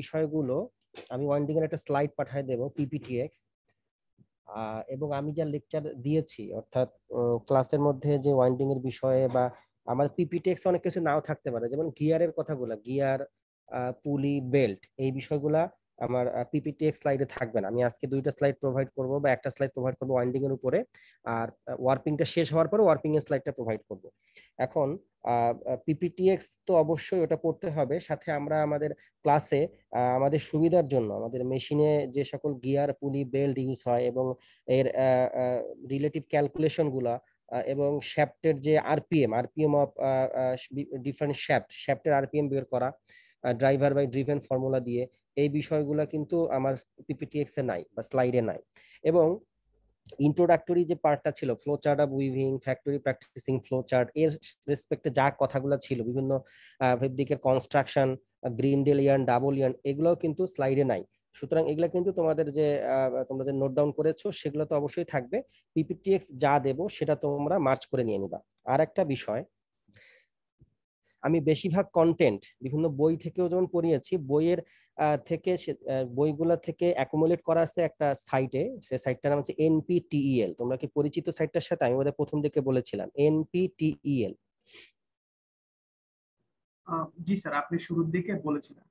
বিষয়গুলো আমি ওয়াইন্ডিং এর একটা স্লাইড পাঠিয়ে দেব পিপিটিএক্স এবং আমি যা লেকচার দিয়েছি অর্থাৎ ক্লাসের মধ্যে যে ওয়াইন্ডিং এর বিষয়ে বা আমার পিপিটিএক্স অনেক কিছু নাও থাকতে পারে যেমন গিয়ারের কথাগুলো গিয়ার পুলি বেল্ট এই বিষয়গুলা আমার পিপিটিএক্স স্লাইডে থাকবে না আমি আজকে দুইটা স্লাইড প্রোভাইড করব বা একটা স্লাইড প্রোভাইড করব ওয়াইন্ডিং এর উপরে আর ওয়ার্পিংটা শেষ হওয়ার পর ওয়ার্পিং এর স্লাইডটা প্রোভাইড করব এখন পিপিটিএক্স তো অবশ্যই ওটা পড়তে হবে সাথে আমরা আমাদের ক্লাসে আমাদের সুবিধার জন্য আমাদের মেশিনে যে সকল গিয়ার পুলি বেল্ট ইউজ হয় এবং এর রিলেটিভ ক্যালকুলেশন গুলা এবং শ্যাপ্টের যে RPM RPM of different shaft শ্যাপ্টের আরপিএম বের করা ড্রাইভার বাই ড্রিভেন ফর্মুলা দিয়ে এই বিষয়গুলো কিন্তু আমার পিপিটিএক্স এ নাই বা স্লাইডে নাই এবং ইন্ট্রোডাক্টরি যে পার্টটা ছিল flow chart of weaving factory practicing flow chart এর রেসপেক্টে যা কথাগুলো ছিল বিভিন্ন ফেব্রিকের কনস্ট্রাকশন গ্রিন ডেলিয়ান ডাবল ইয়ান এগুলোও কিন্তু স্লাইডে নাই সুতরাং এগুলো কিন্তু তোমাদের যে তোমরা যে নোট ডাউন করেছো সেগুলো তো অবশ্যই থাকবে পিপিটিএক্স যা দেবো সেটা তোমরা মার্চ করে নিয়ে নিবা আর একটা বিষয় আমি বেশিরভাগ কন্টেন্ট বিভিন্ন বই থেকেও যখন পড়িয়েছি বইয়ের থেকে বইগুলা থেকে অ্যাকুমুলেট করা আছে একটা সাইটে সে সাইটটার নাম হচ্ছে এনপিটিইএল e তোমরা কি পরিচিত সাইটটার সাথে আমি বোধহয় প্রথম দিকে বলেছিলাম এনপিটিইএল e জি স্যার আপনি শুরুর দিকে বলেছিলেন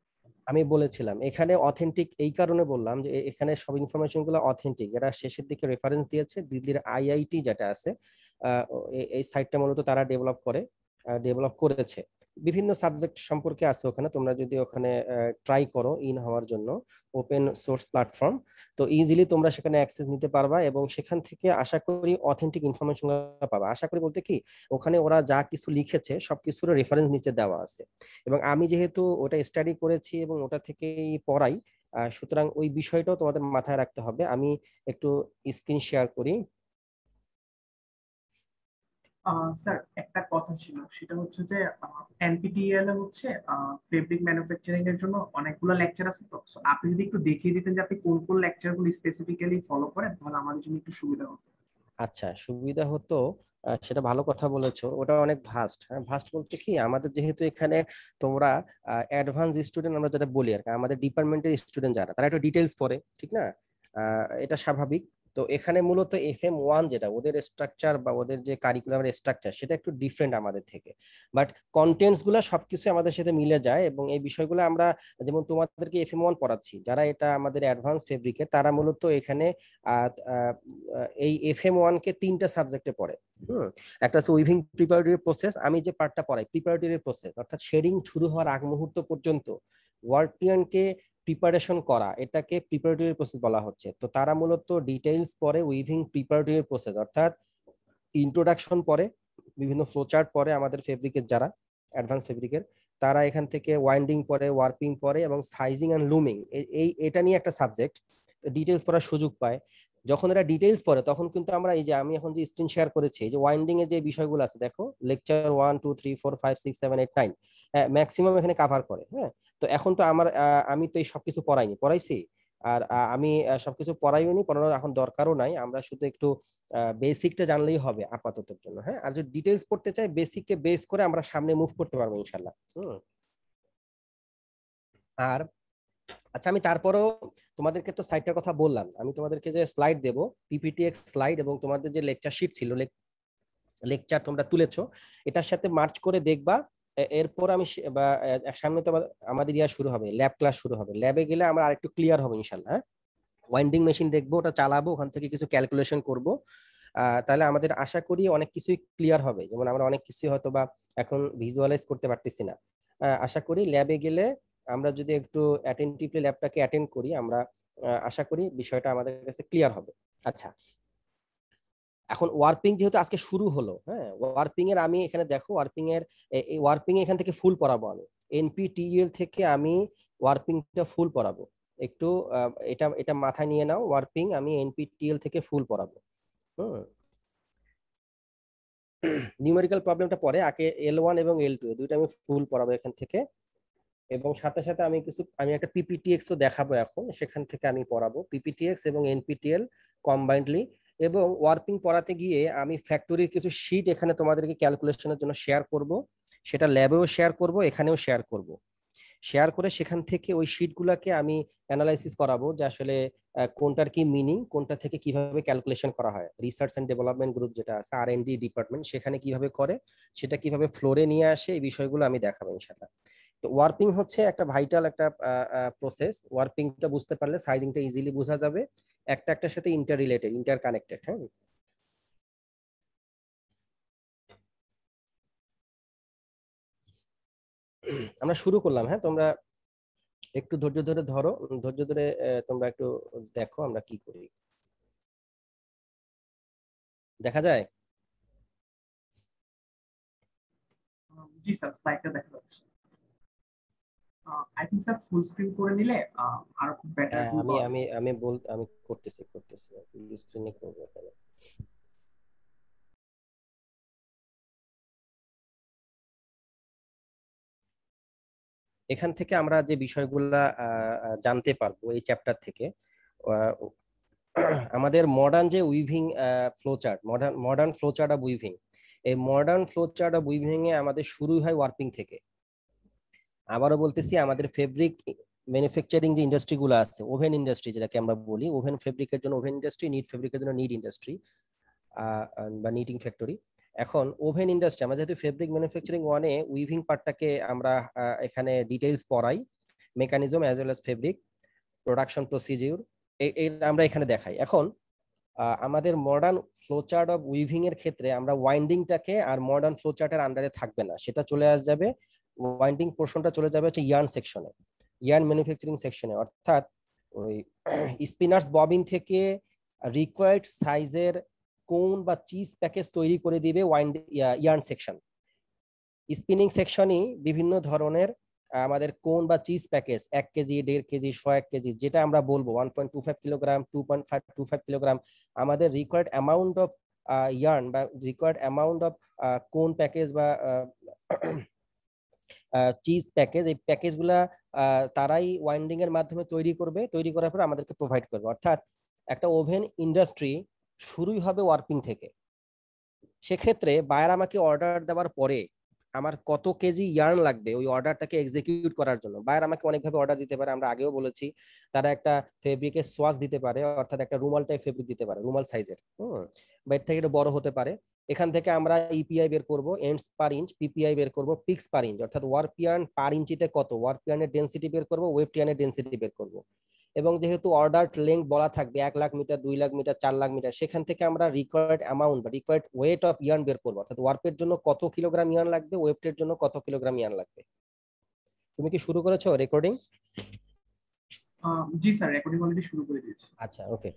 আমি বলেছিলাম এখানে অথেন্টিক এই কারণে বললাম যে এখানে সব ইনফরমেশন গুলো অথেন্টিক এরা শেষের দিকে রেফারেন্স দিয়েছে দিল্লির আইআইটি যেটা আছে এই সাইটটা মূলত তারা ডেভেলপ করে ডেভেলপ করেছে বিভিন্ন সাবজেক্ট সম্পর্কে আছে ওখানে তোমরা যদি ওখানে ট্রাই করো ইন হওয়ার জন্য ওপেন সোর্স প্ল্যাটফর্ম তো ইজিলি তোমরা সেখানে অ্যাক্সেস নিতে পারবা এবং সেখান থেকে আশা করি অথেন্টিক ইনফরমেশন পাবা আশা করি বলতে কি ওখানে ওরা যা কিছু লিখেছে সব কিছুর রেফারেন্স নিচে দেওয়া আছে এবং আমি যেহেতু ওটা স্টাডি করেছি এবং ওটা থেকেই পড়াই সুতরাং ওই বিষয়টাও তোমাদের মাথায় রাখতে হবে আমি একটু স্ক্রিন শেয়ার করি স্যার একটা কথা ছিল সেটা হচ্ছে যে এনপিটিএল হচ্ছে ফেব্রিক ম্যানুফ্যাকচারিং এর জন্য অনেকগুলো লেকচার আছে তো আপনি যদি একটু দেখিয়ে দিতেন যে আপনি কোন কোন লেকচারগুলো স্পেসিফিক্যালি ফলো করেন তাহলে আমাদের জন্য একটু সুবিধা হতো আচ্ছা সুবিধা হতো সেটা ভালো কথা বলেছো ওটা অনেক ভাস্ট হ্যাঁ ভাস্ট বলতে কি আমাদের যেহেতু এখানে তোমরা অ্যাডভান্স স্টুডেন্ট আমরা যেটা বলি আর আমাদের ডিপার্টমেন্টের স্টুডেন্ট যারা তারা একটু ডিটেলস পড়ে ঠিক না এটা স্বাভাবিক তো এখানে মূলত এফ এম ওয়ান যেটা ওদের স্ট্রাকচার বা ওদের যে কারিকুলামের স্ট্রাকচার সেটা একটু ডিফারেন্ট আমাদের থেকে বাট কন্টেন্টস গুলো সবকিছু আমাদের সাথে মিলে যায় এবং এই বিষয়গুলো আমরা যেমন তোমাদেরকে এফ এম ওয়ান পড়াচ্ছি যারা এটা আমাদের অ্যাডভান্স ফেব্রিকে তারা মূলত এখানে এই এফ এম ওয়ানকে তিনটা সাবজেক্টে পড়ে হুম একটা হচ্ছে উইভিং প্রিপারেটরি প্রসেস আমি যে পার্টটা পড়াই প্রিপারেটরি প্রসেস অর্থাৎ শেডিং শুরু হওয়ার আগ মুহূর্ত পর্যন্ত ওয়ার্ড কে প্রিপারেশন করা এটাকে প্রিপারেটরি প্রসেস বলা হচ্ছে তো তারা মূলত ডিটেইলস পরে উইভিং প্রিপারেটরি প্রসেস অর্থাৎ ইন্ট্রোডাকশন পরে বিভিন্ন ফ্লোচার্ট পরে আমাদের ফেব্রিকের যারা অ্যাডভান্স ফেব্রিকের তারা এখান থেকে ওয়াইন্ডিং পরে ওয়ার্পিং পরে এবং সাইজিং অ্যান্ড লুমিং এই এটা নিয়ে একটা সাবজেক্ট ডিটেলস পড়ার সুযোগ পায় যখন এরা ডিটেইলস পড়ে তখন কিন্তু আমরা এই যে আমি এখন যে স্ক্রিন শেয়ার করেছি যে ওয়াইন্ডিং এর যে বিষয়গুলো আছে দেখো lecture one two three four five six seven eight nine maximum এখানে কাভার করে হ্যাঁ তো এখন তো আমার আমি তো এই সবকিছু পড়াইনি পড়াইছি আর আমি সবকিছু পড়াইওনি পড়ানোর এখন দরকারও নাই আমরা শুধু একটু বেসিকটা জানলেই হবে আপাতত জন্য হ্যাঁ আর যদি ডিটেইলস পড়তে চাই বেসিককে বেস করে আমরা সামনে মুভ করতে পারবো ইনশাল্লাহ হুম আর আচ্ছা আমি তারপরও তোমাদেরকে তো সাইটটার কথা বললাম আমি তোমাদেরকে যে স্লাইড দেবো পিপিটিএক্স স্লাইড এবং তোমাদের যে লেকচার শিট ছিল লেকচার তোমরা তুলেছো এটার সাথে মার্চ করে দেখবা এরপর আমি সামনে তো আমাদের ইয়া শুরু হবে ল্যাব ক্লাস শুরু হবে ল্যাবে গেলে আমরা আরেকটু ক্লিয়ার হবে ইনশাল্লাহ হ্যাঁ ওয়াইন্ডিং মেশিন দেখবো ওটা চালাবো ওখান থেকে কিছু ক্যালকুলেশন করব তাহলে আমাদের আশা করি অনেক কিছুই ক্লিয়ার হবে যেমন আমরা অনেক কিছুই হয়তো বা এখন ভিজুয়ালাইজ করতে পারতেছি না আশা করি ল্যাবে গেলে আমরা যদি একটু অ্যাটেন্টিভলি ল্যাবটাকে অ্যাটেন্ড করি আমরা আশা করি বিষয়টা আমাদের কাছে ক্লিয়ার হবে আচ্ছা এখন ওয়ার্পিং যেহেতু আজকে শুরু হলো হ্যাঁ ওয়ার্পিং এর আমি এখানে দেখো ওয়ার্পিং এর এই ওয়ার্পিং এখান থেকে ফুল পড়াবো আমি এনপিটিইউএল থেকে আমি ওয়ার্পিংটা ফুল পড়াবো একটু এটা এটা মাথায় নিয়ে নাও ওয়ার্পিং আমি এনপিটিএল থেকে ফুল পড়াবো হুম নিউমেরিক্যাল প্রবলেমটা পরে আগে এল ওয়ান এবং এল টু দুইটা আমি ফুল পড়াবো এখান থেকে এবং সাথে সাথে আমি কিছু আমি একটা পিপিটিএক্স ও দেখাবো এখন সেখান থেকে আমি পড়াবো পিপিটিএক্স এবং এনপিটিএল কম্বাইন্ডলি এবং ওয়ার্পিং পড়াতে গিয়ে আমি ফ্যাক্টরির কিছু শিট এখানে তোমাদেরকে ক্যালকুলেশনের জন্য শেয়ার করব সেটা ল্যাবেও শেয়ার করব এখানেও শেয়ার করব শেয়ার করে সেখান থেকে ওই শিটগুলোকে আমি অ্যানালাইসিস করাবো যে আসলে কোনটার কি মিনিং কোনটা থেকে কিভাবে ক্যালকুলেশন করা হয় রিসার্চ অ্যান্ড ডেভেলপমেন্ট গ্রুপ যেটা আছে আর ডিপার্টমেন্ট সেখানে কিভাবে করে সেটা কিভাবে ফ্লোরে নিয়ে আসে এই বিষয়গুলো আমি দেখাবো ইনশাল্লাহ তো ওয়ার্পিং হচ্ছে একটা ভাইটাল একটা প্রসেস ওয়ার্পিংটা বুঝতে পারলে সাইজিংটা ইজিলি বোঝা যাবে একটা একটার সাথে ইন্টার রিলেটেড ইন্টার কানেক্টেড হ্যাঁ আমরা শুরু করলাম হ্যাঁ তোমরা একটু ধৈর্য ধরে ধরো ধৈর্য ধরে তোমরা একটু দেখো আমরা কি করি দেখা যায় জি স্যার স্লাইডটা দেখা যাচ্ছে I think sir full screen করে নিলে আরো খুব বেটার হ্যাঁ, আমি আমি আমি বল আমি করতেছি করতেছি ফুল স্ক্রিনে করব তাহলে এখান থেকে আমরা যে বিষয়গুলো জানতে পারবো এই চ্যাপ্টার থেকে আমাদের মডার্ন যে weaving flowchart modern modern flowchart of weaving এই মডার্ন ফ্লোচার্ট অফ উইভিং এ আমাদের শুরু হয় ওয়ার্পিং থেকে আবারও বলতেছি আমাদের ফেব্রিক ম্যানুফ্যাকচারিং যে ইন্ডাস্ট্রিগুলো আছে ওভেন ইন্ডাস্ট্রি যেটাকে আমরা বলি ওভেন ফেব্রিকের জন্য ওভেন ইন্ডাস্ট্রি নিট ফেব্রিকের জন্য নিট ইন্ডাস্ট্রি বা নিটিং ফ্যাক্টরি এখন ওভেন ইন্ডাস্ট্রি আমরা যেহেতু ফেব্রিক ম্যানুফ্যাকচারিং ওয়ানে উইভিং পার্টটাকে আমরা এখানে ডিটেইলস পড়াই mechanism as well as fabric production procedure এই আমরা এখানে দেখাই এখন আমাদের মডার্ন ফ্লোচার্ট অফ উইভিং এর ক্ষেত্রে আমরা ওয়াইন্ডিংটাকে আর মডার্ন ফ্লোচার্টের আন্ডারে থাকবে না সেটা চলে আস যাবে ওয়াইন্ডিং পোর্শনটা চলে যাবে হচ্ছে ইয়ার্ন সেকশনে ইয়ার্ন ম্যানুফ্যাকচারিং সেকশনে অর্থাৎ ওই স্পিনার্স ববিন থেকে রিকোয়ার্ড সাইজের কোন বা চিজ প্যাকেজ তৈরি করে দিবে ওয়াইন্ড ইয়ার্ন সেকশন স্পিনিং সেকশনই বিভিন্ন ধরনের আমাদের কোন বা চিজ প্যাকেজ এক কেজি দেড় কেজি শো এক কেজি যেটা আমরা বলবো one point two five kilogram two point five two five kilogram আমাদের রিকোয়ার্ড অ্যামাউন্ট অফ ইয়ার্ন বা রিকোয়ার্ড অ্যামাউন্ট অফ কোন প্যাকেজ বা চিজ প্যাকেজ এই প্যাকেজগুলা তারাই ওয়াইন্ডিং এর মাধ্যমে তৈরি করবে তৈরি করার পর আমাদেরকে প্রোভাইড করবে অর্থাৎ একটা ওভেন ইন্ডাস্ট্রি শুরুই হবে ওয়ার্পিং থেকে সেক্ষেত্রে বায়ার আমাকে অর্ডার দেওয়ার পরে আমার কত কেজি ইয়ার্ন লাগবে ওই অর্ডারটাকে এক্সিকিউট করার জন্য বায়ার আমাকে অনেকভাবে অর্ডার দিতে পারে আমরা আগেও বলেছি তারা একটা ফেব্রিকের সোয়াস দিতে পারে অর্থাৎ একটা রুমাল টাইপ ফেব্রিক দিতে পারে রুমাল সাইজের হুম বাইর থেকে এটা বড় হতে পারে এখান থেকে আমরা ইপিআই e বের করব এন্ডস পার ইঞ্চ পিপিআই বের করব পিক্স পার ইঞ্চ অর্থাৎ ওয়ারপিয়ান পার ইঞ্চিতে কত ওয়ারপিয়ানের ডেন্সিটি বের করব টিয়ানের ডেন্সিটি বের করব এবং যেহেতু অর্ডার লেন্থ বলা থাকবে এক লাখ মিটার দুই লাখ মিটার চার লাখ মিটার সেখান থেকে আমরা রিকোয়ার্ড অ্যামাউন্ট বা রিকোয়ার্ড ওয়েট অফ ইয়ার্ন বের করবো অর্থাৎ ওয়ার্পের জন্য কত কিলোগ্রাম ইয়ার্ন লাগবে ওয়েবটের জন্য কত কিলোগ্রাম ইয়ার্ন লাগবে তুমি কি শুরু করেছো রেকর্ডিং জি স্যার রেকর্ডিং অলরেডি শুরু করে দিয়েছি আচ্ছা ওকে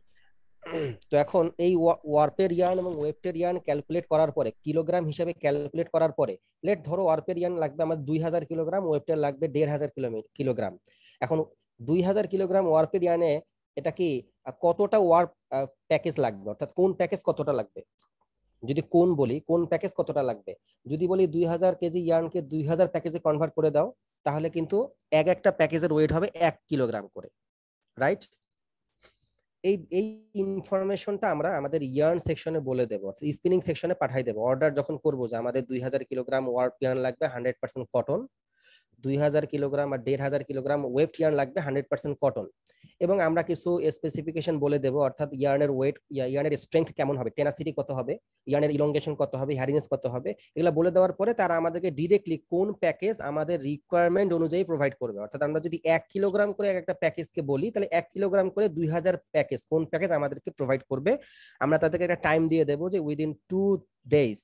তো এখন এই ওয়ারপের ইয়ার্ন এবং ওয়েবটের ইয়ার্ন ক্যালকুলেট করার পরে কিলোগ্রাম হিসেবে ক্যালকুলেট করার পরে লেট ধরো ওয়ারপের ইয়ার্ন লাগবে আমার দুই হাজার কিলোগ্রাম ওয়েবটের লাগবে দেড় হাজার কিলোগ্রাম এখন দুই হাজার কিলোগ্রাম ওয়ারপের ইয়ার্নে এটা কি কতটা ওয়ার প্যাকেজ লাগবে অর্থাৎ কোন প্যাকেজ কতটা লাগবে যদি কোন বলি কোন প্যাকেজ কতটা লাগবে যদি বলি দুই হাজার কেজি ইয়ার্নকে দুই হাজার প্যাকেজে কনভার্ট করে দাও তাহলে কিন্তু এক একটা প্যাকেজের ওয়েট হবে এক কিলোগ্রাম করে রাইট এই এই ইনফরমেশনটা আমরা আমাদের ইয়ার্ন সেকশনে বলে দেব স্পিনিং সেকশনে পাঠাই দেব অর্ডার যখন করব যে আমাদের দুই হাজার কিলোগ্রাম ওয়ার্ক ইয়ার্ন লাগবে হান্ড্রেড পার্সেন্ট কটন দুই হাজার কিলোগ্রাম আর দেড় হাজার কিলোগ্রাম ওয়েট ইয়ার্ন লাগবে হান্ড্রেড পার্সেন্ট কটন এবং আমরা কিছু স্পেসিফিকেশন বলে দেবো অর্থাৎ ইয়ার্নের ওয়েট ইয়ার্নের স্ট্রেংথ কেমন হবে টেনাসিটি কত হবে ইয়ার্নের ইলঙ্গেশন কত হবে হ্যারিনেস কত হবে এগুলো বলে দেওয়ার পরে তারা আমাদেরকে ডিরেক্টলি কোন প্যাকেজ আমাদের রিকোয়ারমেন্ট অনুযায়ী প্রোভাইড করবে অর্থাৎ আমরা যদি এক কিলোগ্রাম করে একটা প্যাকেজকে বলি তাহলে এক কিলোগ্রাম করে দুই হাজার প্যাকেজ কোন প্যাকেজ আমাদেরকে প্রোভাইড করবে আমরা তাদেরকে একটা টাইম দিয়ে দেবো যে উইদিন টু ডেজ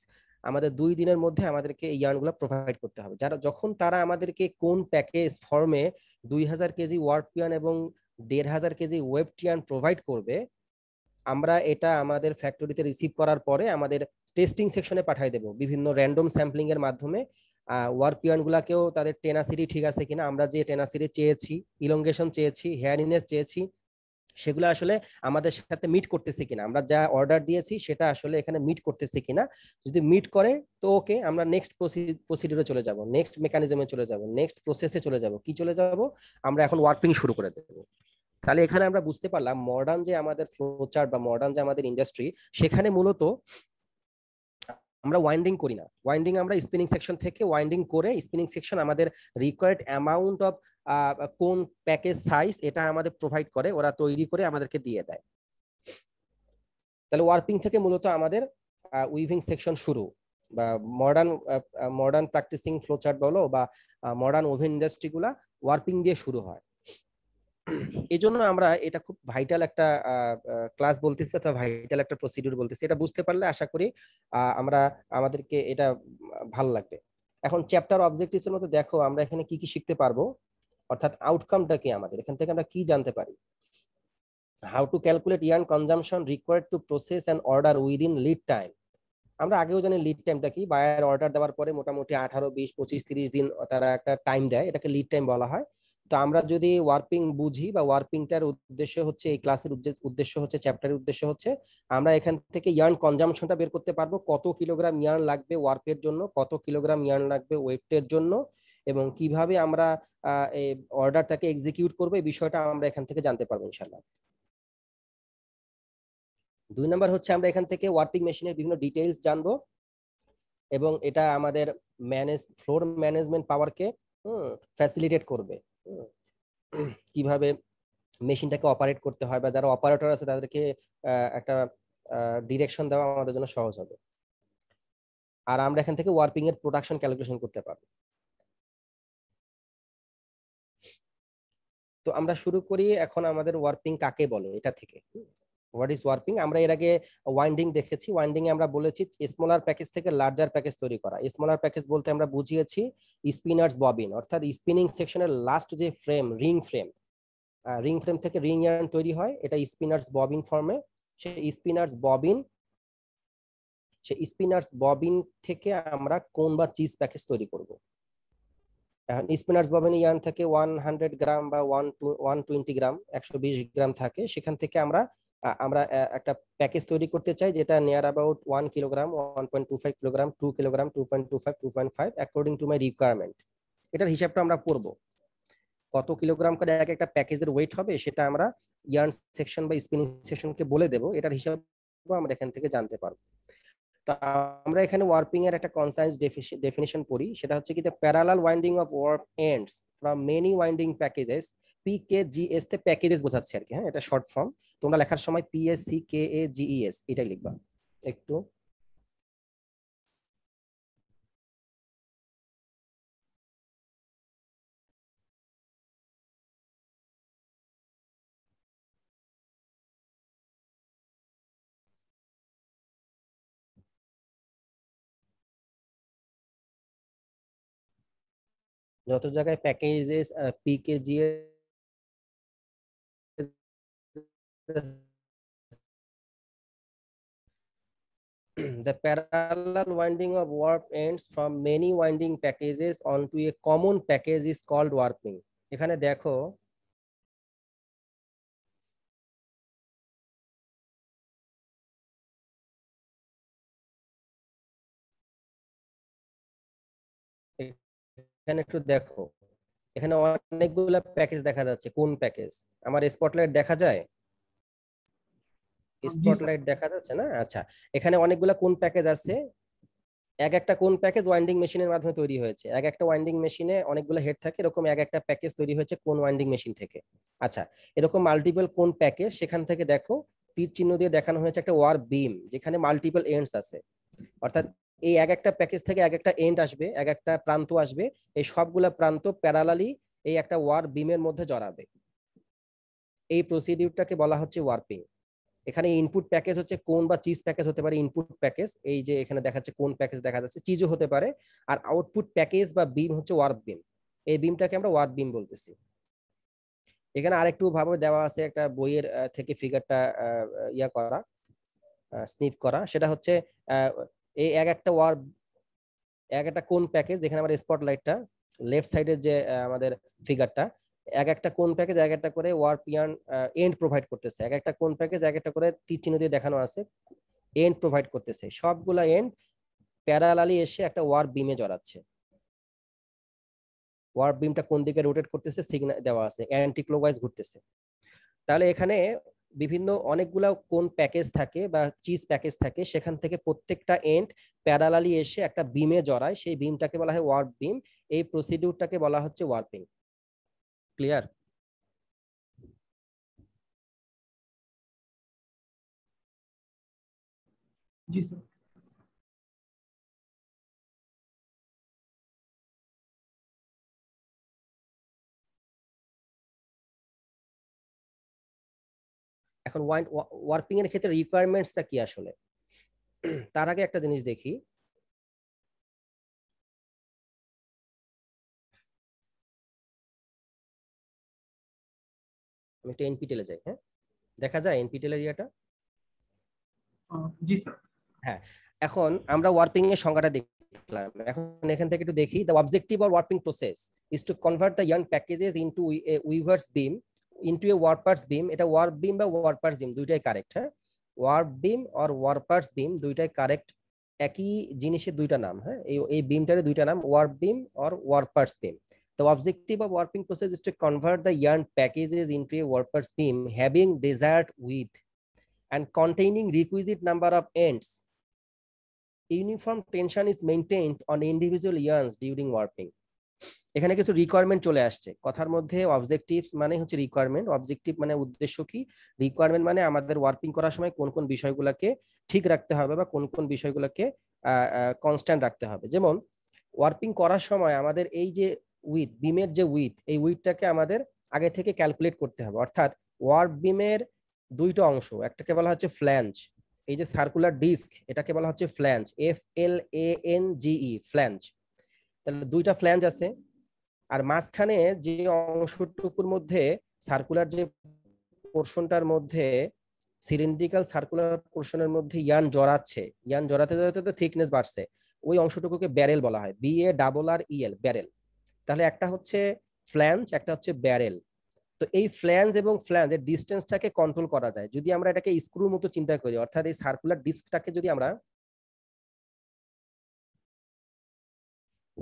আমাদের দুই দিনের মধ্যে আমাদেরকে এই ইয়ার্নগুলো প্রোভাইড করতে হবে যারা যখন তারা আমাদেরকে কোন প্যাকেজ ফর্মে দুই হাজার কেজি ওয়ার্ড এবং দেড় হাজার কেজি ওয়েব টিয়ান প্রোভাইড করবে আমরা এটা আমাদের ফ্যাক্টরিতে রিসিভ করার পরে আমাদের টেস্টিং সেকশনে পাঠিয়ে দেব বিভিন্ন র্যান্ডম স্যাম্পলিং এর মাধ্যমে ওয়ার্ক পিয়ানগুলাকেও তাদের টেনাসিরি ঠিক আছে কিনা আমরা যে টেনাসিরি চেয়েছি ইলঙ্গেশন চেয়েছি হেয়ারিনেস চেয়েছি সেগুলো আসলে আমাদের সাথে মিট করতেছে কিনা আমরা যা অর্ডার দিয়েছি সেটা আসলে এখানে মিট করতেছে কিনা যদি মিট করে তো ওকে আমরা নেক্সট প্রসিডিউরে চলে যাব নেক্সট মেকানিজমে চলে যাব নেক্সট প্রসেসে চলে যাব কি চলে যাব আমরা এখন ওয়ার্কিং শুরু করে দেবো তাহলে এখানে আমরা বুঝতে পারলাম মডার্ন যে আমাদের ফ্লোচার্ট বা মডার্ন যে আমাদের ইন্ডাস্ট্রি সেখানে মূলত আমরা ওয়াইন্ডিং করি না ওয়াইন্ডিং আমরা স্পিনিং সেকশন থেকে ওয়াইন্ডিং করে স্পিনিং সেকশন আমাদের রিকোয়ার্ড অ্যামাউন্ট অফ কোন প্যাকেজ সাইজ এটা আমাদের প্রোভাইড করে ওরা তৈরি করে আমাদেরকে দিয়ে দেয় তাহলে ওয়ার্পিং থেকে মূলত আমাদের উইভিং সেকশন শুরু বা মডার্ন মডার্ন প্র্যাকটিসিং ফ্লোচার্ট বলো বা মডার্ন ওভেন ইন্ডাস্ট্রিগুলা ওয়ার্পিং দিয়ে শুরু হয় এজন্য আমরা এটা খুব ভাইটাল একটা ক্লাস বলতেছি অথবা ভাইটাল একটা প্রসিডিউর বলতেছি এটা বুঝতে পারলে আশা করি আমরা আমাদেরকে এটা ভাল লাগবে এখন চ্যাপ্টার অবজেক্টিভের মতো দেখো আমরা এখানে কি কি শিখতে পারবো অর্থাৎ আউটকামটা কি আমাদের এখান থেকে আমরা কি জানতে পারি how to calculate yarn consumption required to process and order within lead time আমরা আগেও জানি লিড টাইমটা কি বায়ার অর্ডার দেওয়ার পরে মোটামুটি আঠারো বিশ পঁচিশ তিরিশ দিন তারা একটা টাইম দেয় এটাকে লিড টাইম বলা হয় তা আমরা যদি ওয়ার্পিং বুঝি বা ওয়ার্পিংটার উদ্দেশ্য হচ্ছে এই ক্লাসের উদ্দেশ্য হচ্ছে চ্যাপ্টারের উদ্দেশ্য হচ্ছে আমরা এখান থেকে ইয়ার্ন কনজামশনটা বের করতে পারবো কত কিলোগ্রাম ইয়ার্ন লাগবে ওয়ার্পের জন্য কত কিলোগ্রাম ইয়ার্ন লাগবে ওয়েটের জন্য এবং কিভাবে আমরা এই অর্ডারটাকে এক্সিকিউট করব এই বিষয়টা আমরা এখান থেকে জানতে পারবো ইনশাল্লাহ দুই নম্বর হচ্ছে আমরা এখান থেকে ওয়ার্পিং মেশিনের বিভিন্ন ডিটেলস জানবো এবং এটা আমাদের ম্যানেজ ফ্লোর ম্যানেজমেন্ট পাওয়ারকে ফ্যাসিলিটেট করবে কিভাবে মেশিনটাকে অপারেট করতে হয় বা যারা অপারেটর আছে তাদেরকে একটা ডিরেকশন দেওয়া আমাদের জন্য সহজ হবে আর আমরা এখান থেকে ওয়ার্পিং এর প্রোডাকশন ক্যালকুলেশন করতে পারবো তো আমরা শুরু করি এখন আমাদের ওয়ার্পিং কাকে বলে এটা থেকে হোয়াট ইজ ওয়ার্পিং আমরা এর আগে ওয়াইন্ডিং দেখেছি ওয়াইন্ডিং এ আমরা বলেছি স্মলার প্যাকেজ থেকে লার্জার প্যাকেজ তৈরি করা স্মলার প্যাকেজ বলতে আমরা বুঝিয়েছি স্পিনার্স ববিন অর্থাৎ স্পিনিং সেকশনের লাস্ট যে frame ring frame ring frame থেকে রিং ইয়ার্ন তৈরি হয় এটা স্পিনার্স ববিন ফর্মে সে স্পিনার্স ববিন সে স্পিনার্স ববিন থেকে আমরা কোন বা চিজ প্যাকেজ তৈরি করব এখন স্পিনার্স ববিন ইয়ার্ন থেকে ওয়ান হান্ড্রেড গ্রাম বা one two one twenty gram একশো বিশ গ্রাম থাকে সেখান থেকে আমরা আমরা একটা প্যাকেজ তৈরি করতে চাই যেটা near about one kilogram one point two five kilogram two kilogram two point two five two point five according to my requirement এটার হিসাবটা আমরা করবো কত কিলোগ্রাম করে এক একটা প্যাকেজের ওয়েট হবে সেটা আমরা ইয়ার্ন সেকশন বা স্পিনিং সেকশনকে বলে দেবো এটার হিসাব আমরা এখান থেকে জানতে পারবো তা আমরা এখানে ওয়ার্পিং এর একটা কনসাইন্স ডেফিনিশন পড়ি সেটা হচ্ছে কি parallel winding of warp ends from many winding packages P K G S তে প্যাকেজেস বোঝাচ্ছে আর কি হ্যাঁ এটা শর্ট ফর্ম তোমরা লেখার সময় P S C K A G E S এটাই লিখবা একটু যত জায়গায় packages package the parallel winding of warp ends from many winding packages onto a common package is called warping এখানে দেখো এখানে একটু দেখো এখানে অনেকগুলো প্যাকেজ দেখা যাচ্ছে কোন প্যাকেজ আমার স্পটলাইট দেখা যায় স্পটলাইট দেখা যাচ্ছে না আচ্ছা এখানে অনেকগুলো কোন প্যাকেজ আছে এক একটা কোন প্যাকেজ ওয়াইন্ডিং মেশিনের মাধ্যমে তৈরি হয়েছে এক একটা ওয়াইন্ডিং মেশিনে অনেকগুলো হেড থাকে এরকম এক একটা প্যাকেজ তৈরি হয়েছে কোন ওয়াইন্ডিং মেশিন থেকে আচ্ছা এরকম মাল্টিপল কোন প্যাকেজ সেখান থেকে দেখো তীর চিহ্ন দিয়ে দেখানো হয়েছে একটা ওয়ার বিম যেখানে মাল্টিপল এন্ডস আছে অর্থাৎ এই এক একটা প্যাকেজ থেকে এক একটা এন্ড আসবে এক একটা প্রান্ত আসবে এই সবগুলা প্রান্ত প্যারালালি এই একটা ওয়ার বিমের মধ্যে জড়াবে এই প্রসিডিউরটাকে বলা হচ্ছে ওয়ার্পিং এখানে ইনপুট প্যাকেজ হচ্ছে কোন বা চিজ প্যাকেজ হতে পারে ইনপুট প্যাকেজ এই যে এখানে দেখা যাচ্ছে কোন প্যাকেজ দেখা যাচ্ছে চিজও হতে পারে আর আউটপুট প্যাকেজ বা বিম হচ্ছে ওয়ার্প বিম এই বিমটাকে আমরা ওয়ার্প বিম বলতেছি এখানে আরেকটু ভাবে দেওয়া আছে একটা বইয়ের থেকে ফিগারটা ইয়া করা স্নিপ করা সেটা হচ্ছে এই এক একটা ওয়ার এক একটা কোন প্যাকেজ যেখানে আমাদের স্পটলাইটটা লেফট সাইডের যে আমাদের ফিগারটা এক একটা কোন প্যাকেজ এক একটা করে ওয়ার পিয়ান এন্ড প্রোভাইড করতেছে এক একটা কোন প্যাকেজ এক একটা করে তীর চিহ্ন দিয়ে দেখানো আছে এন্ড প্রোভাইড করতেছে সবগুলা এন্ড প্যারালালি এসে একটা ওয়ার বিমে জড়াচ্ছে ওয়ার বিমটা কোন দিকে রোটেট করতেছে সিগনাল দেওয়া আছে অ্যান্টি ক্লোকওয়াইজ ঘুরতেছে তাহলে এখানে বিভিন্ন অনেকগুলা কোন প্যাকেজ থাকে বা চিজ প্যাকেজ থাকে সেখান থেকে প্রত্যেকটা এন্ড প্যারালালি এসে একটা বিমে জড়ায় সেই বিমটাকে বলা হয় ওয়ার্প বিম এই প্রসিডিউরটাকে বলা হচ্ছে ওয়ার্পিং ক্লিয়ার জি স্যার এখন ওয়ার্পিং এর ক্ষেত্রে রিকোয়ারমেন্টসটা কি আসলে তার আগে একটা জিনিস দেখি আমি একটা এনপিটেলে যাই হ্যাঁ দেখা যায় এনপিটেল এরিয়াটা জি স্যার হ্যাঁ এখন আমরা ওয়ার্পিং এর সংজ্ঞাটা দেখলাম এখন এখান থেকে একটু দেখি the objective or warping process is to convert the yarn packages into weavers beam into a warpers beam এটা ওয়ার বিম বা ওয়ার্পার্স বিম দুইটাই কারেক্ট হ্যাঁ ওয়ার বিম অর ওয়ার্পার্স বিম দুইটাই কারেক্ট একই জিনিসের দুইটা নাম হ্যাঁ এই এই বিমটারে দুইটা নাম war beam or warpers beam তো objective of warping process is to convert the yarn packages into a warpers beam having desired width and containing requisite number of ends uniform tension is maintain on individual yarns during warping এখানে কিছু requirement চলে আসছে কথার মধ্যে objectives মানে হচ্ছে requirement objective মানে উদ্দেশ্য কি রিকোয়ারমেন্ট মানে আমাদের ওয়ার্কিং করার সময় কোন কোন বিষয়গুলোকে ঠিক রাখতে হবে বা কোন কোন বিষয়গুলোকে কনস্ট্যান্ট রাখতে হবে যেমন ওয়ার্পিং করার সময় আমাদের এই যে উইথ বিমের যে উইথ এই উইথটাকে আমাদের আগে থেকে ক্যালকুলেট করতে হবে অর্থাৎ ওয়ার্প বিমের দুইটা অংশ একটাকে বলা হচ্ছে ফ্ল্যাঞ্চ এই যে সার্কুলার ডিস্ক এটাকে বলা হচ্ছে flange F L A N G E flange তাহলে দুইটা ফ্ল্যাঞ্চ আছে আর মাঝখানে যে অংশটুকুর মধ্যে সার্কুলার যে পোর্শনটার মধ্যে সিলিন্ড্রিক্যাল সার্কুলার পোর্শনের মধ্যে ইয়ান জড়াচ্ছে ইয়ান জড়াতে জড়াতে থিকনেস বাড়ছে ওই অংশটুকুকে ব্যারেল বলা হয় B A double R E L barrel তাহলে একটা হচ্ছে ফ্ল্যাঞ্জ একটা হচ্ছে ব্যারেল তো এই ফ্ল্যাঞ্জ এবং ফ্ল্যাঞ্জ এর ডিস্টেন্সটাকে কন্ট্রোল করা যায় যদি আমরা এটাকে স্ক্রুর মতো চিন্তা করি অর্থাৎ এই সার্কুলার ডিস্কটাকে যদি আমরা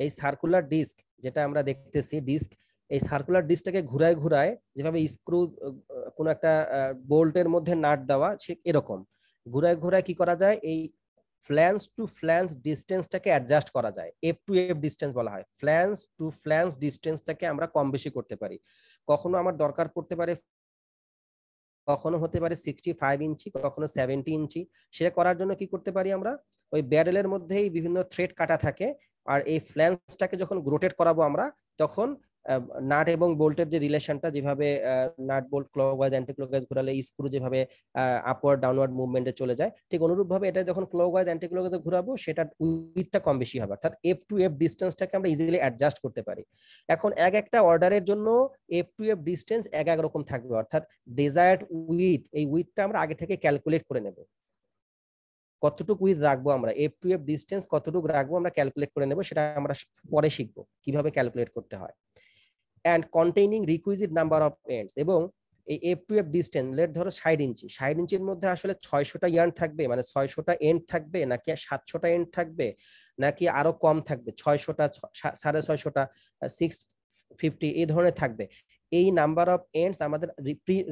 এই সার্কুলার ডিস্ক যেটা আমরা দেখতেছি ডিস্ক এই সার্কুলার ডিস্কটাকে ঘুরায় ঘুরায় যেভাবে স্ক্রু কোনো একটা বোল্টের মধ্যে নাট দেওয়া ঠিক এরকম ঘুরায় ঘুরায় কি করা যায় এই ফ্ল্যান্স টু ফ্ল্যান্স ডিস্টেন্সটাকে অ্যাডজাস্ট করা যায় এফ টু এফ ডিস্টেন্স বলা হয় ফ্ল্যান্স টু ফ্ল্যান্স ডিস্টেন্সটাকে আমরা কম বেশি করতে পারি কখনো আমার দরকার পড়তে পারে কখনো হতে পারে সিক্সটি ফাইভ ইঞ্চি কখনো সেভেন্টি ইঞ্চি সেটা করার জন্য কি করতে পারি আমরা ওই ব্যারেলের মধ্যেই বিভিন্ন থ্রেড কাটা থাকে আর এই ফ্ল্যান্সটাকে যখন রোটেট করাবো আমরা তখন নাট এবং বোল্টের যে রিলেশনটা যেভাবে nut bolt clockwise anti clockwise ঘোরালে স্ক্রু যেভাবে আপওয়ার্ড ডাউনওয়ার্ড মুভমেন্টে চলে যায় ঠিক অনুরূপভাবে এটা যখন ক্লকওয়াইজ অ্যান্টি ক্লকওয়াইজ ঘোরাবো সেটা উইথটা কম বেশি হবে অর্থাৎ এফ টু এফ ডিস্টেন্সটাকে আমরা ইজিলি অ্যাডজাস্ট করতে পারি এখন এক একটা অর্ডারের জন্য এফ টু এফ ডিসটেন্স এক এক রকম থাকবে অর্থাৎ ডিজায়ার্ড উইথ এই উইথটা আমরা আগে থেকে ক্যালকুলেট করে নেব কতটুকু উইথ রাখবো আমরা এফ টু এফ ডিস্টেন্স কতটুকু রাখবো আমরা ক্যালকুলেট করে নেব সেটা আমরা পরে শিখবো কিভাবে ক্যালকুলেট করতে হয় and containing requisite number of ends এবং এই F to F distance let ধরো ষাট ইঞ্চি ষাট ইঞ্চির মধ্যে আসলে ছয়শোটা ইয়ার্ন থাকবে মানে ছয়শোটা এন্ড থাকবে নাকি সাতশোটা এন্ড থাকবে নাকি আরো কম থাকবে ছয়শোটা সাড়ে ছয়শোটা সিক্স ফিফটি এই ধরনের থাকবে এই নাম্বার অফ এন্ডস আমাদের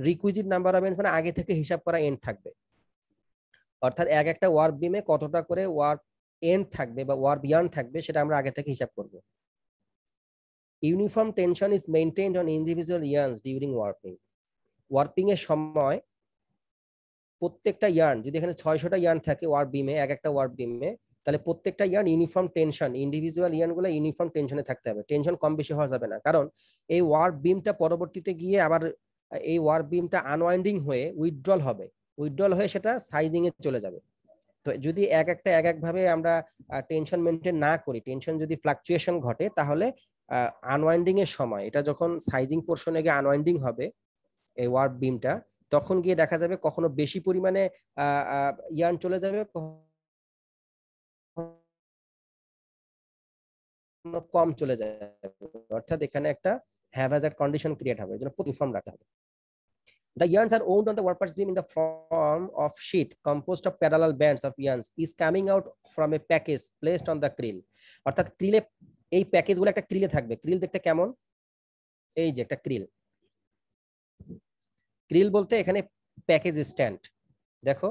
রিকুইজিট নাম্বার অফ এন্ডস মানে আগে থেকে হিসাব করা এন্ড থাকবে অর্থাৎ এক একটা ওয়ার্ক বিমে কতটা করে ওয়ার্ক এন্ড থাকবে বা ওয়ার্ক ইয়ার্ন থাকবে সেটা আমরা আগে থেকে হিসাব করব uniform tension is maintained on individual yarns during warping warping এর সময় প্রত্যেকটা ইয়ার্ন যদি এখানে ছয়শটা ইয়ার্ন থাকে ওয়ার্ক বিমে এক একটা ওয়ার্ক বিমে তাহলে প্রত্যেকটা ইয়ার্ন ইউনিফর্ম টেনশন ইন্ডিভিজুয়াল গুলো ইউনিফর্ম টেনশনে থাকতে হবে টেনশন কম বেশি হওয়া যাবে না কারণ এই ওয়ার্ক বিমটা পরবর্তীতে গিয়ে আবার এই ওয়ার্ক বিমটা আনওয়াইন্ডিং হয়ে উইথড্রল হবে উইথড্রল হয়ে সেটা সাইজিং এ চলে যাবে তো যদি এক একটা এক এক ভাবে আমরা টেনশন মেনটেন না করি টেনশন যদি ফ্লাকচুয়েশন ঘটে তাহলে আনওয়াইন্ডিং এর সময় এটা যখন সাইজিং পোর্শনে গিয়ে আনওয়াইন্ডিং হবে এই ওয়ার্ড বিমটা তখন গিয়ে দেখা যাবে কখনো বেশি পরিমাণে ইয়ার্ন চলে যাবে কম চলে যাবে অর্থাৎ এখানে একটা হ্যাভাজার কন্ডিশন ক্রিয়েট হবে এজন্য ইউনিফর্ম রাখতে হবে The yarns are owned on the warper's beam in the form of sheet composed of parallel bands of yarns is coming out from a package placed on the krill. Or the krill, a অর্থাৎ ক্রিলে এই প্যাকেজগুলো একটা ক্রিলে Krill krill দেখতে কেমন এই a krill. Krill krill বলতে এখানে package stand. Deco.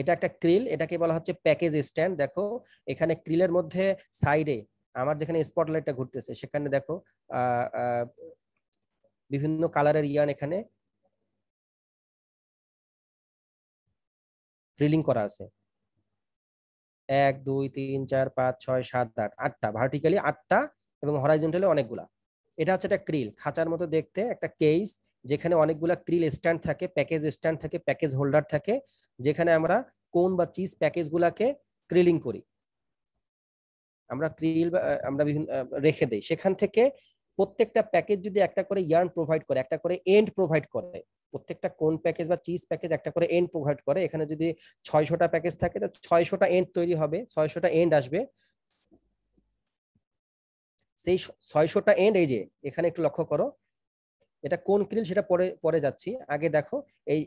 এটা একটা ক্রিল এটাকে বলা হচ্ছে প্যাকেজ স্ট্যান্ড দেখো এখানে ক্রিলের মধ্যে সাইডে আমার যেখানে স্পটলাইটটা ঘুরতেছে সেখানে দেখো বিভিন্ন কালারের ইয়ান এখানে ড্রিলিং করা আছে এক দুই তিন চার পাঁচ ছয় সাত আট আটটা ভার্টিক্যালি আটটা এবং হরাইজেন্টালি অনেকগুলা এটা হচ্ছে একটা ক্রিল খাঁচার মতো দেখতে একটা কেস যেখানে অনেকগুলা ক্রিল স্ট্যান্ড থাকে প্যাকেজ স্ট্যান্ড থাকে প্যাকেজ হোল্ডার থাকে যেখানে আমরা কোন বা চিজ প্যাকেজ গুলাকে ক্রিলিং করি আমরা ক্রিল আমরা বিভিন্ন রেখে দেই সেখান থেকে প্রত্যেকটা প্যাকেজ যদি একটা করে ইয়ার্ন প্রোভাইড করে একটা করে এন্ড প্রোভাইড করে প্রত্যেকটা কোন প্যাকেজ বা চিজ প্যাকেজ একটা করে এন্ড প্রোভাইড করে এখানে যদি ছয়শোটা প্যাকেজ থাকে তো ছয়শোটা এন্ড তৈরি হবে ছয়শোটা এন্ড আসবে সেই ছয়শোটা এন্ড এই যে এখানে একটু লক্ষ্য করো এটা কোন ক্রিল সেটা পরে পরে যাচ্ছি আগে দেখো এই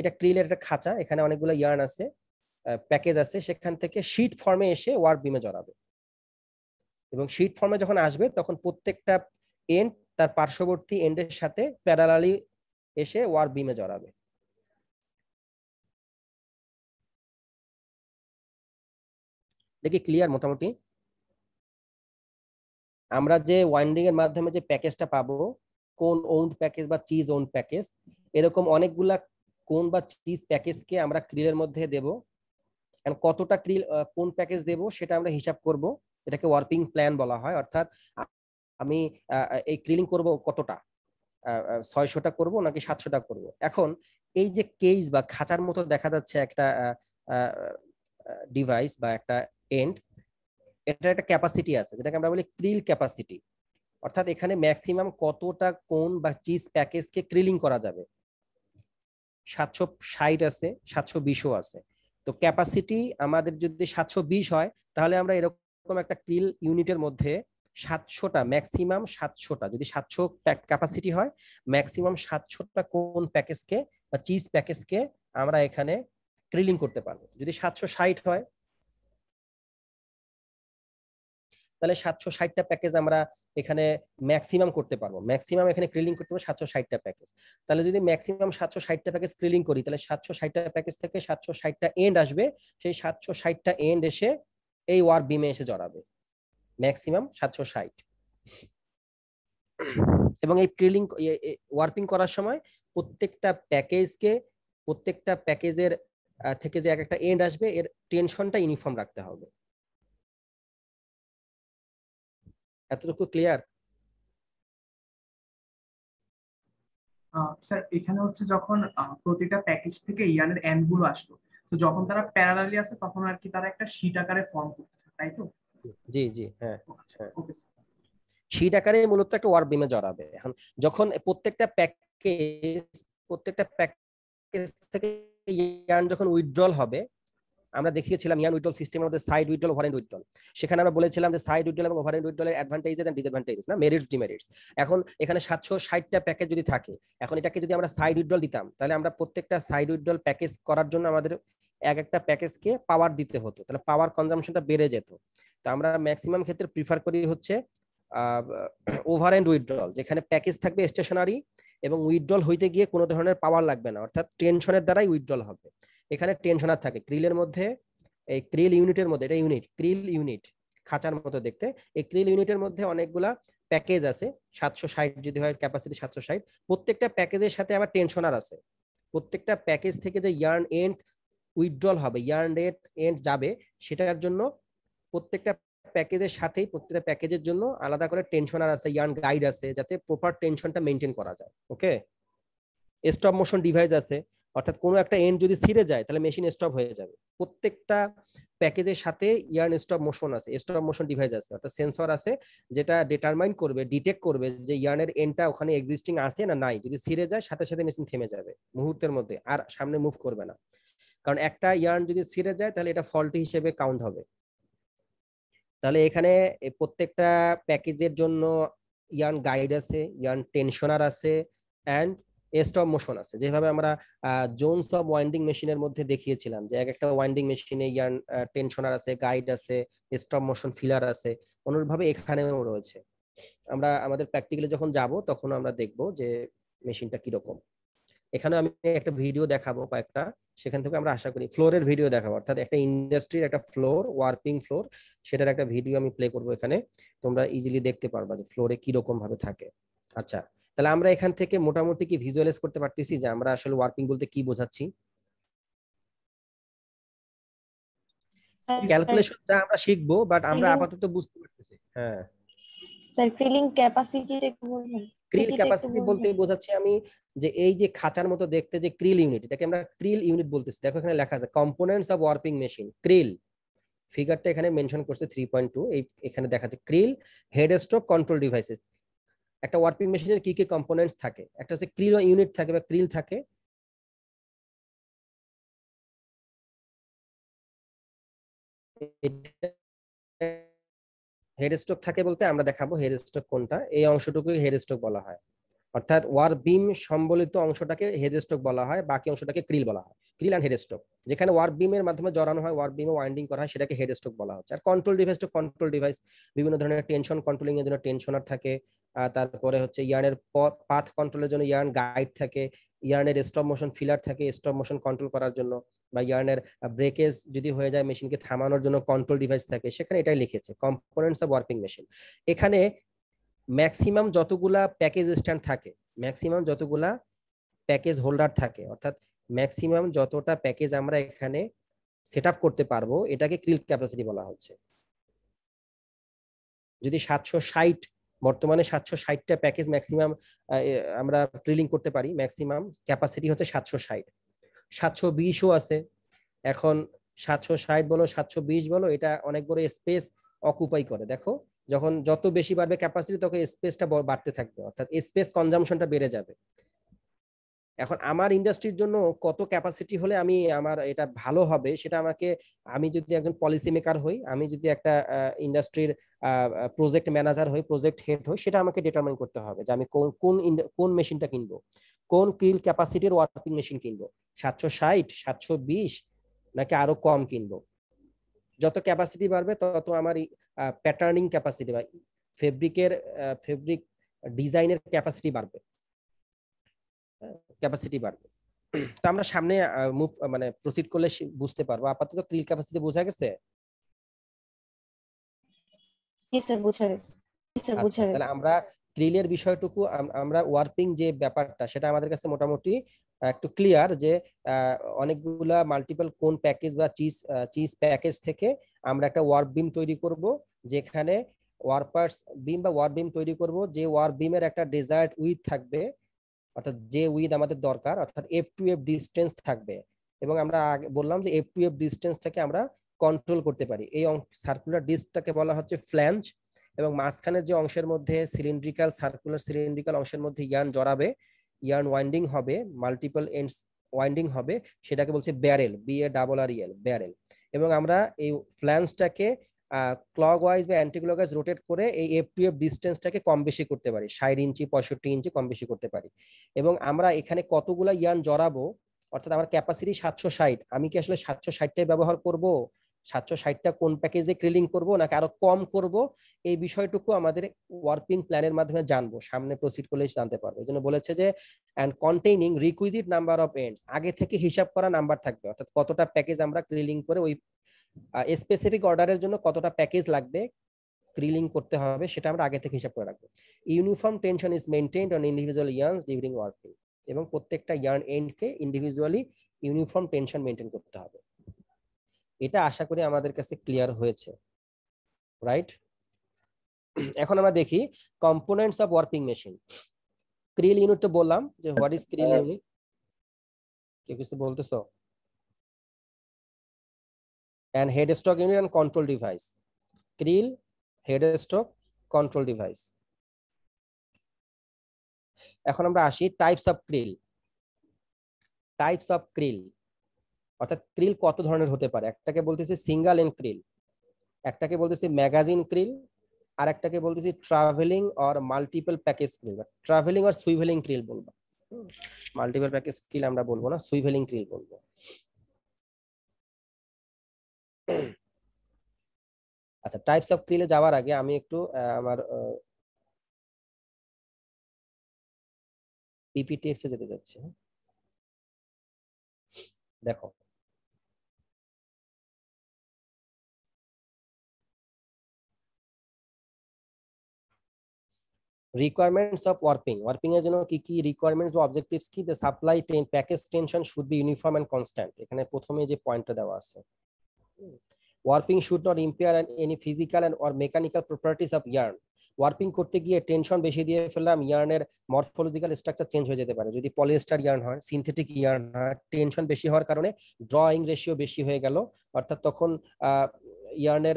এটা ক্রিলের একটা খাঁচা এখানে অনেকগুলো ইয়ার্ন আছে প্যাকেজ আছে সেখান থেকে শিট ফর্মে এসে ওয়ার্ড বিমে জড়াবে এবং শিট ফর্মে যখন আসবে তখন প্রত্যেকটা এন্ড তার পার্শ্ববর্তী এন্ডের সাথে প্যারালালি এসে ওয়ার বিমে জড়াবে দেখি ক্লিয়ার মোটামুটি আমরা যে ওয়াইন্ডিং এর মাধ্যমে যে প্যাকেজটা পাবো কোন ওন্ড প্যাকেজ বা চিজ ওন্ড প্যাকেজ এরকম অনেকগুলা কোন বা চিজ প্যাকেজকে আমরা ক্রিলের মধ্যে দেব কতটা ক্রিল কোন প্যাকেজ দেব সেটা আমরা হিসাব করব এটাকে ওয়ার্পিং প্ল্যান বলা হয় অর্থাৎ আমি এই ক্লিনিং করব কতটা ছয়শটা করব নাকি সাতশোটা করব এখন এই যে কেজ বা খাঁচার মতো দেখা যাচ্ছে একটা ডিভাইস বা একটা এন্ড এটার একটা ক্যাপাসিটি আছে যেটাকে আমরা বলি ক্রিল ক্যাপাসিটি অর্থাৎ এখানে ম্যাক্সিমাম কতটা কোন বা চিজ প্যাকেজকে ক্রিলিং করা যাবে সাতশো ষাট আছে সাতশো বিশও আছে তো ক্যাপাসিটি আমাদের যদি সাতশো বিশ হয় তাহলে আমরা এরকম একটা ক্রিল ইউনিটের মধ্যে সাতশোটা ম্যাক্সিমাম সাতশোটা যদি সাতশো ক্যাপাসিটি হয় ম্যাক্সিমাম সাতশোটা কোন প্যাকেজকে বা চিজ প্যাকেজকে আমরা এখানে ক্রিলিং করতে পারবো যদি সাতশো ষাট হয় তাহলে সাতশো ষাটটা প্যাকেজ আমরা এখানে ম্যাক্সিমাম করতে পারবো ম্যাক্সিমাম এখানে ক্রিলিং করতে পারবো সাতশো ষাটটা প্যাকেজ তাহলে যদি ম্যাক্সিমাম সাতশো ষাটটা প্যাকেজ ক্রিলিং করি তাহলে সাতশো ষাটটা প্যাকেজ থেকে সাতশো ষাটটা এন্ড আসবে সেই সাতশো ষাটটা এন্ড এসে এই ওয়ার বিমে এসে জড়াবে ম্যাক্সিমাম সাতশো ষাট এবং এই প্রিলিং ওয়ার্পিং করার সময় প্রত্যেকটা প্যাকেজকে প্রত্যেকটা প্যাকেজের থেকে যে এক একটা এন্ড আসবে এর টেনশনটা ইউনিফর্ম রাখতে হবে এতটুকু ক্লিয়ার স্যার এখানে হচ্ছে যখন প্রতিটা প্যাকেজ থেকে ইয়ানের এন্ড গুলো আসলো তো যখন তারা প্যারালালি আছে তখন আর কি তারা একটা শীট আকারে ফর্ম করতেছে তাই তো জি জি হ্যাঁ আচ্ছা, হ্যাঁ শীট আকারে মূলত একটা ওয়ার বিমে জড়াবে এখন যখন প্রত্যেকটা প্যাকেজ প্রত্যেকটা প্যাকেজ থেকে ইয়ার্ন যখন উইথড্রল হবে আমরা দেখিয়েছিলাম ইয়ান উইথড্রল সিস্টেমের মধ্যে সাইড উইথড্রল ওভারেন্ড উইথড্রল সেখানে আমরা বলেছিলাম যে সাইড উইথড্রল এবং ওভারেন্ড উইথড্রলের অ্যাডভান্টেজেস এন্ড ডিসঅ্যাডভান্টেজেস না মেরিটস ডিমেরিটস এখন এখানে 760টা প্যাকেজ যদি থাকে এখন এটাকে যদি আমরা সাইড উইথড্রল দিতাম তাহলে আমরা প্রত্যেকটা সাইড উইথড্রল প্যাকেজ করার জন্য আমাদের এক একটা প্যাকেজকে পাওয়ার দিতে হতো তাহলে পাওয়ার কনজাম্পশনটা বেড়ে যেত তা আমরা ম্যাক্সিমাম ক্ষেত্রে প্রিফার করি হচ্ছে ওভার এন্ড উইথড্রল যেখানে প্যাকেজ থাকবে স্টেশনারি এবং উইথড্রল হইতে গিয়ে কোনো ধরনের পাওয়ার লাগবে না অর্থাৎ টেনশনের দ্বারাই উইথড্রল হবে এখানে টেনশন আর থাকে ক্রিলের মধ্যে এই ক্রিল ইউনিটের মধ্যে এটা ইউনিট ক্রিল ইউনিট খাঁচার মতো দেখতে এই ক্রিল ইউনিটের মধ্যে অনেকগুলা প্যাকেজ আছে সাতশো ষাট যদি হয় ক্যাপাসিটি সাতশো ষাট প্রত্যেকটা প্যাকেজের সাথে আবার টেনশনার আছে প্রত্যেকটা প্যাকেজ থেকে যে ইয়ার্ন এন্ড উইথড্রল হবে ইয়ার্ন এন্ড এন্ড যাবে সেটার জন্য প্রত্যেকটা প্যাকেজের সাথেই প্রত্যেকটা প্যাকেজের জন্য আলাদা করে টেনশনার আছে ইয়ার্ন গাইড আছে যাতে প্রপার টেনশনটা মেনটেন করা যায় ওকে স্টপ মোশন ডিভাইস আছে অর্থাৎ কোনো একটা এন্ড যদি ছিঁড়ে যায় তাহলে মেশিন স্টপ হয়ে যাবে প্রত্যেকটা প্যাকেজের সাথে ইয়ার্ন স্টপ মোশন আছে স্টপ মোশন ডিভাইস আছে অর্থাৎ সেন্সর আছে যেটা ডিটারমাইন করবে ডিটেক্ট করবে যে ইয়ার্নের এন্ডটা ওখানে এক্সিস্টিং আছে না নাই যদি ছিঁড়ে যায় সাথে সাথে মেশিন থেমে যাবে মুহূর্তের মধ্যে আর সামনে মুভ করবে না কারণ একটা ইয়ার্ন যদি ছিঁড়ে যায় তাহলে এটা ফল্ট হিসেবে কাউন্ট হবে তাহলে এখানে প্রত্যেকটা প্যাকেজের জন্য ইয়ান গাইড আছে ইয়ান টেনশনার আছে অ্যান্ড স্টপ মোশন আছে যেভাবে আমরা জোনস অফ ওয়াইন্ডিং মেশিনের মধ্যে দেখিয়েছিলাম যে এক একটা ওয়াইন্ডিং মেশিনে ইয়ান টেনশনার আছে গাইড আছে স্টপ মোশন ফিলার আছে অনুরূপভাবে এখানেও রয়েছে আমরা আমাদের প্র্যাকটিক্যালি যখন যাব তখন আমরা দেখব যে মেশিনটা কিরকম এখানে আমি একটা ভিডিও দেখাবো কয়েকটা সেখান থেকে আমরা আশা করি ফ্লোরের ভিডিও দেখাবো অর্থাৎ একটা ইন্ডাস্ট্রির একটা ফ্লোর ওয়ার্পিং ফ্লোর সেটার একটা ভিডিও আমি প্লে করব এখানে তোমরা ইজিলি দেখতে পারবা যে ফ্লোরে কিরকম ভাবে থাকে আচ্ছা তাহলে আমরা এখান থেকে মোটামুটি কি ভিজুয়ালাইজ করতে পারতেছি যে আমরা আসলে ওয়ার্পিং বলতে কি বোঝাচ্ছি ক্যালকুলেশনটা আমরা শিখবো বাট আমরা আপাতত বুঝতে পারতেছি হ্যাঁ স্যার ফিলিং ক্যাপাসিটি একটু বলবেন ক্রিল ক্যাপাসিটি বলতে বোঝাচ্ছি আমি যে এই যে খাঁচার মতো দেখতে যে ক্রিল ইউনিট এটাকে আমরা ক্রিল ইউনিট বলতেছি দেখো এখানে লেখা আছে components of warping machine creel ফিগারটা এখানে মেনশন করছে 3.2 এই এখানে দেখা যাচ্ছে creel head stroke control devices একটা ওয়ার্পিং মেশিনের কি কি কম্পোনেন্টস থাকে একটা হচ্ছে ক্রিল ইউনিট থাকে বা ক্রিল থাকে এটা হেড স্ট্রোক থাকে বলতে আমরা দেখাবো হেড স্ট্রোক কোনটা এই অংশটুকুই হেড স্ট্রোক বলা হয় অর্থাৎ ওয়ার বিম সম্বলিত অংশটাকে হেডস্টক বলা হয় বাকি অংশটাকে ক্রিল বলা হয় ক্রিল অ্যান্ড হেডস্টক যেখানে ওয়ার বিমের মাধ্যমে জড়ানো হয় ওয়ার বিমে ওয়াইন্ডিং করা হয় সেটাকে হেডস্টক বলা হচ্ছে আর control device to control device বিভিন্ন ধরনের টেনশন কন্ট্রোলিং এর জন্য টেনশনার থাকে তারপরে হচ্ছে ইয়ার্নের পাথ কন্ট্রোলের জন্য ইয়ার্ন গাইড থাকে ইয়ারনের স্টপ মোশন ফিলার থাকে স্টপ মোশন কন্ট্রোল করার জন্য বা ইয়ার্নের ব্রেকেজ যদি হয়ে যায় মেশিনকে থামানোর জন্য কন্ট্রোল ডিভাইস থাকে সেখানে এটাই লিখেছে কম্পোনেন্টস অফ ওয়ার্কিং মেশিন এখানে ম্যাক্সিমাম যতগুলা প্যাকেজ স্ট্যান্ড থাকে ম্যাক্সিমাম যতগুলা প্যাকেজ হোল্ডার থাকে অর্থাৎ ম্যাক্সিমাম যতটা প্যাকেজ আমরা এখানে সেট আপ করতে পারবো এটাকে ক্রিল ক্যাপাসিটি বলা হচ্ছে যদি সাতশো ষাট বর্তমানে সাতশো ষাটটা প্যাকেজ ম্যাক্সিমাম আমরা ক্রিলিং করতে পারি ম্যাক্সিমাম ক্যাপাসিটি হচ্ছে সাতশো ষাট সাতশো বিশও আছে এখন সাতশো ষাট বলো সাতশো বিশ বলো এটা অনেক বড় স্পেস অকুপাই করে দেখো যখন যত বেশি বাড়বে ক্যাপাসিটি তখন স্পেসটা বাড়তে থাকবে অর্থাৎ স্পেস কনজামশনটা বেড়ে যাবে এখন আমার ইন্ডাস্ট্রির জন্য কত ক্যাপাসিটি হলে আমি আমার এটা ভালো হবে সেটা আমাকে আমি যদি একজন পলিসি মেকার হই আমি যদি একটা ইন্ডাস্ট্রির প্রজেক্ট ম্যানেজার হই প্রজেক্ট হেড হই সেটা আমাকে ডিটারমাইন করতে হবে যে আমি কোন কোন কোন মেশিনটা কিনবো কোন কিল ক্যাপাসিটির ওয়ার্কিং মেশিন কিনবো সাতশো ষাট সাতশো বিশ নাকি আরো কম কিনবো যত ক্যাপাসিটি বাড়বে তত আমার প্যাটার্নিং ক্যাপাসিটি বা ফেব্রিকের ফেব্রিক ডিজাইনের ক্যাপাসিটি বাড়বে ক্যাপাসিটি বাড়বে তো আমরা সামনে মুভ মানে প্রসিড করলে বুঝতে পারবো আপাতত ক্রিল ক্যাপাসিটি বোঝা গেছে আচ্ছা, আমরা ক্রিলের বিষয়টুকু আমরা ওয়ার্পিং যে ব্যাপারটা সেটা আমাদের কাছে মোটামুটি একটু ক্লিয়ার যে অনেকগুলা মাল্টিপল কোন প্যাকেজ বা চিজ চিজ প্যাকেজ থেকে আমরা একটা ওয়ার্ক বিম তৈরি করব যেখানে ওয়ারপার্স বিম বা ওয়ার বিম তৈরি করব যে ওয়ার বিমের একটা ডিজায়ার্ড উইথ থাকবে অর্থাৎ যে উইথ আমাদের দরকার অর্থাৎ এফ টু এফ ডিস্টেন্স থাকবে এবং আমরা আগে বললাম যে এফ টু এফ ডিস্টেন্সটাকে আমরা কন্ট্রোল করতে পারি এই সার্কুলার ডিস্কটাকে বলা হচ্ছে ফ্ল্যাঞ্জ এবং মাঝখানের যে অংশের মধ্যে সিলিন্ড্রিক্যাল সার্কুলার সিলিন্ড্রিক্যাল অংশের মধ্যে ইয়ার্ন জড়াবে ইয়ার্ন ওয়াইন্ডিং হবে মাল্টিপল এন্ডস ওয়াইন্ডিং হবে সেটাকে বলছে barrel B A double R E L barrel এবং আমরা এই ফ্ল্যাঞ্জটাকে ক্লক ওয়াইজ বা অ্যান্টিক্লক ওয়াইজ রোটেট করে এই এফ টু এফ ডিস্টেন্সটাকে কম বেশি করতে পারি ষাট ইঞ্চি পঁয়ষট্টি ইঞ্চি কম বেশি করতে পারি এবং আমরা এখানে কতগুলো ইয়ান জড়াবো অর্থাৎ আমার ক্যাপাসিটি সাতশো ষাট আমি কি আসলে সাতশো ষাটটাই ব্যবহার করব সাতশো ষাটটা কোন প্যাকেজে ক্রিলিং করব নাকি আরো কম করব এই বিষয়টুকু আমাদের ওয়ার্কিং প্ল্যানের মাধ্যমে জানবো সামনে প্রসিড করলে জানতে পারবো এই জন্য বলেছে যে and containing requisite number of ends আগে থেকে হিসাব করা নাম্বার থাকবে অর্থাৎ কতটা প্যাকেজ আমরা ক্রিলিং করে ওই স্পেসিফিক অর্ডারের জন্য কতটা প্যাকেজ লাগবে ক্রিলিং করতে হবে সেটা আমরা আগে থেকে হিসাব করে রাখবো uniform tension is maintain on individual yarns during working এবং প্রত্যেকটা ইয়ার্ন এন্ডকে ইন্ডিভিজুয়ালি ইউনিফর্ম টেনশন মেনটেন করতে হবে এটা আশা করি আমাদের কাছে ক্লিয়ার হয়েছে রাইট এখন আমরা দেখি components of working machine creel unit তো বললাম যে হোয়াট ইজ ক্রিল ইউনিট কে কিছু বলতেছো and headstock unit and control device. Krill, headstock, control device. এখন আমরা আসি types of creel types of creel অর্থাৎ ক্রিল কত ধরনের হতে পারে একটাকে বলতেছি সিঙ্গেল এন্ড ক্রিল একটাকে বলতেছি ম্যাগাজিন ক্রিল আর একটাকে বলতেছি travelling or multiple package creel travelling or swivelling creel বলবো মাল্টিপল প্যাকেজ ক্রিল আমরা বলবো না সুইভেলিং ক্রিল বলবো আচ্ছা টাইপস অফ ক্লিলে যাওয়ার আগে আমি একটু আমার পিপিটিএক্স এ যেতে যাচ্ছি দেখো রিকোয়ারমেন্টস অফ ওয়ার্পিং ওয়ার্পিং এর জন্য কি কি রিকোয়ারমেন্টস বা অবজেক্টিভস কি the supply ten package tension should be uniform and constant এখানে প্রথমে যে পয়েন্টটা দেওয়া আছে warping should not impair and any physical and or mechanical properties of yarn warping করতে গিয়ে টেনশন বেশি দিয়ে ফেললাম ইয়ার্নের মর্ফোলজিক্যাল স্ট্রাকচার চেঞ্জ হয়ে যেতে পারে যদি পলিস্টার ইয়ার্ন হয় সিনথেটিক ইয়ার্ন হয় টেনশন বেশি হওয়ার কারণে ড্রয়িং রেশিও বেশি হয়ে গেল অর্থাৎ তখন ইয়ার্নের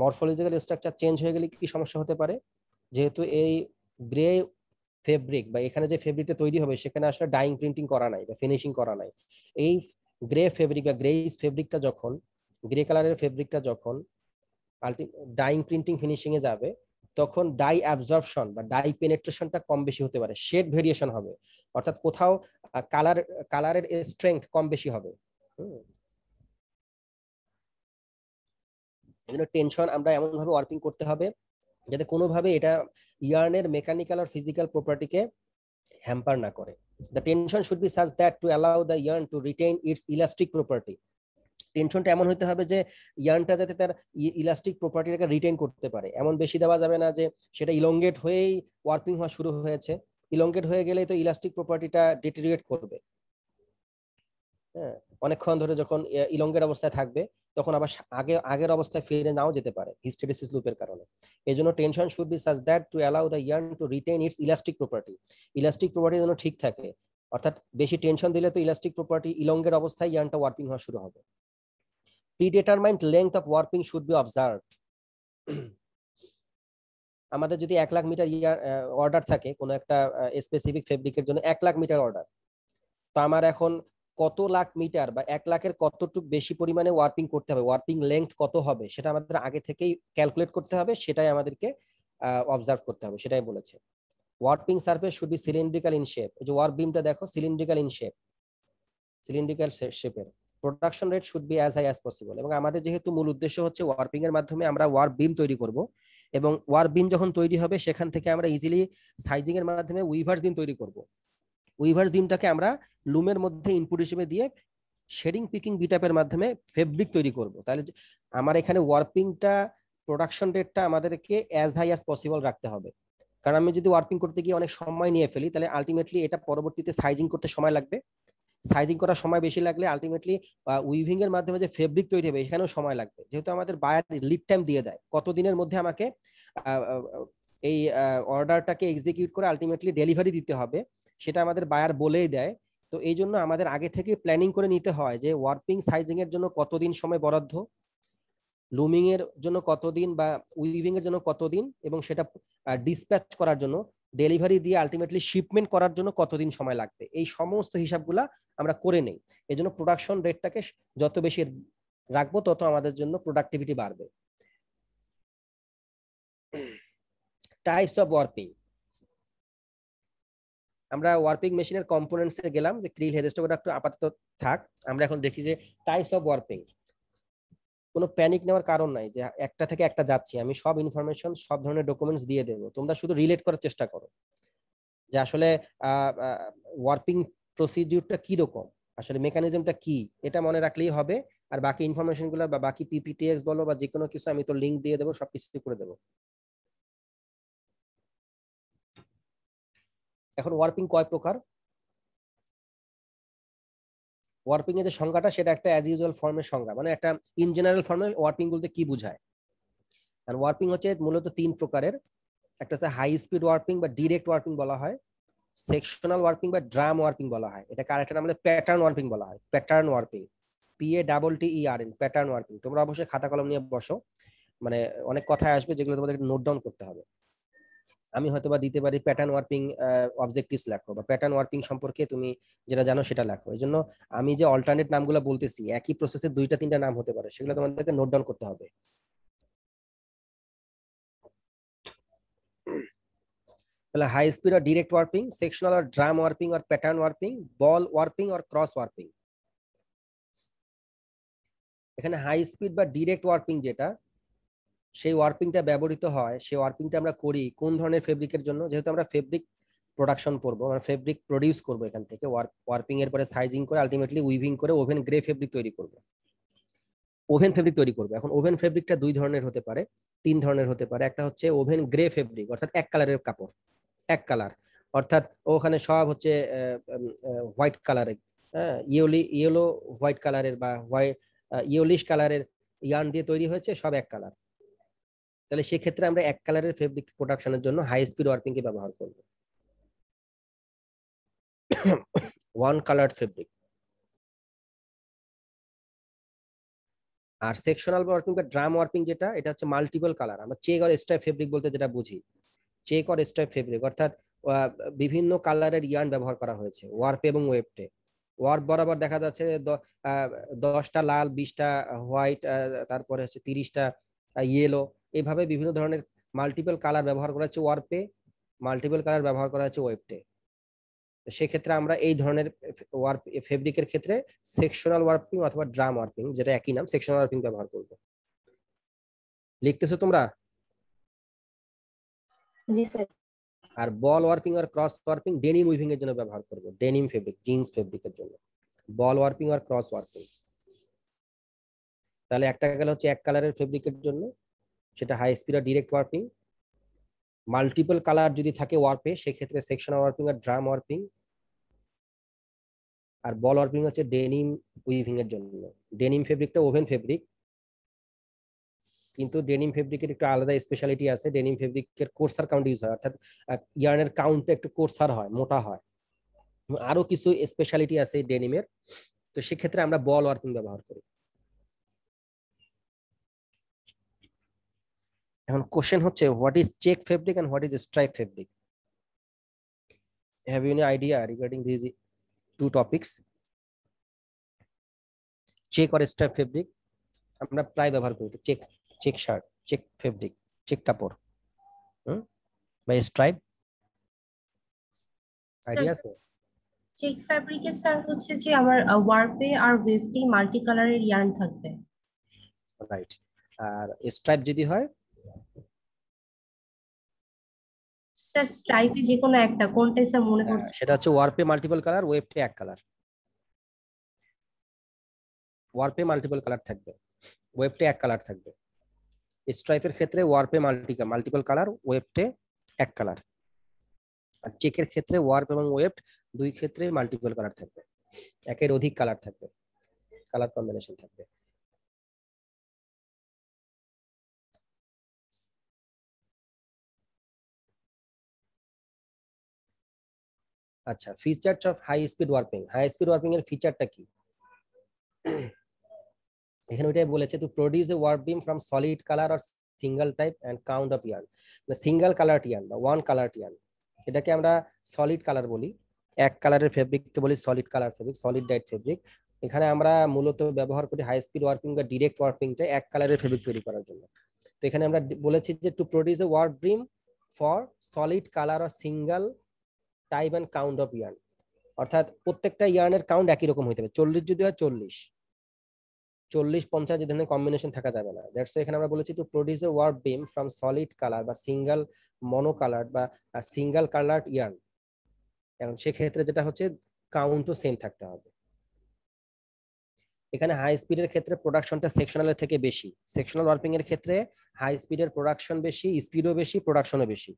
মর্ফোলজিক্যাল স্ট্রাকচার চেঞ্জ হয়ে গেলে কি সমস্যা হতে পারে যেহেতু এই গ্রে ফেব্রিক বা এখানে যে ফেব্রিকটা তৈরি হবে সেখানে আসলে ডাইং প্রিন্টিং করা নাই বা ফিনিশিং করা নাই এই গ্রে ফেব্রিক বা গ্রেইস ফেব্রিকটা যখন গ্রে কালারের ফেব্রিকটা যখন আলটি ডাইং প্রিন্টিং ফিনিশিংয়ে যাবে তখন ডাই অ্যাবজর্পশন বা ডাই পেনেট্রেশনটা কম বেশি হতে পারে শেড ভেরিয়েশন হবে অর্থাৎ কোথাও কালার কালারের স্ট্রেংথ কম বেশি হবে এগুলো টেনশন আমরা এমনভাবে ওয়ার্পিং করতে হবে যাতে কোনোভাবে এটা ইয়ার্নের মেকানিক্যাল আর ফিজিক্যাল প্রপার্টিকে হ্যাম্পার না করে the tension should be such that to allow the yarn to retain its elastic property টেনশনটা এমন হতে হবে যে ইয়ার্নটা যাতে তার ইলাস্টিক প্রপার্টিটাকে রিটেইন করতে পারে এমন বেশি দেওয়া যাবে না যে সেটা ইলঙ্গেট হয়েই ওয়ার্পিং হওয়া শুরু হয়েছে ইলঙ্গেট হয়ে গেলে তো ইলাস্টিক প্রপার্টিটা ডিটেরিয়েট করবে হ্যাঁ অনেকক্ষণ ধরে যখন ইলঙ্গের অবস্থায় থাকবে তখন আবার আগে আগের অবস্থায় ফিরে নাও যেতে পারে হিস্টেরিসিস লুপের কারণে এই জন্য tension should be such that to allow the yarn to retain its elastic property elastic property যেন ঠিক থাকে অর্থাৎ বেশি টেনশন দিলে তো ইলাস্টিক প্রপার্টি ইলঙ্গের অবস্থায় ইয়ার্নটা ওয়ার্পিং হওয়া শুরু হবে predetermined length of warping should be observed আমাদের যদি এক লাখ মিটার ইয়ার অর্ডার থাকে কোনো একটা স্পেসিফিক ফেব্রিকের জন্য এক লাখ মিটার অর্ডার তো আমার এখন কত লাখ মিটার বা এক লাখের কতটুক বেশি পরিমাণে ওয়ার্পিং করতে হবে ওয়ার্পিং লেন্থ কত হবে সেটা আমাদের আগে থেকেই ক্যালকুলেট করতে হবে সেটাই আমাদেরকে অবজার্ভ করতে হবে সেটাই বলেছে warping surface should be cylindrical in shape যে ওয়ার্ক বিমটা দেখো সিলিন্ড্রিক্যাল ইন শেপ সিলিন্ড্রিক্যাল শেপের production rate should be as high as possible এবং আমাদের যেহেতু মূল উদ্দেশ্য হচ্ছে ওয়ার্পিং এর মাধ্যমে আমরা ওয়ার্ক বিম তৈরি করব এবং ওয়ার্ক বিম যখন তৈরি হবে সেখান থেকে আমরা ইজিলি সাইজিং এর মাধ্যমে উইভার্স বিম তৈরি করব উইভার্স বিমটাকে আমরা লুমের মধ্যে ইনপুট হিসেবে দিয়ে শেডিং পিকিং বিটাপের মাধ্যমে ফেব্রিক তৈরি করব তাহলে আমার এখানে ওয়ার্পিংটা প্রোডাকশন রেটটা আমাদেরকে অ্যাজ হাই অ্যাজ পসিবল রাখতে হবে কারণ আমি যদি ওয়ার্পিং করতে গিয়ে অনেক সময় নিয়ে ফেলি তাহলে আলটিমেটলি এটা পরবর্তীতে সাইজিং করতে সময় লাগবে সাইজিং করার সময় বেশি লাগলে আলটিমেটলি উইভিং এর মাধ্যমে যে ফেব্রিক তৈরি হবে এখানেও সময় লাগবে যেহেতু আমাদের বায়ার লিড টাইম দিয়ে দেয় কতদিনের মধ্যে আমাকে এই অর্ডারটাকে এক্সিকিউট করে আলটিমেটলি ডেলিভারি দিতে হবে সেটা আমাদের বায়ার বলেই দেয় তো এই জন্য আমাদের আগে থেকে প্ল্যানিং করে নিতে হয় যে ওয়ার্পিং সাইজিং এর জন্য কতদিন সময় বরাদ্দ লুমিং এর জন্য কতদিন বা উইভিং এর জন্য কতদিন এবং সেটা ডিসপ্যাচ করার জন্য ডেলিভারি দিয়ে আলটিমেটলি শিপমেন্ট করার জন্য কতদিন সময় লাগবে এই সমস্ত হিসাবগুলা আমরা করে নেই এই জন্য প্রোডাকশন রেটটাকে যত বেশি রাখবো তত আমাদের জন্য প্রোডাক্টিভিটি বাড়বে টাইপস অফ ওয়ার্পিং আমরা ওয়ার্পিং মেশিনের কম্পোনেন্টসে গেলাম যে ক্রিল হেডস্টকটা একটু আপাতত থাক আমরা এখন দেখি যে টাইপস অফ ওয়ার্পিং কোনো প্যানিক নেওয়ার কারণ নাই যে একটা থেকে একটা যাচ্ছি আমি সব ইনফরমেশন সব ধরনের ডকুমেন্টস দিয়ে দেবো তোমরা শুধু রিলেট করার চেষ্টা করো যে আসলে ওয়ার্পিং প্রসিডিউরটা রকম আসলে মেকানিজমটা কি এটা মনে রাখলেই হবে আর বাকি ইনফরমেশনগুলো বা বাকি পিপিটিএক্স বলো বা যে কোনো কিছু আমি তো লিঙ্ক দিয়ে দেবো সব কিছু করে দেবো এখন ওয়ার্পিং কয় প্রকার ওয়ার্পিং এর যে সংজ্ঞাটা সেটা একটা অ্যাজ ইউজুয়াল ফর্মের সংজ্ঞা মানে একটা ইন জেনারেল ফর্মে ওয়ার্পিং বলতে কি বোঝায় কারণ ওয়ার্পিং হচ্ছে মূলত তিন প্রকারের একটা হচ্ছে হাই স্পিড ওয়ার্পিং বা ডিরেক্ট ওয়ার্পিং বলা হয় সেকশনাল ওয়ার্পিং বা ড্রাম ওয়ার্পিং বলা হয় এটা কারেক্ট নাম প্যাটার্ন ওয়ার্পিং বলা হয় pattern warping P A double T E R N pattern warping তোমরা অবশ্যই খাতা কলম নিয়ে বসো মানে অনেক কথায় আসবে যেগুলো তোমাদের নোট ডাউন করতে হবে আমি হয়তো বা দিতে পারি প্যাটার্ন ওয়ার্পিং অবজেক্টিভস লেখো বা প্যাটার্ন ওয়ার্পিং সম্পর্কে তুমি যেটা জানো সেটা লেখো এই জন্য আমি যে অল্টারনেট নামগুলো বলতেছি একই প্রসেসে দুইটা তিনটা নাম হতে পারে সেগুলো তোমাদেরকে নোট ডাউন করতে হবে তাহলে হাই স্পিড আর ডিরেক্ট ওয়ার্পিং সেকশনাল আর ড্রাম ওয়ার্পিং আর প্যাটার্ন ওয়ার্পিং বল ওয়ার্পিং আর ক্রস ওয়ার্পিং এখানে হাই স্পিড বা ডিরেক্ট ওয়ার্পিং যেটা সেই ওয়ার্পিংটা ব্যবহৃত হয় সেই ওয়ার্পিংটা আমরা করি কোন ধরনের ফেব্রিকের জন্য যেহেতু আমরা ফেব্রিক প্রোডাকশন করবো মানে ফেব্রিক প্রডিউস করবো এখান থেকে ওয়ার্পিং এর পরে সাইজিং করে আলটিমেটলি উইভিং করে ওভেন গ্রে ফেব্রিক তৈরি করবো ওভেন ফেব্রিক তৈরি করবো এখন ওভেন ফেব্রিকটা দুই ধরনের হতে পারে তিন ধরনের হতে পারে একটা হচ্ছে ওভেন গ্রে ফেব্রিক অর্থাৎ এক কালারের কাপড় এক কালার অর্থাৎ ওখানে সব হচ্ছে হোয়াইট কালারের হ্যাঁ ইয়েলি ইয়েলো হোয়াইট কালারের বা হোয়াইট ইয়েলিশ কালারের ইয়ান দিয়ে তৈরি হয়েছে সব এক কালার তাহলে সেক্ষেত্রে আমরা এক কালারের ফেব্রিক প্রোডাকশনের জন্য হাই স্পিড ওয়ার্পিং কে ব্যবহার করব ওয়ান কালার ফেব্রিক আর সেকশনাল ওয়ার্পিং বা ড্রাম ওয়ার্পিং যেটা এটা হচ্ছে মাল্টিপল কালার আমরা চেক আর স্ট্রাইপ ফেব্রিক বলতে যেটা বুঝি চেক আর স্ট্রাইপ ফেব্রিক অর্থাৎ বিভিন্ন কালারের ইয়ার্ন ব্যবহার করা হয়েছে ওয়ার্পে এবং ওয়েবটে ওয়ার্প বরাবর দেখা যাচ্ছে দশটা লাল বিশটা হোয়াইট তারপরে হচ্ছে তিরিশটা ইয়েলো এইভাবে বিভিন্ন ধরনের মাল্টিপল কালার ব্যবহার করা হচ্ছে ওয়ার্পে মাল্টিপল কালার ব্যবহার করা হচ্ছে ওয়েবটে সেক্ষেত্রে আমরা এই ধরনের ওয়ার্প ফেব্রিকের ক্ষেত্রে সেকশনাল ওয়ার্পিং অথবা ড্রাম ওয়ার্পিং যেটা একই নাম সেকশনাল ওয়ার্পিং ব্যবহার করব লিখতেছো তোমরা জি স্যার আর বল ওয়ার্পিং আর ক্রস ওয়ার্পিং ডেনিম উইভিং এর জন্য ব্যবহার করব ডেনিম ফেব্রিক জিন্স ফেব্রিকের জন্য বল ওয়ার্পিং আর ক্রস ওয়ার্পিং তাহলে একটা গেল হচ্ছে এক কালারের ফেব্রিকের জন্য সেটা হাই স্পিড আর ডিরেক্ট ওয়ার্পিং মাল্টিপল কালার যদি থাকে ওয়ার্পে সেক্ষেত্রে সেকশন ওয়ার্পিং আর ড্রাম ওয়ার্পিং আর বল ওয়ার্পিং হচ্ছে ডেনিম উইভিং এর জন্য ডেনিম ফেব্রিকটা ওভেন ফেব্রিক কিন্তু ডেনিম ফেব্রিকের একটু আলাদা স্পেশালিটি আছে ডেনিম ফেব্রিকের কোর্সার কাউন্ট ইউজ হয় অর্থাৎ ইয়ার্নের কাউন্ট একটু কোর্সার হয় মোটা হয় আরো কিছু স্পেশালিটি আছে ডেনিমের তো সেক্ষেত্রে আমরা বল ওয়ার্কিং ব্যবহার করি এখন কোশ্চেন হচ্ছে what is check fabric and what is stripe fabric have you idea regarding this two topics check আর স্ট্রাইপ ফেব্রিক আমরা প্রায় ব্যবহার করি check check shirt check fabric check কাপড় হুম বাই স্ট্রাইপ আইডিয়া আছে চেক ফ্যাব্রিকের স্যার হচ্ছে যে আমার ওয়ার্পে আর ওয়েভটি মাল্টি কালারের ইয়ার্ন থাকবে রাইট আর স্ট্রাইপ যদি হয় স্যার স্ট্রাইপে যে কোনো একটা কোনটাই স্যার মনে হ্যাঁ, পড়ছে সেটা হচ্ছে ওয়ারপে মাল্টিপল কালার ওয়েবটে এক কালার ওয়ারপে মাল্টিপল কালার থাকবে ওয়েবটে এক কালার থাকবে স্ট্রাইপের ক্ষেত্রে ওয়ারপে মাল্টি মাল্টিপল কালার ওয়েবটে এক কালার আর চেকের ক্ষেত্রে ওয়ার্প এবং ওয়েব দুই ক্ষেত্রে মাল্টিপল কালার থাকবে একের অধিক কালার থাকবে কালার কম্বিনেশন থাকবে আচ্ছা features of high speed warping high speed warping এর ফিচারটা কি এখানে ওইটাই বলেছে to produce a warp beam from solid colour or single type and count of yarn single colour টিয়ান বা ওয়ান কালার টিয়ান এটাকে আমরা সলিড কালার বলি এক কালারের ফেব্রিককে বলি solid colour fabric solid dyed fabric এখানে আমরা মূলত ব্যবহার করি হাই স্পিড ওয়ার্পিং বা ডিরেক্ট ওয়ার্পিংটা এক কালারের ফেব্রিক তৈরি করার জন্য তো এখানে আমরা বলেছি যে to produce a warp beam for solid colour or single type and count of yarn অর্থাৎ প্রত্যেকটা ইয়ার্নের কাউন্ট একই রকম হইতে হবে চল্লিশ যদি হয় চল্লিশ চল্লিশ পঞ্চাশ ধরনের কম্বিনেশন থাকা যাবে না দ্যাটস এখানে আমরা বলেছি to produce a work beam from solid colour বা সিঙ্গেল মনো কালার বা সিঙ্গেল কালার ইয়ার্ন এখন সেক্ষেত্রে যেটা হচ্ছে কাউন্টও সেম থাকতে হবে এখানে হাই স্পিডের ক্ষেত্রে প্রোডাকশনটা সেকশনালের থেকে বেশি সেকশনাল ওয়ার্পিং এর ক্ষেত্রে হাই স্পিডের প্রোডাকশন বেশি স্পিডও বেশি প্রোডাকশনও বেশি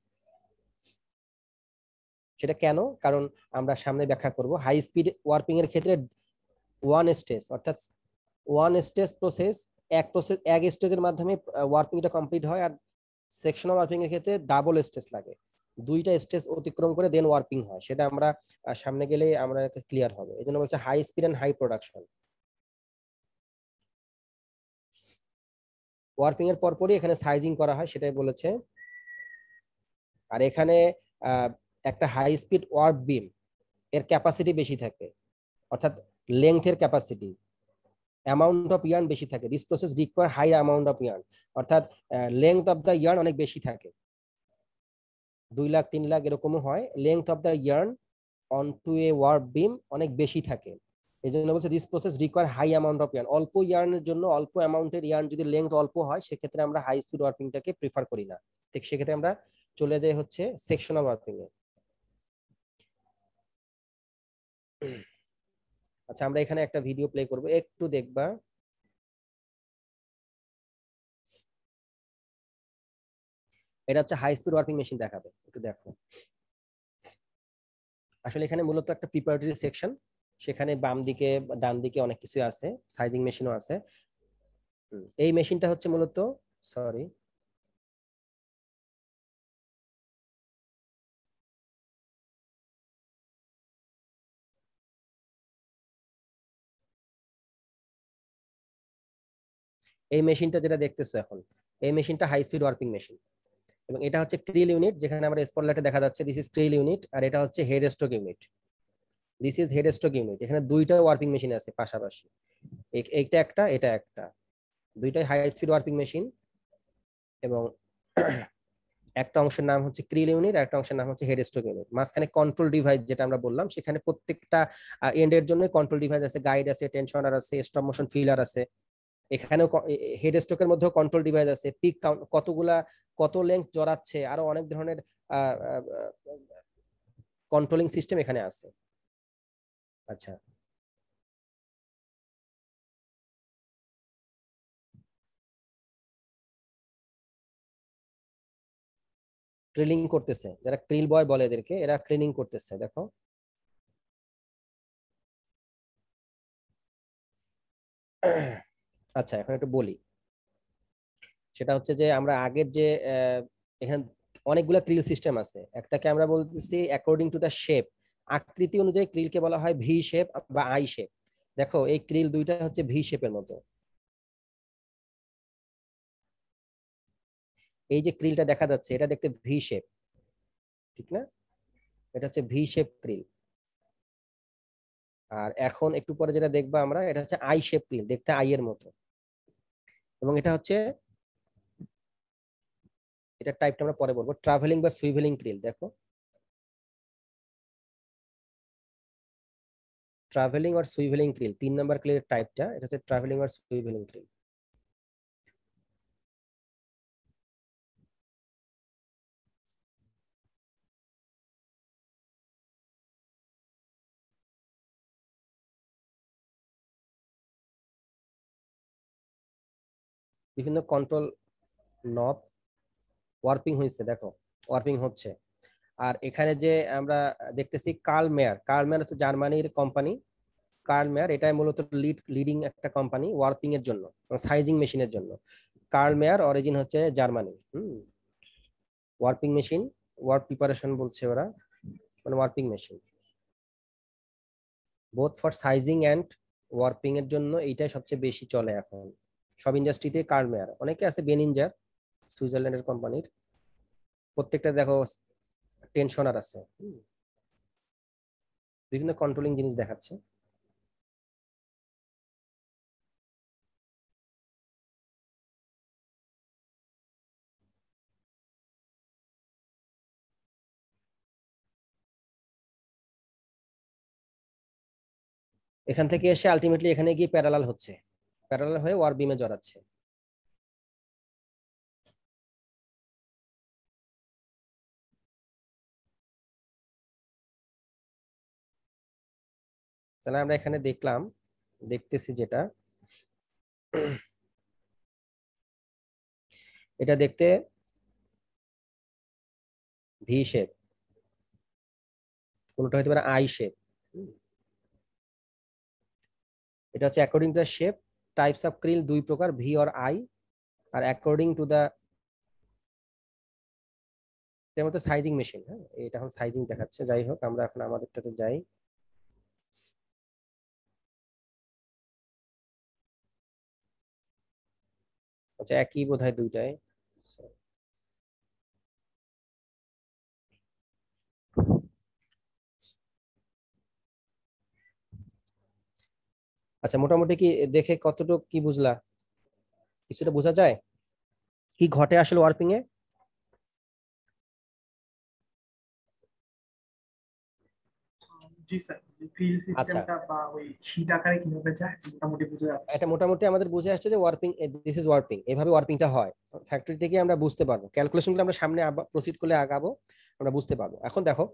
সেটা কেন কারণ আমরা সামনে ব্যাখ্যা করব হাই স্পিড ওয়ার্পিং এর ক্ষেত্রে ওয়ান স্টেজ অর্থাৎ ওয়ান স্টেজ প্রসেস এক প্রসেস এক স্টেজের মাধ্যমে ওয়ার্পিংটা কমপ্লিট হয় আর সেকশন ওয়ার্পিং এর ক্ষেত্রে ডাবল স্টেজ লাগে দুইটা স্টেজ অতিক্রম করে দেন ওয়ার্পিং হয় সেটা আমরা সামনে গেলে আমরা ক্লিয়ার হবে এই জন্য বলছে high speed and high production warping এর পরপরই এখানে সাইজিং করা হয় সেটাই বলেছে আর এখানে একটা হাই স্পিড ওয়ার্ক বিম এর ক্যাপাসিটি বেশি থাকে অর্থাৎ লেংথের ক্যাপাসিটি অ্যামাউন্ট অফ ইয়ার্ন বেশি থাকে this process require high amount of yarn অর্থাৎ লেংথ অফ দ্য ইয়ার্ন অনেক বেশি থাকে দুই লাখ তিন লাখ এরকমও হয় length of the yarn on to a work beam অনেক বেশি থাকে এই জন্য বলছে this process require high amount of yarn অল্প ইয়ার্নের জন্য অল্প অ্যামাউন্টের ইয়ার্ন যদি লেংথ অল্প হয় সেক্ষেত্রে আমরা হাই স্পিড ওয়ার্পিংটাকে প্রিফার করি না ঠিক সেক্ষেত্রে আমরা চলে যাই হচ্ছে সেকশনাল ওয়ার্পিং এ আচ্ছা আমরা এখানে একটা ভিডিও প্লে করব একটু দেখবা এটা হচ্ছে হাই স্পিড ওয়ার্কিং মেশিন দেখাবে একটু দেখো আসলে এখানে মূলত একটা প্রিপারেটরি সেকশন সেখানে বাম দিকে ডান দিকে অনেক কিছু আছে সাইজিং মেশিনও আছে এই মেশিনটা হচ্ছে মূলত সরি এই মেশিনটা যেটা দেখতেছো এখন এই মেশিনটা হাই স্পিড ওয়ার্পিং মেশিন এবং এটা হচ্ছে ক্রিল ইউনিট যেখানে আমরা স্পটলাইটে দেখা যাচ্ছে দিস ইজ ক্রিল ইউনিট আর এটা হচ্ছে head stroke unit this is head stroke unit এখানে দুইটা ওয়ার্পিং মেশিন আছে পাশাপাশি এইটা একটা এটা একটা দুইটাই হাই স্পিড ওয়ার্পিং মেশিন এবং একটা অংশের নাম হচ্ছে ক্রিল ইউনিট একটা অংশের নাম হচ্ছে হেড স্ট্রোক ইউনিট মাঝখানে কন্ট্রোল ডিভাইস যেটা আমরা বললাম সেখানে প্রত্যেকটা এন্ডের জন্য কন্ট্রোল ডিভাইস আছে গাইড আছে টেনশনার আছে স্টপ মোশন ফিলার আছে এখানেও হেড স্ট্রোকের মধ্যেও কন্ট্রোল ডিভাইস আছে পিক কাউন্ট কতগুলা কত লেন্থ জড়াচ্ছে আরো অনেক ধরনের কন্ট্রোলিং সিস্টেম এখানে আছে আচ্ছা ক্রিলিং করতেছে যারা ক্রিল বয় বলে এদেরকে এরা ক্লিনিং করতেছে দেখো আচ্ছা এখন একটু বলি সেটা হচ্ছে যে আমরা আগের যে এখানে অনেকগুলো ক্রিল সিস্টেম আছে একটাকে আমরা বলতেছি অ্যাকর্ডিং টু দ্য শেপ আকৃতি অনুযায়ী ক্রিলকে বলা হয় ভি শেপ বা আই শেপ দেখো এই ক্রিল দুইটা হচ্ছে ভি শেপের মতো এই যে ক্রিলটা দেখা যাচ্ছে এটা দেখতে ভি শেপ ঠিক না এটা হচ্ছে ভি শেপ ক্রিল আর এখন একটু পরে যেটা দেখবো আমরা এটা হচ্ছে আই শেপ ক্রিল দেখতে আই এর মতো এবং এটা হচ্ছে এটা টাইপটা আমরা পরে বলবো ট্রাভেলিং বা সুইভেলিং ক্রিল দেখো ট্রাভেলিং আর সুইভেলিং ক্রিল তিন নাম্বার ক্রিলের টাইপটা এটা হচ্ছে ট্রাভেলিং আর সুইভেলিং ক্রিল বিভিন্ন কন্ট্রোল নব ওয়ার্পিং হয়েছে দেখো ওয়ার্পিং হচ্ছে আর এখানে যে আমরা দেখতেছি কার্ল মেয়ার কার্ল মেয়ার হচ্ছে জার্মানির কোম্পানি কার্ল মেয়ার এটাই মূলত লিড লিডিং একটা কোম্পানি ওয়ার্পিং এর জন্য সাইজিং মেশিনের জন্য কার্ল মেয়ার অরিজিন হচ্ছে Germany hmm warping machine work preparation বলছে ওরা মানে warping machine both for sizing and warping এর জন্য এইটাই সবচেয়ে বেশি চলে এখন সব ইন্ডাস্ট্রিতে কার মেয়ার অনেকে আছে বেনিনজার সুইজারল্যান্ডের কোম্পানির প্রত্যেকটা দেখো টেনশনার আছে বিভিন্ন কন্ট্রোলিং জিনিস দেখাচ্ছে এখান থেকে এসে আলটিমেটলি এখানে গিয়ে প্যারালাল হচ্ছে প্যারালাল হয়ে ওয়ার বিমে জড়াচ্ছে তাহলে আমরা এখানে দেখলাম দেখতেছি যেটা এটা দেখতে ভি শেপ কোনটা হইতে পারে আই শেপ এটা হচ্ছে according to the shape types of krill দুই প্রকার ভি অর আই আর অ্যাকর্ডিং টু দ্য এর মতো সাইজিং মেশিন হ্যাঁ এটা এখন সাইজিং দেখাচ্ছে যাই হোক আমরা এখন আমাদেরটাতে যাই আচ্ছা একই বোধহয় হয় দুইটায় আচ্ছা মোটামুটি কি দেখে কতটুকু কি বুঝলা কিছুটা বোঝা যায় কি ঘটে আসলে ওয়ার্পিং এ আচ্ছা। মোটামুটি আমাদের বুঝে আসছে যে ওয়ার্পিং দিস এভাবে হয় ফ্যাক্টরি আমরা বুঝতে পারবো আমরা সামনে আগাবো আমরা বুঝতে পারবো এখন দেখো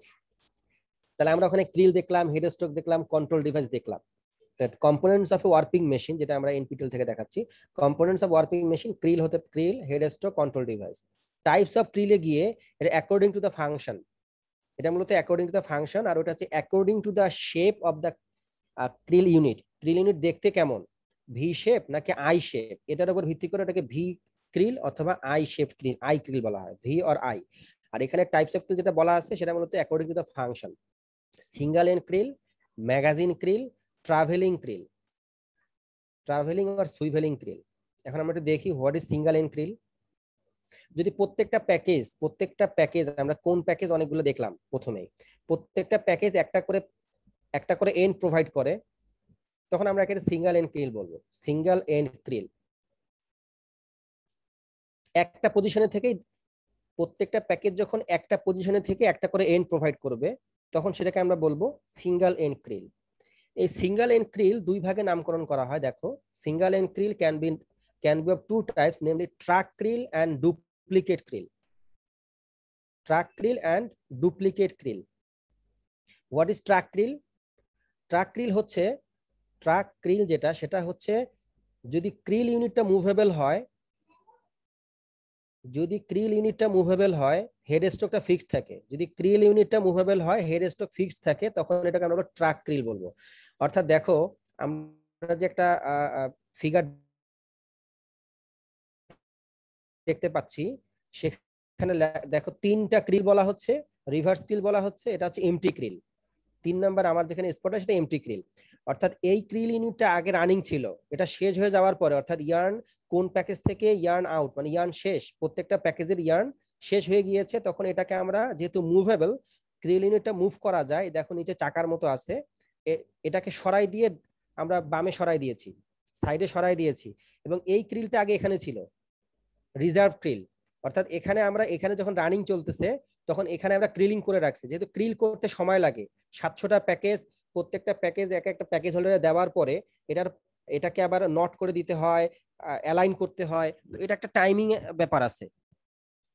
তাহলে আমরা ওখানে ক্রিল দেখলাম হেডস্টক দেখলাম কন্ট্রোল ডিভাইস দেখলাম that components of a warping machine যেটা আমরা এনপিটেল থেকে দেখাচ্ছি components of warping machine creel হতে creel headstock control device types of ক্রিলে গিয়ে এটা অ্যাকর্ডিং টু দ্য ফাংশন এটা মূলত অ্যাকর্ডিং টু দ্য ফাংশন আর ওটা হচ্ছে according to the shape of the creel unit creel unit দেখতে কেমন ভি শেপ নাকি আই শেপ এটার উপর ভিত্তি করে এটাকে ভি ক্রিল অথবা I shape creel I creel বলা হয় ভি অর আই আর এখানে টাইপস অফ ক্রিল যেটা বলা আছে সেটা মূলত according to the function single end creel magazine creel traveling creel traveling আর সুইভেলিং ক্রিল এখন আমরা একটু দেখি what is single end creel যদি প্রত্যেকটা প্যাকেজ প্রত্যেকটা প্যাকেজ আমরা কোন প্যাকেজ অনেকগুলো দেখলাম প্রথমেই প্রত্যেকটা প্যাকেজ একটা করে একটা করে এন্ড প্রোভাইড করে তখন আমরা একে সিঙ্গেল এন্ড ক্রিল বলবো সিঙ্গেল এন্ড ক্রিল একটা পজিশনে থেকেই প্রত্যেকটা প্যাকেজ যখন একটা পজিশনে থেকে একটা করে এন্ড প্রোভাইড করবে তখন সেটাকে আমরা বলবো সিঙ্গেল এন্ড ক্রিল এই সিঙ্গাল এন্ড ক্রিল দুই ভাগে নামকরণ করা হয় দেখো single end creel can be can be of two types namely truck creel and duplicate creel truck creel and duplicate creel what is truck creel truck creel হচ্ছে truck creel যেটা সেটা হচ্ছে যদি ক্রিল ইউনিটটা মুভেবল হয় যদি krill ইউনিটটা movable হয় হেড স্টকটা ফিক্সড থাকে যদি ক্রিল ইউনিটটা মুভেবল হয় হেড স্টক ফিক্সড থাকে তখন এটাকে আমরা ট্রাক ক্রিল বলবো অর্থাৎ দেখো আমরা যে একটা ফিগার দেখতে পাচ্ছি সেখানে দেখো তিনটা ক্রিল বলা হচ্ছে রিভার্স ক্রিল বলা হচ্ছে এটা হচ্ছে এমটি ক্রিল তিন নাম্বার আমার যেখানে স্পট সেটা এমটি ক্রিল অর্থাৎ এই ক্রিল ইউনিটটা আগে রানিং ছিল এটা শেষ হয়ে যাওয়ার পরে অর্থাৎ ইয়ার্ন কোন প্যাকেজ থেকে ইয়ার্ন আউট মানে ইয়ার্ন শেষ প্রত্যেকটা প্যাকেজের ইয়ার্ন শেষ হয়ে গিয়েছে তখন এটাকে আমরা যেহেতু মুভেবল ক্রিল ইউনিটটা মুভ করা যায় দেখো নিচে চাকার মতো আছে এটাকে সরাই দিয়ে আমরা বামে সরাই দিয়েছি সাইডে সরাই দিয়েছি এবং এই ক্রিলটা আগে এখানে ছিল রিজার্ভ ক্রিল অর্থাৎ এখানে আমরা এখানে যখন রানিং চলতেছে তখন এখানে আমরা ক্রিলিং করে রাখছি যেহেতু ক্রিল করতে সময় লাগে সাতশোটা প্যাকেজ প্রত্যেকটা প্যাকেজ এক একটা প্যাকেজ হোল্ডারে দেওয়ার পরে এটার এটাকে আবার নট করে দিতে হয় অ্যালাইন করতে হয় তো এটা একটা টাইমিং ব্যাপার আছে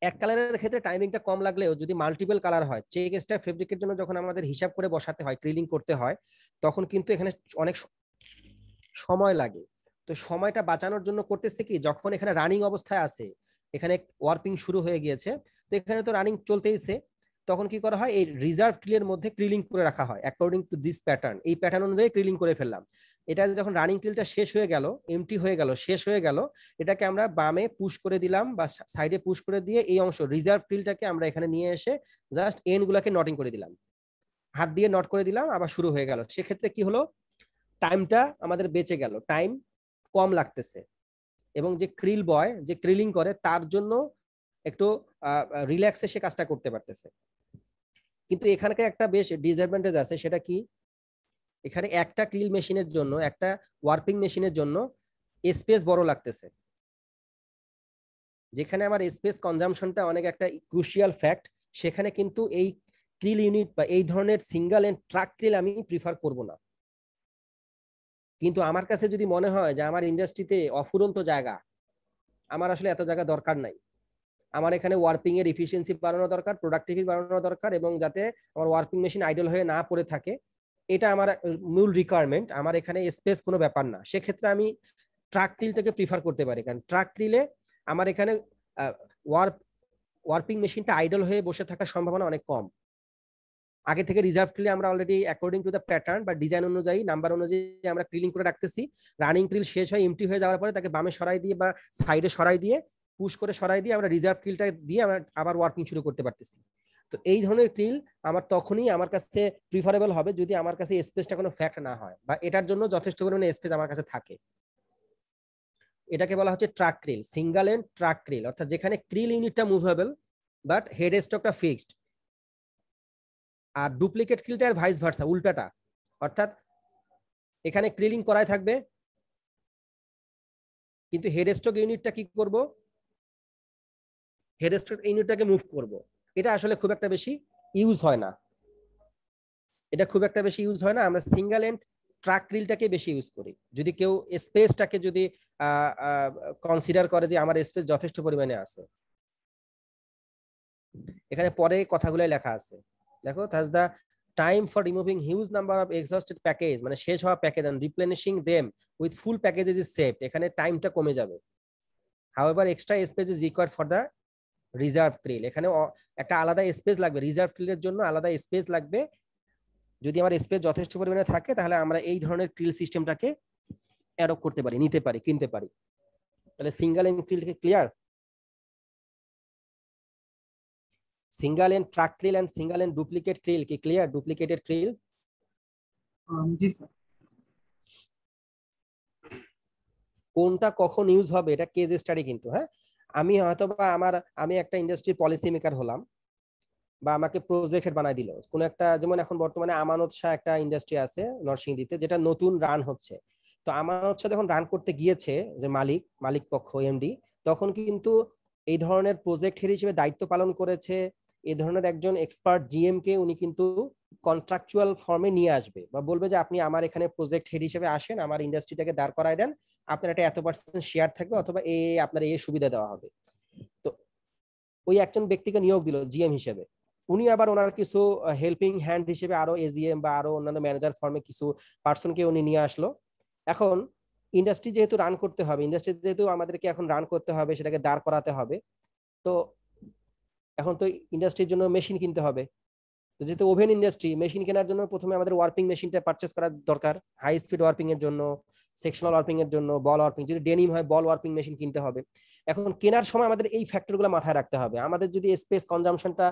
এক কালারের ক্ষেত্রে টাইমিংটা কম লাগলেও যদি মাল্টিপল কালার হয় চেক স্টার ফেব্রিকের জন্য যখন আমাদের হিসাব করে বসাতে হয় ক্রিলিং করতে হয় তখন কিন্তু এখানে অনেক সময় লাগে তো সময়টা বাঁচানোর জন্য করতেছে কি যখন এখানে রানিং অবস্থায় আছে এখানে ওয়ার্পিং শুরু হয়ে গিয়েছে তো এখানে তো রানিং চলতেইছে তখন কি করা হয় এই রিজার্ভ এর মধ্যে ক্লিলিং করে রাখা হয় অ্যাকর্ডিং টু দিস প্যাটার্ন এই প্যাটার্ন অনুযায়ী ক্রিলিং করে ফেললাম এটা যখন রানিং ক্লিলটা শেষ হয়ে গেল এমটি হয়ে গেল শেষ হয়ে গেল এটাকে আমরা বামে পুশ করে দিলাম বা সাইডে পুশ করে দিয়ে এই অংশ রিজার্ভ ক্লিলটাকে আমরা এখানে নিয়ে এসে জাস্ট এন গুলাকে নটিং করে দিলাম হাত দিয়ে নট করে দিলাম আবার শুরু হয়ে গেল সেক্ষেত্রে কি হলো টাইমটা আমাদের বেঁচে গেল টাইম কম লাগতেছে এবং যে ক্রিল বয় যে ক্রিলিং করে তার জন্য একটু রিল্যাক্সে সে কাজটা করতে পারতেছে কিন্তু এখানকার একটা বেশ ডিসঅ্যাডভান্টেজ আছে সেটা কি এখানে একটা ক্রিল মেশিনের জন্য একটা ওয়ার্পিং মেশিনের জন্য স্পেস বড় লাগতেছে যেখানে আমার স্পেস কনজামশনটা অনেক একটা ক্রুশিয়াল ফ্যাক্ট সেখানে কিন্তু এই ক্রিল ইউনিট বা এই ধরনের সিঙ্গেল এন্ড ট্রাক ক্রিল আমি প্রিফার করব না কিন্তু আমার কাছে যদি মনে হয় যে আমার ইন্ডাস্ট্রিতে অফুরন্ত জায়গা আমার আসলে এত জায়গা দরকার নাই আমার এখানে ওয়ার্পিং এর ইফিসিয়েন্সি বাড়ানো দরকার প্রোডাক্টিভিটি বাড়ানো দরকার এবং যাতে আমার ওয়ার্পিং মেশিন আইডল হয়ে না পড়ে থাকে এটা আমার মূল রিকোয়ারমেন্ট আমার এখানে স্পেস কোনো ব্যাপার না সেক্ষেত্রে আমি ট্রাক টিলটাকে প্রিফার করতে পারি কারণ ট্রাক টিলে আমার এখানে ওয়ার্প ওয়ার্পিং মেশিনটা আইডল হয়ে বসে থাকার সম্ভাবনা অনেক কম আগে থেকে রিজার্ভ ক্রিলে আমরা already according to the pattern বা ডিজাইন অনুযায়ী নাম্বার অনুযায়ী আমরা ক্রিলিং করে রাখতেছি রানিং ক্রিল শেষ হয় এমটি হয়ে যাওয়ার পরে তাকে বামে সরাই দিয়ে বা সাইডে সরাই দিয়ে পুশ করে সরাই দিয়ে আমরা রিজার্ভ ক্রিলটা দিয়ে আমরা আবার ওয়ার্কিং শুরু করতে পারতেছি তো এই ধরনের ক্রিল আমার তখনই আমার কাছে প্রিফারেবল হবে যদি আমার কাছে স্পেসটা কোনো ফ্যাক্ট না হয় বা এটার জন্য যথেষ্ট পরিমাণে স্পেস আমার কাছে থাকে এটাকে বলা হচ্ছে truck creel single end truck creel অর্থাৎ যেখানে ক্রিল ইউনিটটা মুভেবল বাট হেড স্টকটা ফিক্সড আর ডুপ্লিকেট ক্রিলটা আর ভাইস ভার্সা উল্টাটা অর্থাৎ এখানে ক্রিলিং করাই থাকবে কিন্তু হেড স্টক ইউনিটটা কি করবো হেড এই নিউটাকে মুভ করব। এটা আসলে খুব একটা বেশি ইউজ হয় না এটা খুব একটা বেশি ইউজ হয় না আমরা সিঙ্গেল এন্ড ট্রাক রিলটাকে বেশি ইউজ করি যদি কেউ স্পেসটাকে যদি কনসিডার করে যে আমার স্পেস যথেষ্ট পরিমাণে আছে এখানে পরে কথাগুলোই লেখা আছে দেখো thus the time for removing huge number of exhausted package মানে শেষ হওয়া package and replenishing them with full packages is saved এখানে টাইমটা কমে যাবে however extra space is required for the reserve creel এখানে একটা আলাদা স্পেস লাগবে রিজার্ভ ক্রিলের জন্য আলাদা স্পেস লাগবে যদি আমার স্পেস যথেষ্ট পরিমাণে থাকে তাহলে আমরা এই ধরনের ক্রিল সিস্টেমটাকে অ্যাডপ্ট করতে পারি নিতে পারি কিনতে পারি তাহলে single end creel clear single end truck creel and single end duplicate creel কি ক্লিয়ার ডুপ্লিকেটেড ক্রিল জি স্যার কোনটা কখন ইউজ হবে এটা কেজ স্টাডি কিন্তু হ্যাঁ আমি হয়তোবা আমার আমি একটা ইন্ডাস্ট্রি পলিসি মেকার হলাম বা আমাকে প্রজেক্ট বানাই দিল কোন একটা যেমন এখন বর্তমানে আমানত শাহ একটা ইন্ডাস্ট্রি আছে নরসিংদীতে যেটা নতুন রান হচ্ছে তো আমানত শাহ যখন রান করতে গিয়েছে যে মালিক মালিক পক্ষ এমডি তখন কিন্তু এই ধরনের প্রজেক্ট হিসেবে দায়িত্ব পালন করেছে এ ধরনের একজন এক্সপার্ট জিএম কে উনি কিন্তু কন্ট্রাকচুয়াল ফর্মে নিয়ে আসবে বা বলবে যে আপনি আমার এখানে প্রজেক্ট হেড হিসেবে আসেন আমার ইন্ডাস্ট্রিটাকে দাঁড় করায় দেন আপনার একটা এত পার্সেন্ট শেয়ার থাকবে অথবা এ আপনার এ সুবিধা দেওয়া হবে তো ওই একজন ব্যক্তিকে নিয়োগ দিল জিএম হিসেবে উনি আবার ওনার কিছু হেল্পিং হ্যান্ড হিসেবে আরো এজিএম বা আরো অন্যান্য ম্যানেজার ফর্মে কিছু পার্সনকে উনি নিয়ে আসলো এখন ইন্ডাস্ট্রি যেহেতু রান করতে হবে ইন্ডাস্ট্রি যেহেতু আমাদেরকে এখন রান করতে হবে সেটাকে দাঁড় করাতে হবে তো এখন তো ইন্ডাস্ট্রির জন্য মেশিন কিনতে হবে তো যেহেতু ওভেন ইন্ডাস্ট্রি মেশিন কেনার জন্য প্রথমে আমাদের ওয়ার্পিং মেশিনটা পারচেস করার দরকার হাই স্পিড ওয়ার্পিং এর জন্য সেকশনাল ওয়ার্পিং এর জন্য বল ওয়ার্পিং যদি ডেনিম হয় বল ওয়ার্পিং মেশিন কিনতে হবে এখন কেনার সময় আমাদের এই ফ্যাক্টরগুলো মাথায় রাখতে হবে আমাদের যদি স্পেস কনজামশনটা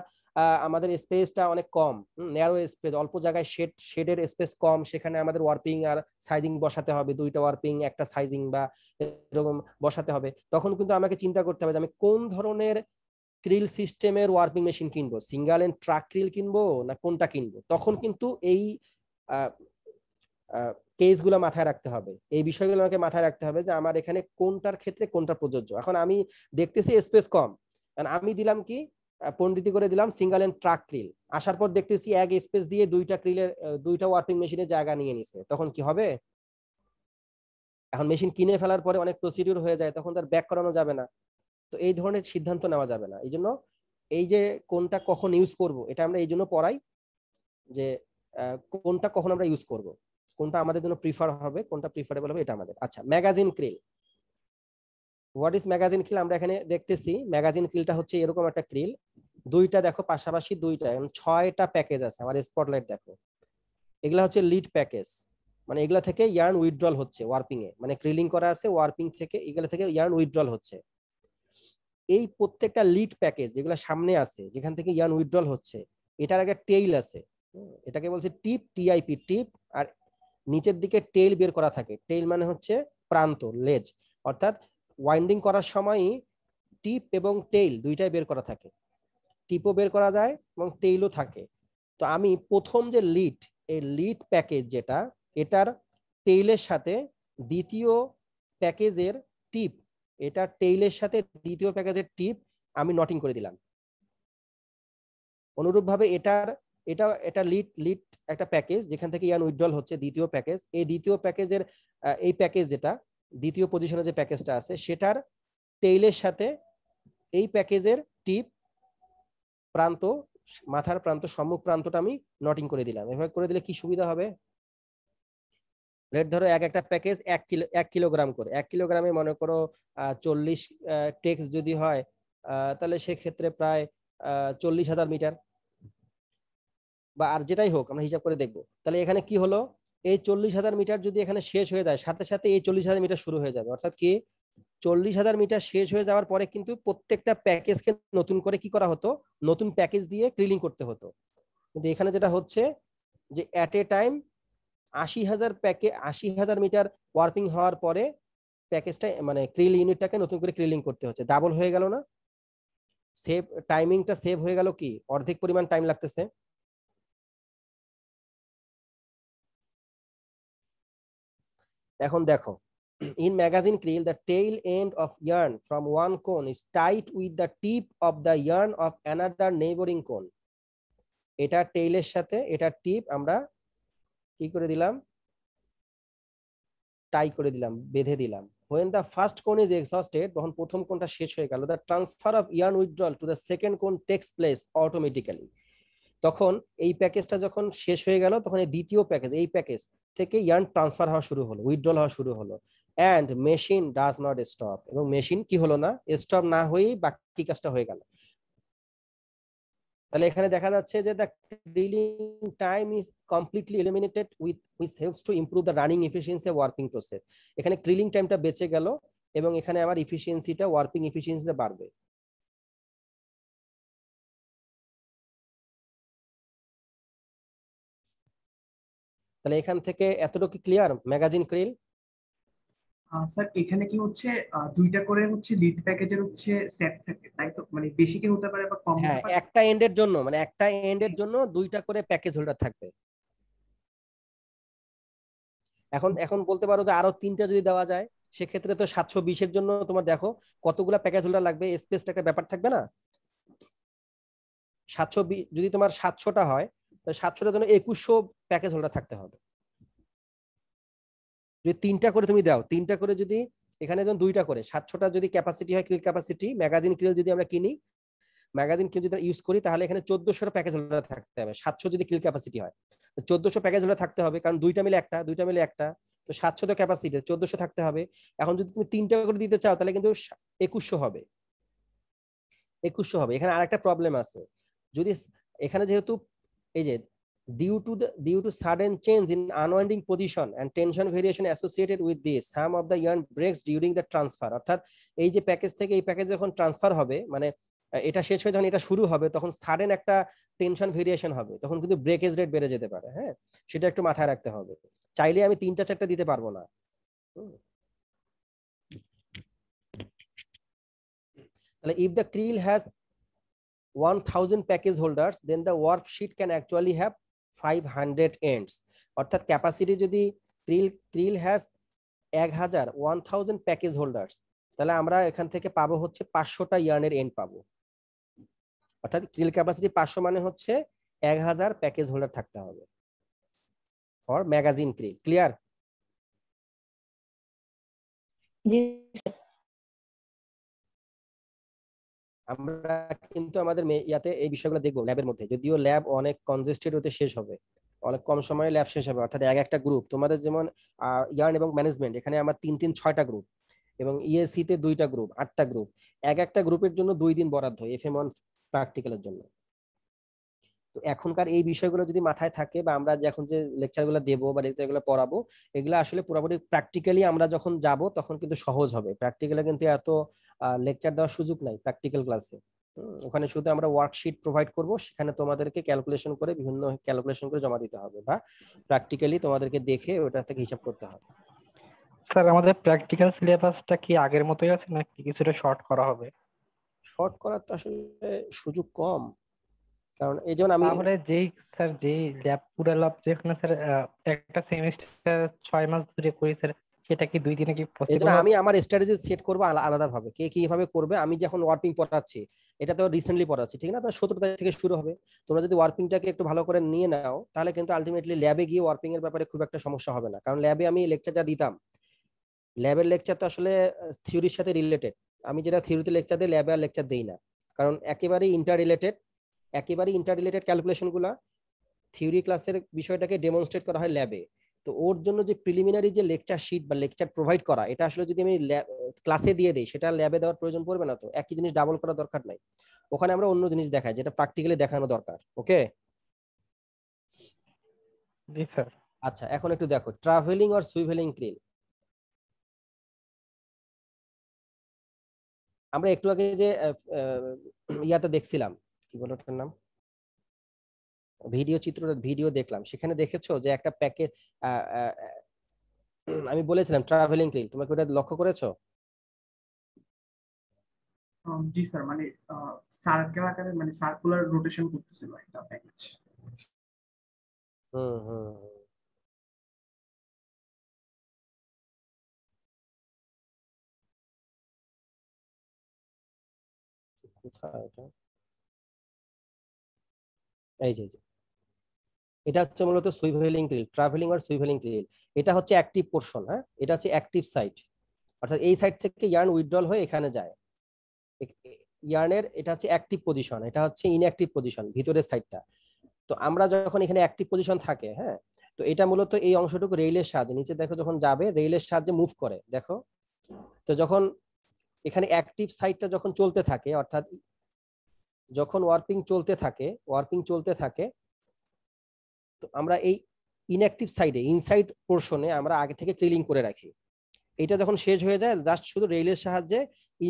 আমাদের স্পেসটা অনেক কম ন্যারো স্পেস অল্প জায়গায় শেড শেডের স্পেস কম সেখানে আমাদের ওয়ার্পিং আর সাইজিং বসাতে হবে দুইটা ওয়ার্পিং একটা সাইজিং বা এরকম বসাতে হবে তখন কিন্তু আমাকে চিন্তা করতে হবে যে আমি কোন ধরনের ক্রিল সিস্টেমের ওয়ার্পিং মেশিন কিনবো সিঙ্গেল এন্ড ট্রাক ক্রিল কিনবো না কোনটা কিনবো তখন কিন্তু এই কেসগুলো মাথায় রাখতে হবে এই বিষয়গুলো আমাকে মাথায় রাখতে হবে যে আমার এখানে কোনটার ক্ষেত্রে কোনটা প্রযোজ্য এখন আমি দেখতেছি স্পেস কম আমি দিলাম কি পন্ডিতি করে দিলাম সিঙ্গেল এন্ড ট্রাক ক্রিল আসার পর দেখতেছি এক স্পেস দিয়ে দুইটা ক্রিলের দুইটা ওয়ার্পিং মেশিনে জায়গা নিয়ে নিছে তখন কি হবে এখন মেশিন কিনে ফেলার পরে অনেক প্রসিডিউর হয়ে যায় তখন তার ব্যাক করানো যাবে না তো এই ধরনের সিদ্ধান্ত নেওয়া যাবে না এই জন্য এই যে কোনটা কখন ইউজ করব এটা আমরা এই জন্য পড়াই যে কোনটা কখন আমরা ইউজ করব কোনটা আমাদের জন্য প্রিফার হবে কোনটা প্রিফারেবল হবে এটা আমাদের আচ্ছা magazine creel what is magazine creel আমরা এখানে দেখতেছি ম্যাগাজিন ক্রিলটা হচ্ছে এরকম একটা ক্রিল দুইটা দেখো পাশাপাশি দুইটা ছয়টা প্যাকেজ আছে আমার স্পটলাইট দেখো এগুলা হচ্ছে লিড প্যাকেজ মানে এগুলা থেকে ইয়ার্ন উইথড্রল হচ্ছে ওয়ার্পিং এ মানে ক্রিলিং করা আছে ওয়ার্পিং থেকে এগুলা থেকে ইয়ার্ন উইথড্রল হচ্ছে এই প্রত্যেকটা লিড প্যাকেজ যেগুলো সামনে আছে যেখান থেকে ইয়ান উইথড্রল হচ্ছে এটার একটা টেইল আছে এটাকে বলছে টিপ টিআইপি টিপ আর নিচের দিকে টেইল বের করা থাকে টেইল মানে হচ্ছে প্রান্ত লেজ অর্থাৎ ওয়াইন্ডিং করার সময়ই টিপ এবং টেইল দুইটাই বের করা থাকে টিপও বের করা যায় এবং টেইলও থাকে তো আমি প্রথম যে লিড এই লিড প্যাকেজ যেটা এটার টেইলের সাথে দ্বিতীয় প্যাকেজের টিপ এটা টেইলের সাথে দ্বিতীয় প্যাকেজের টিপ আমি নটিং করে দিলাম অনুরূপভাবে এটার এটা এটা লিড লিড একটা প্যাকেজ যেখান থেকে ইয়ান উইথড্রল হচ্ছে দ্বিতীয় প্যাকেজ এই দ্বিতীয় প্যাকেজের এই প্যাকেজ যেটা দ্বিতীয় পজিশনে যে প্যাকেজটা আছে সেটার টেইলের সাথে এই প্যাকেজের টিপ প্রান্ত মাথার প্রান্ত সম্মুখ প্রান্তটা আমি নটিং করে দিলাম এভাবে করে দিলে কি সুবিধা হবে রেট ধরো এক একটা প্যাকেজ এক কিলো এক কিলোগ্রাম করে এক কিলোগ্রামে মনে করো চল্লিশ টেক্স যদি হয় তাহলে সেক্ষেত্রে প্রায় চল্লিশ হাজার মিটার বা আর যেটাই হোক আমরা হিসাব করে দেখবো তাহলে এখানে কি হলো এই চল্লিশ হাজার মিটার যদি এখানে শেষ হয়ে যায় সাথে সাথে এই চল্লিশ হাজার মিটার শুরু হয়ে যাবে অর্থাৎ কি চল্লিশ হাজার মিটার শেষ হয়ে যাওয়ার পরে কিন্তু প্রত্যেকটা প্যাকেজকে নতুন করে কি করা হতো নতুন প্যাকেজ দিয়ে ক্লিনিং করতে হতো কিন্তু এখানে যেটা হচ্ছে যে অ্যাট এ টাইম আশি হাজার প্যাকে আশি হাজার মিটার ওয়ার্পিং হওয়ার পরে প্যাকেজটা মানে ক্রিল ইউনিটটাকে নতুন করে ক্রিলিং করতে হচ্ছে ডাবল হয়ে গেল না সেভ টাইমিংটা সেভ হয়ে গেল কি অর্ধেক পরিমাণ টাইম লাগতেছে এখন দেখো in magazine creel the tail end of yarn from one cone is tied with the tip of the yarn of another neighbouring cone এটা টেইলের সাথে এটা টিপ আমরা কি করে দিলাম টাই করে দিলাম বেঁধে দিলাম when the first cone is exhausted তখন প্রথম কোনটা শেষ হয়ে গেল the transfer of yarn withdrawal to the second cone takes place automatically তখন এই প্যাকেজটা যখন শেষ হয়ে গেল তখন এই দ্বিতীয় প্যাকেজ এই প্যাকেজ থেকে ইয়ার্ন ট্রান্সফার হওয়া শুরু হলো উইথড্রল হওয়া শুরু হলো and machine does not stop এবং মেশিন কি হলো না স্টপ না হয়েই বাকি কাজটা হয়ে গেল তাহলে এখানে দেখা যাচ্ছে যে the creeling time is completely eliminated with with helps to improve the running efficiency working process এখানে ড্রিলিং টাইমটা বেঁচে গেল এবং এখানে আমার ইফিসিয়েন্সিটা ওয়ার্কিং ইফিসিয়েন্সিটা বাড়বে তাহলে এখান থেকে এতটুকু ক্লিয়ার ম্যাগাজিন ক্রিল স্যার এখানে কি হচ্ছে দুইটা করে হচ্ছে লিড প্যাকেজের হচ্ছে সেট থাকে তাই তো মানে বেশি কি হতে পারে বা কম হ্যাঁ একটা এন্ডের জন্য মানে একটা এন্ডের জন্য দুইটা করে প্যাকেজ হোল্ডার থাকবে এখন এখন বলতে পারো যে আরো তিনটা যদি দেওয়া যায় সেক্ষেত্রে তো সাতশো বিশের জন্য তোমার দেখো কতগুলো প্যাকেজ হোল্ডার লাগবে স্পেসটা একটা ব্যাপার থাকবে না সাতশো যদি তোমার সাতশোটা হয় তাহলে সাতশোটার জন্য একুশশো প্যাকেজ হোল্ডার থাকতে হবে যদি তিনটা করে তুমি দাও তিনটা করে যদি এখানে যেমন দুইটা করে সাতশোটা যদি ক্যাপাসিটি হয় ক্রিল ক্যাপাসিটি ম্যাগাজিন ক্রিল যদি আমরা কিনি ম্যাগাজিন কিনে যদি ইউজ করি তাহলে এখানে চোদ্দশোর প্যাকেজ হোল্ডার থাকতে হবে সাতশো যদি ক্রিল ক্যাপাসিটি হয় চোদ্দশো প্যাকেজ হোল্ডার থাকতে হবে কারণ দুইটা মিলে একটা দুইটা মিলে একটা তো সাতশো তো ক্যাপাসিটি চোদ্দশো থাকতে হবে এখন যদি তুমি তিনটা করে দিতে চাও তাহলে কিন্তু একুশশো হবে একুশশো হবে এখানে আরেকটা প্রবলেম আছে যদি এখানে যেহেতু এই যে due to the due to sudden change in unwinding position and tension variation associated with this some of the yarn breaks during the transfer অর্থাৎ এই যে প্যাকেজ থেকে এই প্যাকেজ যখন ট্রান্সফার হবে মানে এটা শেষ হয়ে যখন এটা শুরু হবে তখন সাডেন একটা টেনশন ভেরিয়েশন হবে তখন কিন্তু ব্রেকেজ রেট বেড়ে যেতে পারে হ্যাঁ সেটা একটু মাথায় রাখতে হবে চাইলে আমি তিনটা চারটা দিতে পারবো না তাহলে if the creel has 1000 package holders then the warp sheet can actually have five hundred ends অর্থাৎ ক্যাপাসিটি যদি ক্রিল ক্রিল হ্যাজ এক হাজার ওয়ান থাউজেন্ড প্যাকেজ হোল্ডার্স তাহলে আমরা এখান থেকে পাবো হচ্ছে পাঁচশোটা ইয়ার্নের এন্ড পাবো অর্থাৎ ক্রিল ক্যাপাসিটি পাঁচশো মানে হচ্ছে এক হাজার প্যাকেজ হোল্ডার থাকতে হবে ফর ম্যাগাজিন ক্রিল ক্লিয়ার জি আমরা কিন্তু আমাদের ইয়াতে এই বিষয়গুলো দেখবো ল্যাবের মধ্যে যদিও ল্যাব অনেক কনজেস্টেড হতে শেষ হবে অনেক কম সময়ে ল্যাব শেষ হবে অর্থাৎ এক একটা গ্রুপ তোমাদের যেমন ইয়ার্ন এবং ম্যানেজমেন্ট এখানে আমার তিন তিন ছয়টা গ্রুপ এবং ইএসসি e তে দুইটা গ্রুপ আটটা গ্রুপ এক একটা গ্রুপের জন্য দুই দিন বরাদ্দ এফ এম ওয়ান প্র্যাকটিক্যালের জন্য তো এখনকার এই বিষয়গুলো যদি মাথায় থাকে বা আমরা এখন যে লেকচারগুলো দেব বা লেকচারগুলো পড়াবো এগুলো আসলে পুরোপুরি প্র্যাকটিক্যালি আমরা যখন যাব তখন কিন্তু সহজ হবে প্র্যাকটিক্যালে কিন্তু এত লেকচার দেওয়ার সুযোগ নাই প্র্যাকটিক্যাল ক্লাসে ওখানে শুধু আমরা ওয়ার্কশিট প্রোভাইড করব সেখানে তোমাদেরকে ক্যালকুলেশন করে বিভিন্ন ক্যালকুলেশন করে জমা দিতে হবে বা প্র্যাকটিক্যালি তোমাদেরকে দেখে ওটা থেকে হিসাব করতে হবে স্যার আমাদের প্র্যাকটিক্যাল সিলেবাসটা কি আগের মতোই আছে নাকি কিছুটা শর্ট করা হবে শর্ট করার তো আসলে সুযোগ কম কারণ এই জন্য আমি তাহলে যেই স্যার যেই ল্যাব পুরো ল্যাব যেখানে স্যার একটা সেমিস্টার ছয় মাস ধরে করি স্যার সেটা কি দুই দিনে কি পসিবল আমি আমার স্ট্র্যাটেজি সেট করব আলাদা ভাবে কে কি ভাবে করবে আমি যখন ওয়ার্পিং পড়াচ্ছি এটা তো রিসেন্টলি পড়াচ্ছি ঠিক না তো সতেরো তারিখ থেকে শুরু হবে তোমরা যদি ওয়ার্পিংটাকে একটু ভালো করে নিয়ে নাও তাহলে কিন্তু আলটিমেটলি ল্যাবে গিয়ে ওয়ার্পিং এর ব্যাপারে খুব একটা সমস্যা হবে না কারণ ল্যাবে আমি লেকচার যা দিতাম ল্যাবের লেকচার তো আসলে থিওরির সাথে রিলেটেড আমি যেটা থিওরিতে লেকচার দিই ল্যাবে আর লেকচার দিই না কারণ একেবারেই ইন্টার রিলেটেড একেবারে ইন্টার রিলেটেড ক্যালকুলেশনগুলো থিওরি ক্লাসের বিষয়টাকে ডেমনস্ট্রেট করা হয় ল্যাবে তো ওর জন্য যে প্রিলিমিনারি যে লেকচার শিট বা লেকচার প্রোভাইড করা এটা আসলে যদি আমি ক্লাসে দিয়ে দিই সেটা ল্যাবে দেওয়ার প্রয়োজন পড়বে না তো একই জিনিস ডাবল করা দরকার নাই ওখানে আমরা অন্য জিনিস দেখাই যেটা প্র্যাকটিক্যালি দেখানো দরকার ওকে জি স্যার আচ্ছা এখন একটু দেখো ট্রাভেলিং অর সুইভেলিং ক্লিন আমরা একটু আগে যে ইয়াতে দেখছিলাম কি বলো ওটার নাম ভিডিও চিত্র ভিডিও দেখলাম সেখানে দেখেছো যে একটা প্যাকেজ আমি বলেছিলাম ট্রাভেলিং রিল তোমাকে ওটা লক্ষ্য করেছো জি স্যার মানে সার্কেল আকারে মানে সার্কুলার রোটেশন করতেছিল একটা প্যাকেজ হুম হুম কোথায় এটা এই যে এটা হচ্ছে মূলত সুইভেলিং ক্রিল ট্রাভেলিং আর সুইভেলিং ক্রিল এটা হচ্ছে অ্যাক্টিভ পোর্শন হ্যাঁ এটা হচ্ছে অ্যাক্টিভ সাইট অর্থাৎ এই সাইড থেকে ইয়ার্ন উইথড্রল হয়ে এখানে যায় ইয়ার্নের এটা হচ্ছে অ্যাক্টিভ পজিশন এটা হচ্ছে ইনঅ্যাক্টিভ পজিশন ভিতরের সাইডটা তো আমরা যখন এখানে অ্যাক্টিভ পজিশন থাকে হ্যাঁ তো এটা মূলত এই অংশটুকু রেলের সাহায্যে নিচে দেখো যখন যাবে রেলের সাহায্যে মুভ করে দেখো তো যখন এখানে অ্যাক্টিভ সাইডটা যখন চলতে থাকে অর্থাৎ যখন ওয়ার্পিং চলতে থাকে ওয়ার্পিং চলতে থাকে তো আমরা এই ইনঅ্যাক্টিভ সাইডে ইনসাইড পোর্শনে আমরা আগে থেকে ক্লিলিং করে রাখি এটা যখন শেষ হয়ে যায় জাস্ট শুধু রেলের সাহায্যে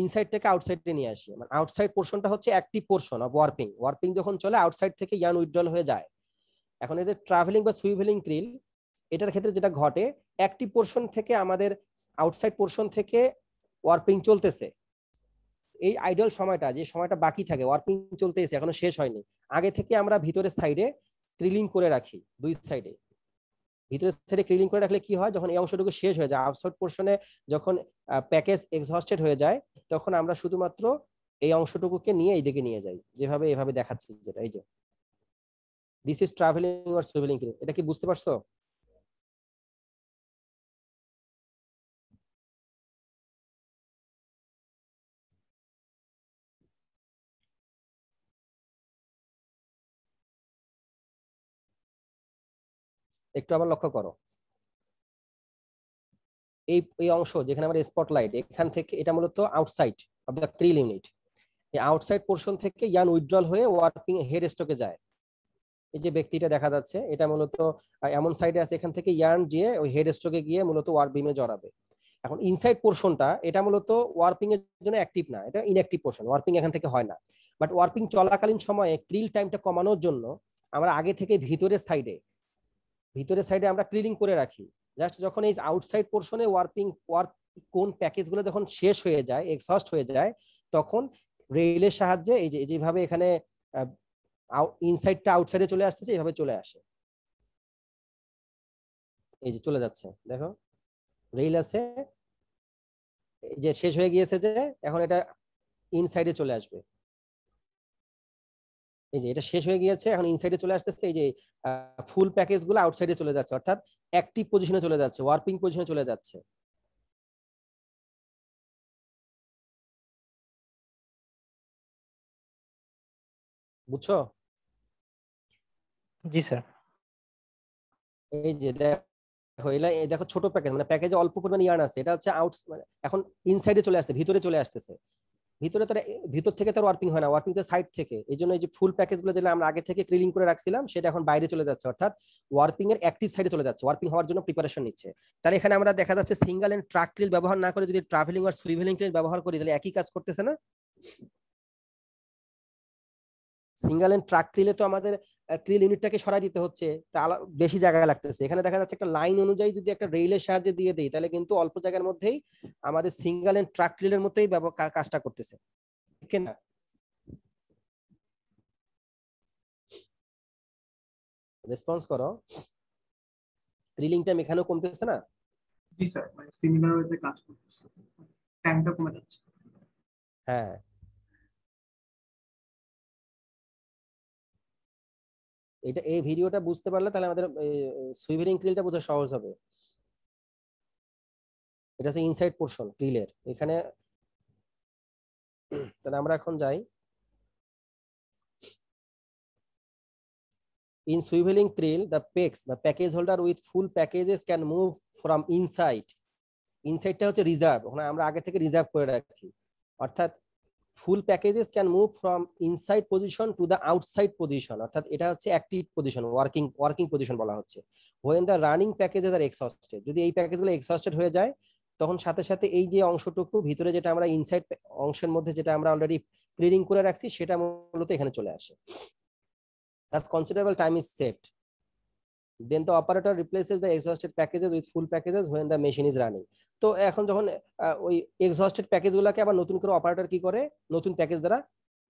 ইনসাইড থেকে আউটসাইডে নিয়ে আসি মানে আউটসাইড পোর্শনটা হচ্ছে active portion of warping warping যখন চলে আউটসাইড থেকে ইয়ান উইথড্রল হয়ে যায় এখন এদের ট্রাভেলিং বা সুইভেলিং ক্রিল এটার ক্ষেত্রে যেটা ঘটে অ্যাক্টিভ পোর্শন থেকে আমাদের আউটসাইড পোর্শন থেকে ওয়ার্পিং চলতেছে এই আইডল সময়টা যে সময়টা বাকি থাকে ওয়ার্কিং চলতেছে এখনো শেষ হয়নি আগে থেকে আমরা ভিতরের সাইডে ক্রিলিং করে রাখি দুই সাইডে ভিতরের সাইডে ক্রিলিং করে রাখলে কি হয় যখন এই অংশটুকু শেষ হয়ে যায় আউটসাইড পোর্শনে যখন প্যাকেজ এক্সহস্টেড হয়ে যায় তখন আমরা শুধুমাত্র এই অংশটুকুকে নিয়ে দিকে নিয়ে যাই যেভাবে এভাবে দেখাচ্ছি যেটা এই যে this is traveling or swiveling এটা কি বুঝতে পারছো একটু আবার লক্ষ্য করো এই এই অংশ যেখানে আমার স্পটলাইট এখান থেকে এটা মূলত outside of the creel unit এই আউটসাইড পোর্শন থেকে ইয়ান উইথড্রল হয়ে ওয়ার্কিং হেড স্টকে যায় এই যে ব্যক্তিটা দেখা যাচ্ছে এটা মূলত এমন সাইডে আছে এখান থেকে ইয়ার্ন গিয়ে ওই হেড স্টকে গিয়ে মূলত ওয়ার বিমে জড়াবে এখন ইনসাইড পোর্শনটা এটা মূলত ওয়ার্পিং এর জন্য অ্যাক্টিভ না এটা ইনঅ্যাক্টিভ পোর্শন ওয়ার্পিং এখান থেকে হয় না বাট ওয়ার্পিং চলাকালীন সময়ে ক্রিল টাইমটা কমানোর জন্য আমরা আগে থেকে ভিতরের সাইডে ভিতরের সাইডে আমরা ক্লিনিং করে রাখি জাস্ট যখন এই আউটসাইড পোর্শনে ওয়ার্পিং ওয়ার্ক কোন প্যাকেজগুলো যখন শেষ হয়ে যায় এক্সস্ট হয়ে যায় তখন রেলের সাহায্যে এই যে যেভাবে এখানে ইনসাইডটা আউটসাইডে চলে আসতেছে এইভাবে চলে আসে এই যে চলে যাচ্ছে দেখো রেল আছে যে শেষ হয়ে গিয়েছে যে এখন এটা ইনসাইডে চলে আসবে এই যে এটা শেষ হয়ে গিয়েছে এখন ইনসাইডে চলে আসতেছে এই যে ফুল প্যাকেজ গুলো আউটসাইডে চলে যাচ্ছে অর্থাৎ অ্যাক্টিভ পজিশনে চলে যাচ্ছে ওয়ার্পিং পজিশনে চলে যাচ্ছে বুঝছো জি স্যার এই যে দেখো এলা দেখো ছোট প্যাকেজ মানে প্যাকেজে অল্প পরিমাণ ইয়ার্ন আছে এটা হচ্ছে আউট মানে এখন ইনসাইডে চলে আসছে ভিতরে চলে আসতেছে ভিতরে তারা ভিতর থেকে তার ওয়ার্পিং হয় না ওয়ার্পিং তো সাইড থেকে এই জন্য এই যে ফুল প্যাকেজ গুলো যেটা আমরা আগে থেকে ক্রিলিং করে রাখছিলাম সেটা এখন বাইরে চলে যাচ্ছে অর্থাৎ ওয়ার্পিং এর অ্যাক্টিভ সাইডে চলে যাচ্ছে ওয়ার্পিং হওয়ার জন্য প্রিপারেশন নিচ্ছে তাহলে এখানে আমরা দেখা যাচ্ছে সিঙ্গেল এন্ড ট্রাক ক্রিল ব্যবহার না করে যদি ট্রাভেলিং আর সুইভেলিং ক্রিল ব্যবহার করি তাহলে একই কাজ করতেছে না সিঙ্গেল এন্ড ট্রাক ক্রিলে তো আমাদের ক্রিল ইউনিটটাকে সরাই দিতে হচ্ছে তা বেশি জায়গা লাগতেছে এখানে দেখা যাচ্ছে একটা লাইন অনুযায়ী যদি একটা রেলের সাহায্যে দিয়ে দেই তাহলে কিন্তু অল্প জায়গার মধ্যেই আমাদের সিঙ্গেল এন্ড ট্রাক ক্রিলের মধ্যেই কাজটা করতেছে ঠিক না রেসপন্স করো ক্রিলিং টাইম এখানেও কমতেছে না জি স্যার মানে সিমিলার ওয়েতে কাজ করতেছে টাইমটা কমে যাচ্ছে হ্যাঁ এটা এই ভিডিওটা বুঝতে পারলে তাহলে আমাদের সুইভেরিং ক্রিলটা বোঝা সহজ হবে এটা হচ্ছে ইনসাইড পোর্শন ক্রিলের এখানে তাহলে আমরা এখন যাই in swiveling krill, the pegs বা package holder with full packages can move from inside ইনসাইডটা হচ্ছে রিজার্ভ ওখানে আমরা আগে থেকে রিজার্ভ করে রাখি অর্থাৎ full packages can move from inside position to the outside position অর্থাৎ এটা হচ্ছে active position working working position বলা হচ্ছে when the running packages are exhausted যদি এই প্যাকেজগুলো এক্সস্টেড হয়ে যায় তখন সাথে সাথে এই যে অংশটুকু ভিতরে যেটা আমরা ইনসাইড অংশের মধ্যে যেটা আমরা অলরেডি ক্লিনিং করে রাখছি সেটা মূলত এখানে চলে আসে that's considerable time is saved then the operator replaces the exhausted packages with full packages when the machine is running তো এখন যখন ওই এক্সস্টেড প্যাকেজগুলোকে আবার নতুন করে অপারেটর কি করে নতুন প্যাকেজ দ্বারা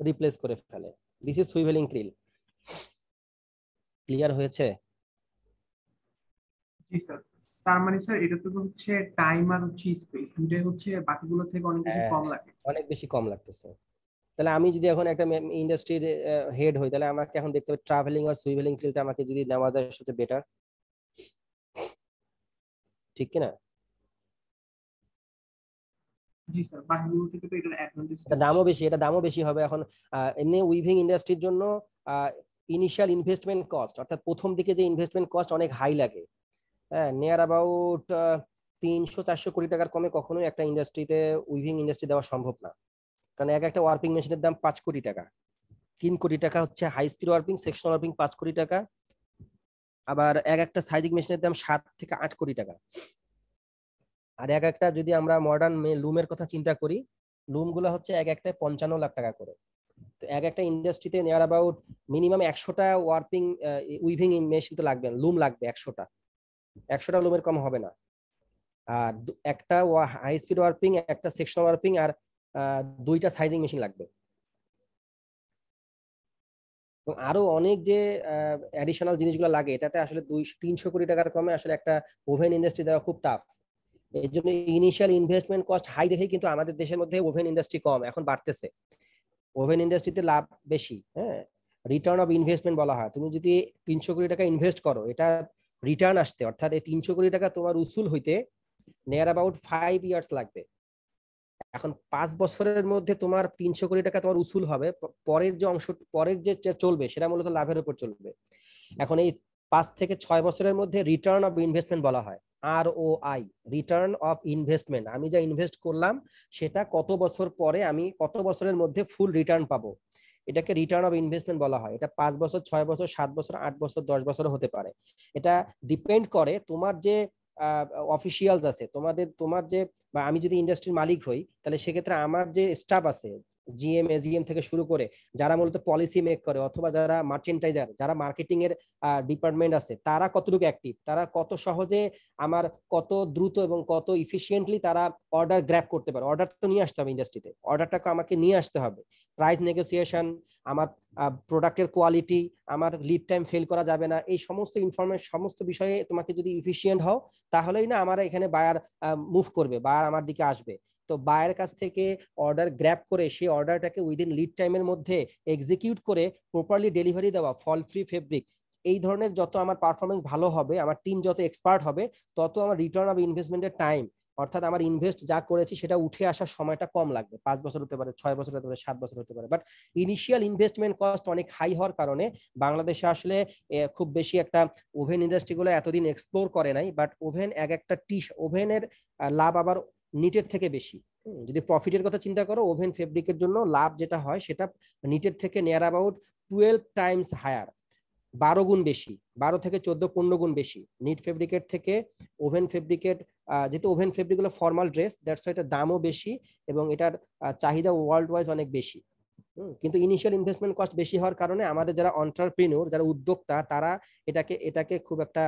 রিপ্লেস করে ফেলে this is swiveling creel clear হয়েছে জি স্যার তার মানে স্যার এটা তো হচ্ছে টাইম আর হচ্ছে স্পেস দুটোই হচ্ছে বাকিগুলো থেকে অনেক বেশি হ্যাঁ, কম লাগে অনেক বেশি কম লাগতেছে তাহলে আমি যদি এখন একটা ইন্ডাস্ট্রির হেড হই তাহলে আমাকে এখন দেখতে হবে ট্রাভেলিং আর সুইভেলিং ফিল্ডটা আমাকে যদি নেওয়া যায় সবচেয়ে বেটার ঠিক কিনা দামও বেশি এটা দামও বেশি হবে এখন এমনি উইভিং ইন্ডাস্ট্রির জন্য ইনিশিয়াল ইনভেস্টমেন্ট কস্ট অর্থাৎ প্রথম দিকে যে ইনভেস্টমেন্ট কস্ট অনেক হাই লাগে হ্যাঁ নিয়ার অ্যাবাউট তিনশো চারশো কোটি টাকার কমে কখনোই একটা ইন্ডাস্ট্রিতে উইভিং ইন্ডাস্ট্রি দেওয়া সম্ভব না কারণ এক একটা ওয়ার্পিং মেশিনের দাম পাঁচ কোটি টাকা তিন কোটি টাকা হচ্ছে high speed warping section warping পাঁচ কোটি টাকা আবার এক একটা সাইজিং মেশিনের দাম সাত থেকে আট কোটি টাকা আর এক একটা যদি আমরা মডার্ন লুমের কথা চিন্তা করি লুমগুলো হচ্ছে এক একটা পঞ্চান্ন লাখ টাকা করে তো এক একটা ইন্ডাস্ট্রিতে নিয়ার অ্যাবাউট মিনিমাম একশোটা ওয়ার্পিং উইভিং মেশিন তো লাগবে লুম লাগবে একশোটা একশোটা লুমের কম হবে না আর একটা হাই স্পিড ওয়ার্পিং একটা সেকশন ওয়ার্পিং আর দুইটা সাইজিং মেশিন লাগবে এবং আরো অনেক যে অ্যাডিশনাল জিনিসগুলো লাগে এটাতে আসলে দুই তিনশো কোটি টাকার কমে আসলে একটা ওভেন ইন্ডাস্ট্রি দেওয়া খুব টাফ এর জন্য ইনিশিয়াল ইনভেস্টমেন্ট কস্ট হাই দেখে কিন্তু আমাদের দেশের মধ্যে ওভেন ইন্ডাস্ট্রি কম এখন বাড়তেছে ওভেন ইন্ডাস্ট্রিতে লাভ বেশি হ্যাঁ রিটার্ন অফ ইনভেস্টমেন্ট বলা হয় তুমি যদি তিনশো কোটি টাকা ইনভেস্ট করো এটা রিটার্ন আসতে অর্থাৎ এই তিনশো কোটি টাকা তোমার উসুল হইতে নিয়ার অ্যাবাউট ফাইভ ইয়ার্স লাগবে এখন পাঁচ বছরের মধ্যে তোমার তিনশো কোটি টাকা তোমার উসুল হবে পরের যে অংশ পরের যে চলবে সেটা মূলত লাভের উপর চলবে এখন এই পাঁচ থেকে ছয় বছরের মধ্যে রিটার্ন অফ ইনভেস্টমেন্ট বলা হয় R O I return of investment আমি যা ইনভেস্ট করলাম সেটা কত বছর পরে আমি কত বছরের মধ্যে ফুল রিটার্ন পাবো এটাকে রিটার্ন অফ ইনভেস্টমেন্ট বলা হয় এটা পাঁচ বছর ছয় বছর সাত বছর আট বছর দশ বছর হতে পারে এটা ডিপেন্ড করে তোমার যে অফিসিয়ালস আছে তোমাদের তোমার যে বা আমি যদি ইন্ডাস্ট্রির মালিক হই তাহলে সেক্ষেত্রে আমার যে স্টাফ আছে জিএম এজিএম থেকে শুরু করে যারা মূলত পলিসি মেক করে অথবা যারা মার্চেন্টাইজার যারা মার্কেটিং এর ডিপার্টমেন্ট আছে তারা কতটুকু অ্যাক্টিভ তারা কত সহজে আমার কত দ্রুত এবং কত ইফিসিয়েন্টলি তারা অর্ডার গ্র্যাপ করতে পারে অর্ডার তো নিয়ে আসতে হবে ইন্ডাস্ট্রিতে অর্ডারটাকে আমাকে নিয়ে আসতে হবে প্রাইস নেগোসিয়েশন আমার প্রোডাক্টের কোয়ালিটি আমার লিড টাইম ফেল করা যাবে না এই সমস্ত ইনফরমেশন সমস্ত বিষয়ে তোমাকে যদি ইফিসিয়েন্ট হও তাহলেই না আমার এখানে বায়ার মুভ করবে বায়ার আমার দিকে আসবে তো বায়ের কাছ থেকে অর্ডার গ্র্যাপ করে সেই অর্ডারটাকে উইদিন লিড টাইমের মধ্যে এক্সিকিউট করে প্রপারলি ডেলিভারি দেওয়া ফল ফ্রি ফেব্রিক এই ধরনের যত আমার পারফরমেন্স ভালো হবে আমার টিম যত এক্সপার্ট হবে তত আমার রিটার্ন অফ ইনভেস্টমেন্টের টাইম অর্থাৎ আমার ইনভেস্ট যা করেছি সেটা উঠে আসার সময়টা কম লাগবে পাঁচ বছর হতে পারে ছয় বছর হতে পারে সাত বছর হতে পারে বাট ইনিশিয়াল ইনভেস্টমেন্ট কস্ট অনেক হাই হওয়ার কারণে বাংলাদেশে আসলে খুব বেশি একটা ওভেন ইন্ডাস্ট্রিগুলো এতদিন এক্সপ্লোর করে নাই বাট ওভেন এক একটা টি ওভেনের লাভ আবার নিটের থেকে বেশি যদি প্রফিটের কথা চিন্তা করো ওভেন ফেব্রিকের জন্য লাভ যেটা হয় সেটা নিটের থেকে near about twelve times higher বারো গুণ বেশি বারো থেকে চোদ্দ পনেরো গুণ বেশি নিট ফেব্রিকের থেকে ওভেন ফেব্রিকের যেহেতু ওভেন হলো ফর্মাল ড্রেস দ্যাটস এটার দামও বেশি এবং এটার চাহিদা ওয়ার্ল্ড ওয়াইজ অনেক বেশি কিন্তু ইনিশিয়াল ইনভেস্টমেন্ট কস্ট বেশি হওয়ার কারণে আমাদের যারা অন্টারপ্রিনিয়র যারা উদ্যোক্তা তারা এটাকে এটাকে খুব একটা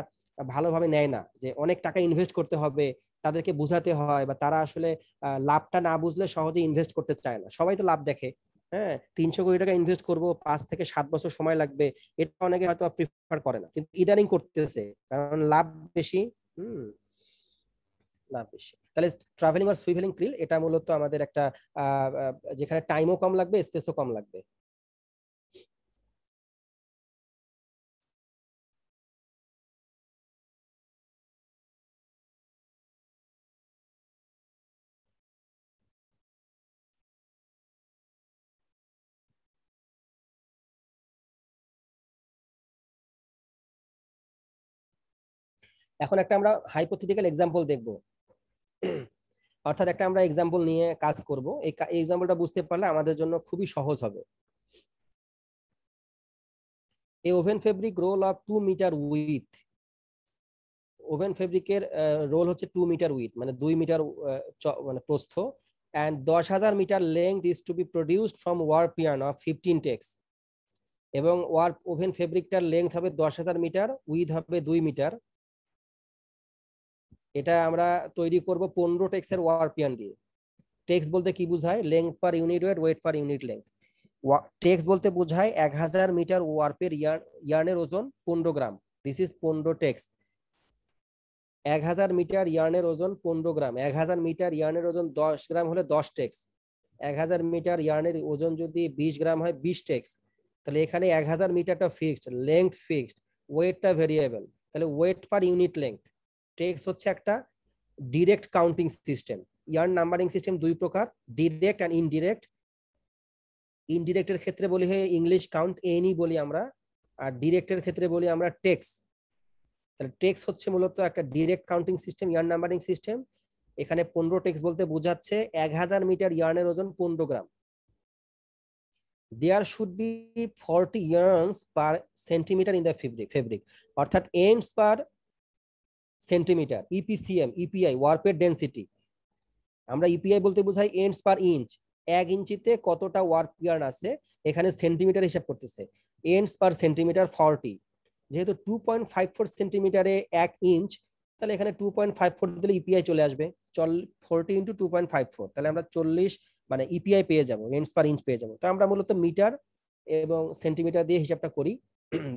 ভালোভাবে নেয় না যে অনেক টাকা ইনভেস্ট করতে হবে তাদেরকে বুঝাতে হয় বা তারা আসলে লাভটা না বুঝলে সহজে ইনভেস্ট করতে চায় না সবাই তো লাভ দেখে হ্যাঁ তিনশো কোটি টাকা ইনভেস্ট করবো পাঁচ থেকে সাত বছর সময় লাগবে এটা অনেকে হয়তো প্রিফার করে না কিন্তু ইদানিং করতেছে কারণ লাভ বেশি হম লাভ বেশি তাহলে ট্রাভেলিং আর সুইভেলিং ক্রিল এটা মূলত আমাদের একটা যেখানে টাইমও কম লাগবে স্পেসও কম লাগবে এখন একটা আমরা হাইপোথেটিক্যাল এক্সাম্পল দেখব অর্থাৎ একটা আমরা এক্সাম্পল নিয়ে কাজ করব এই এক্সাম্পলটা বুঝতে পারলে আমাদের জন্য খুবই সহজ হবে এই woven fabric roll of two metre width woven ফেব্রিকের রোল হচ্ছে টু মিটার উইথ মানে দুই মিটার মানে প্রস্থ অ্যান্ড দশ হাজার metre length is to be produced from warp yarn of fifteen tex এবং ওয়ার ওভেন ফেব্রিকটার লেংথ হবে দশ হাজার মিটার উইথ হবে দুই মিটার এটা আমরা তৈরি করব পনেরো টেক্সের ওয়ারপিয়ান দিয়ে টেক্স বলতে কি বোঝায় length per unit weight weight per unit length tex বলতে বোঝায় এক হাজার মিটার ওয়ার্পের ইয়ার্নের ওজন পনেরো গ্রাম দিস ইজ পনেরো টেক্স এক হাজার মিটার ইয়ার্নের ওজন পনেরো গ্রাম এক হাজার মিটার ইয়ার্নের ওজন দশ গ্রাম হলে দশ টেক্স এক হাজার মিটার ইয়ার্নের ওজন যদি বিশ গ্রাম হয় বিশ টেক্স তাহলে এখানে এক হাজার মিটারটা ফিক্সড লেংথ ফিক্সড ওয়েটটা ভেরিয়েবল তাহলে weight per unit length tex হচ্ছে একটা direct counting system yarn numbering system দুই প্রকার ডিরেক্ট অ্যান্ড ইনডিরেক্ট ইনডিরেক্টের ক্ষেত্রে বলি হয় ইংলিশ কাউন্ট এনই বলি আমরা আর ডিরেক্টের ক্ষেত্রে বলি আমরা টেক্স তাহলে টেক্স হচ্ছে মূলত একটা direct counting system yarn numbering system এখানে পনেরো টেক্স বলতে বোঝাচ্ছে এক হাজার মিটার ইয়ার্নের ওজন পনেরো gram there should be forty yarns per centimetre in the fabric fabric অর্থাৎ ends per centimetre EPCM EPI ওয়ার্পের ডেন্সিটি আমরা ইপিআই e বলতে বোঝাই এন্ডস পার ইঞ্চ এক ইঞ্চিতে কতটা ওয়ার্প ইয়ার্ন আছে এখানে সেন্টিমিটার হিসাব করতেছে এন্ডস পার সেন্টিমিটার ফর্টি যেহেতু টু পয়েন্ট ফাইভ ফোর সেন্টিমিটারে এক ইঞ্চ তাহলে এখানে টু পয়েন্ট ফাইভ ফোর দিলে ইপিআই e চলে আসবে চল forty into two point five four তাহলে আমরা চল্লিশ মানে ইপিআই e পেয়ে যাবো এন্ডস পার ইঞ্চ পেয়ে যাবো তো আমরা মূলত মিটার এবং সেন্টিমিটার দিয়ে হিসাবটা করি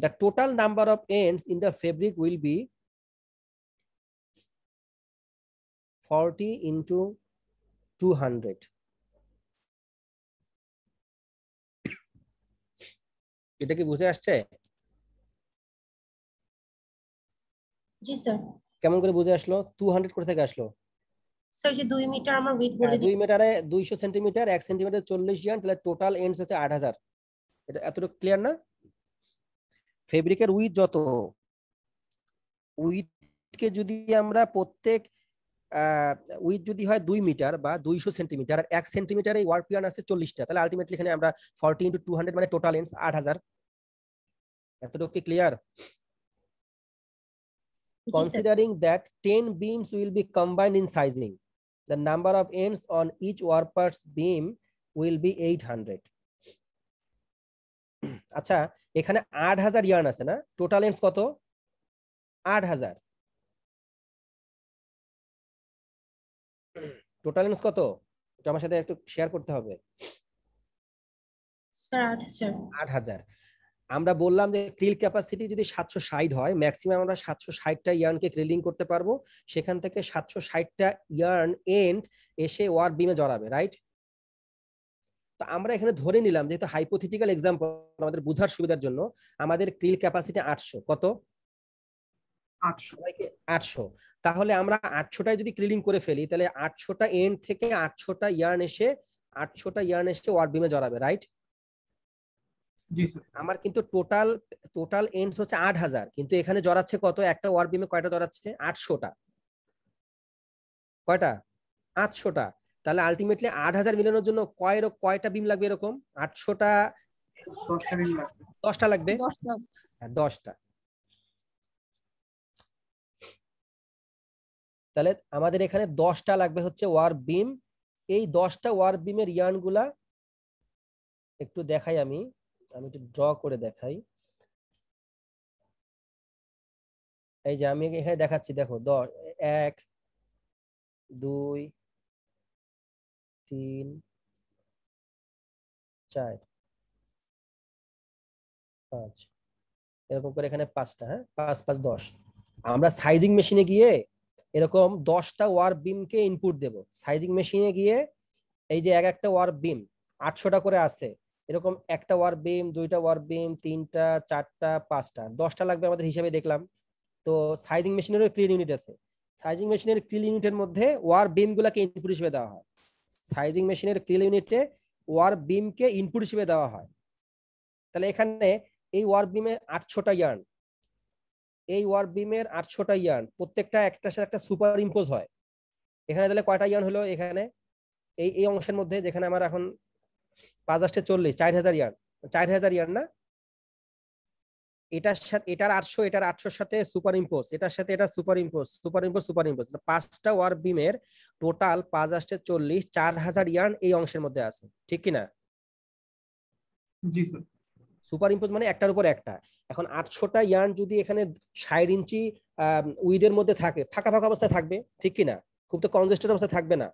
the total number of ends in the fabric will be 40 into 200. এটা কি বুঝে আসছে জি স্যার কেমন করে বুঝে আসলো 200 কোথা থেকে আসলো স্যার যে 2 মিটার আমার উইথ বলে 2 মিটারে 200 সেন্টিমিটার 1 সেন্টিমিটার 40 ইয়ার্ড তাহলে টোটাল এন্ডস হচ্ছে 8000 এটা এতটুকু ক্লিয়ার না ফেব্রিকের উইথ যত উইথকে যদি আমরা প্রত্যেক উইথ যদি হয় দুই মিটার বা দুইশো সেন্টিমিটার এক সেন্টিমিটার এই ওয়ার্পিয়ান আছে চল্লিশটা তাহলে আলটিমেটলি এখানে আমরা ফর্টি ইন্টু টু হান্ড্রেড মানে টোটাল লেন্স আট হাজার এতটুকু কি clear considering that 10 beams will be combined sizing sizing number number of on on each beam will be eight hundred আচ্ছা এখানে আট হাজার ইয়ার্ন আছে না টোটাল এমস কত আট হাজার টোটাল ইনস কত এটা আমার সাথে একটু শেয়ার করতে হবে আট হাজার আমরা বললাম যে ক্রিল ক্যাপাসিটি যদি সাতশো ষাট হয় ম্যাক্সিমাম আমরা সাতশো ষাটটা ইয়ার্নকে ক্রিলিং করতে পারবো সেখান থেকে সাতশো ষাটটা ইয়ার্ন এন্ড এসে ওয়ার বিমে জড়াবে রাইট তো আমরা এখানে ধরে নিলাম যেহেতু হাইপোথিটিক্যাল এক্সাম্পল আমাদের বোঝার সুবিধার জন্য আমাদের ক্রিল ক্যাপাসিটি আটশো কত আটশো তাহলে আমরা আটশোটায় যদি ক্রিলিং করে ফেলি তাহলে আটশোটা এন্ড থেকে আটশোটা ইয়ার্ন এসে আটশোটা ইয়ার্ন এসে ওয়ার্ড বিমে জড়াবে রাইট আমার কিন্তু টোটাল টোটাল এন্ডস হচ্ছে আট হাজার কিন্তু এখানে জড়াচ্ছে কত একটা ওয়ার বিমে কয়টা জড়াচ্ছে আটশোটা কয়টা আটশোটা তাহলে আলটিমেটলি আট হাজার মিলানোর জন্য কয় কয়টা বিম লাগবে এরকম আটশোটা দশটা লাগবে দশটা হ্যাঁ, তাহলে আমাদের এখানে দশটা লাগবে হচ্ছে ওয়ার বিম এই দশটা ওয়ার বিমের ইয়ানগুলা একটু দেখাই আমি আমি একটু ড্র করে দেখাই এই যে আমি এখানে দেখাচ্ছি দেখো দশ এক দুই তিন চার পাঁচ এরকম করে এখানে পাঁচটা হ্যাঁ পাঁচ পাঁচ দশ আমরা সাইজিং মেশিনে গিয়ে এরকম দশটা ওয়ার বিমকে ইনপুট দেব সাইজিং মেশিনে গিয়ে এই যে এক একটা ওয়ার বিম আটশোটা করে আছে এরকম একটা ওয়ার বিম দুইটা ওয়ার বিম তিনটা চারটা পাঁচটা দশটা লাগবে আমাদের হিসাবে দেখলাম তো সাইজিং মেশিনেরও ক্রিল ইউনিট আছে সাইজিং মেশিনের ক্রিল ইউনিটের মধ্যে ওয়ার বিমগুলোকে ইনপুট হিসেবে দেওয়া হয় সাইজিং মেশিনের ক্রিল ইউনিটে ওয়ার বিমকে ইনপুট হিসেবে দেওয়া হয় তাহলে এখানে এই ওয়ার বিমে আটশোটা ইয়ার্ন এই ওয়ার বিমের আটশোটা ইয়ার্ন প্রত্যেকটা একটার সাথে একটা সুপার ইম্পোজ হয় এখানে তাহলে কয়টা ইয়ার্ন হলো এখানে এই এই অংশের মধ্যে যেখানে আমার এখন পাঁচ আসতে চল্লিশ চার হাজার ইয়ার্ন চার হাজার ইয়ার্ন না এটার সাথে এটার আটশো এটার আটশোর সাথে সুপার ইম্পোজ এটার সাথে এটা superimpose superimpose superimpose পাঁচটা ওয়ার বিমের টোটাল পাঁচ আসতে চল্লিশ চার হাজার ইয়ার্ন এই অংশের মধ্যে আছে ঠিক কিনা জি স্যার সুপার ইম্পোজ মানে একটার উপর একটা এখন আটশোটা ইয়ার্ন যদি এখানে ষাট ইঞ্চি উইডের মধ্যে থাকে ফাঁকা ফাঁকা অবস্থায় থাকবে ঠিক কি না খুব তো কনজেস্টেড অবস্থায় থাকবে না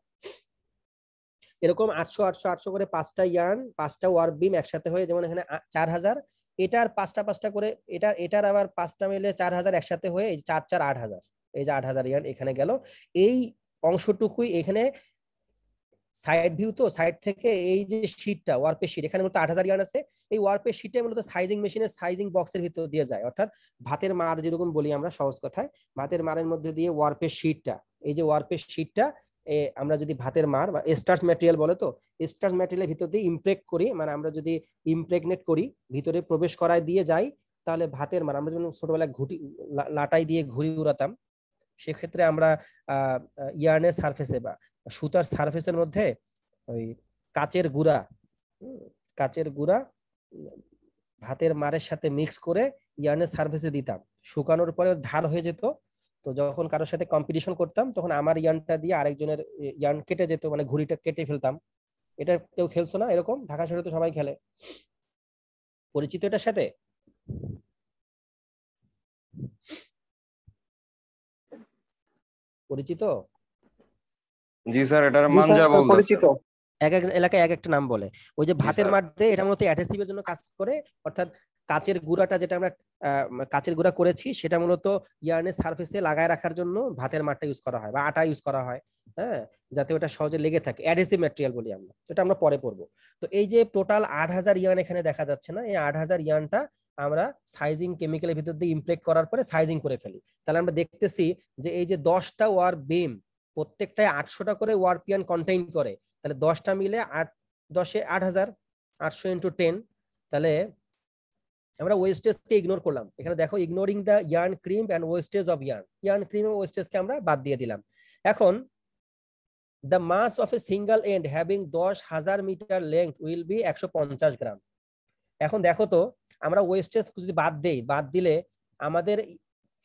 এরকম আটশো আটশো আটশো করে পাঁচটা ইয়ার্ন পাঁচটা ওয়ার বিম একসাথে হয়ে যেমন এখানে চার হাজার এটার পাঁচটা পাঁচটা করে এটা এটার আবার পাঁচটা মিলে চার হাজার একসাথে হয়ে এই চার চার আট হাজার এই যে আট হাজার ইয়ার্ন এখানে গেল এই অংশটুকুই এখানে সাইড ভিউ তো সাইড থেকে এই যে শীটটা ওয়ার্পের শীট এখানে মূলত আট হাজার ইয়ার আছে এই ওয়ার্পের শীটে মূলত সাইজিং মেশিনের সাইজিং বক্সের ভিতর দিয়ে যায় অর্থাৎ ভাতের মার যেরকম বলি আমরা সহজ কথায় ভাতের মারের মধ্যে দিয়ে ওয়ার্পের শীটটা এই যে ওয়ার্পের শীটটা আমরা যদি ভাতের মার বা স্টার্স ম্যাটেরিয়াল বলে তো স্টার্স ম্যাটেরিয়ালের ভিতর দিয়ে ইমপ্রেক করি মানে আমরা যদি ইমপ্রেগনেট করি ভিতরে প্রবেশ করায় দিয়ে যাই তাহলে ভাতের মার আমরা যেমন ছোটবেলায় ঘুটি লাটাই দিয়ে ঘুরি উড়াতাম সেক্ষেত্রে আমরা ইয়ার্নের সারফেসে বা সুতার সারফেসের মধ্যে ওই কাচের গুড়া কাচের গুড়া ভাতের মারের সাথে মিক্স করে ইয়ার্নের সার্ফেসে দিতাম শুকানোর পরে ধার হয়ে যেত তো যখন কারোর সাথে কম্পিটিশন করতাম তখন আমার ইয়ার্নটা দিয়ে আরেকজনের ইয়ার্ন কেটে যেত মানে ঘুড়িটা কেটে ফেলতাম এটা কেউ খেলছো না এরকম ঢাকা শহরে তো সবাই খেলে পরিচিত এটার সাথে পরিচিত জি স্যার এটার মান যা বলতো পরিচিত এক এক এলাকায় এক একটা নাম বলে ওই যে ভাতের মাঠ দিয়ে এটা মূলত অ্যাডহেসিভের জন্য কাজ করে অর্থাৎ কাচের গুড়াটা যেটা আমরা কাচের গুঁড়া করেছি সেটা মূলত ইয়ার্নের সারফেসে লাগায় রাখার জন্য ভাতের মাঠটা ইউজ করা হয় বা আটা ইউজ করা হয় হ্যাঁ যাতে ওটা সহজে লেগে থাকে অ্যাডহেসিভ ম্যাটেরিয়াল বলি আমরা এটা আমরা পরে পড়বো তো এই যে টোটাল আট হাজার ইয়ান এখানে দেখা যাচ্ছে না এই আট হাজার ইয়ানটা আমরা সাইজিং কেমিক্যালের ভিতর দিয়ে ইমপ্লেক্ট করার পরে সাইজিং করে ফেলি তাহলে আমরা দেখতেছি যে এই যে দশটা ওয়ার বিম প্রত্যেকটাই আটশোটা করে ওয়ারপিয়ান কন্টেইন করে তাহলে দশটা মিলে আট দশে আট হাজার আটশো ইন্টু টেন তাহলে আমরা ওয়েস্টেজকে ইগনোর করলাম এখানে দেখো ignoring the yarn crimp and wastage of yarn yarn crimp ওয়েস্টেজকে আমরা বাদ দিয়ে দিলাম এখন the mass of a single end having দশ হাজার মিটার লেন্থ উইল বি একশো পঞ্চাশ গ্রাম এখন দেখো তো আমরা ওয়েস্টেজ যদি বাদ দেই বাদ দিলে আমাদের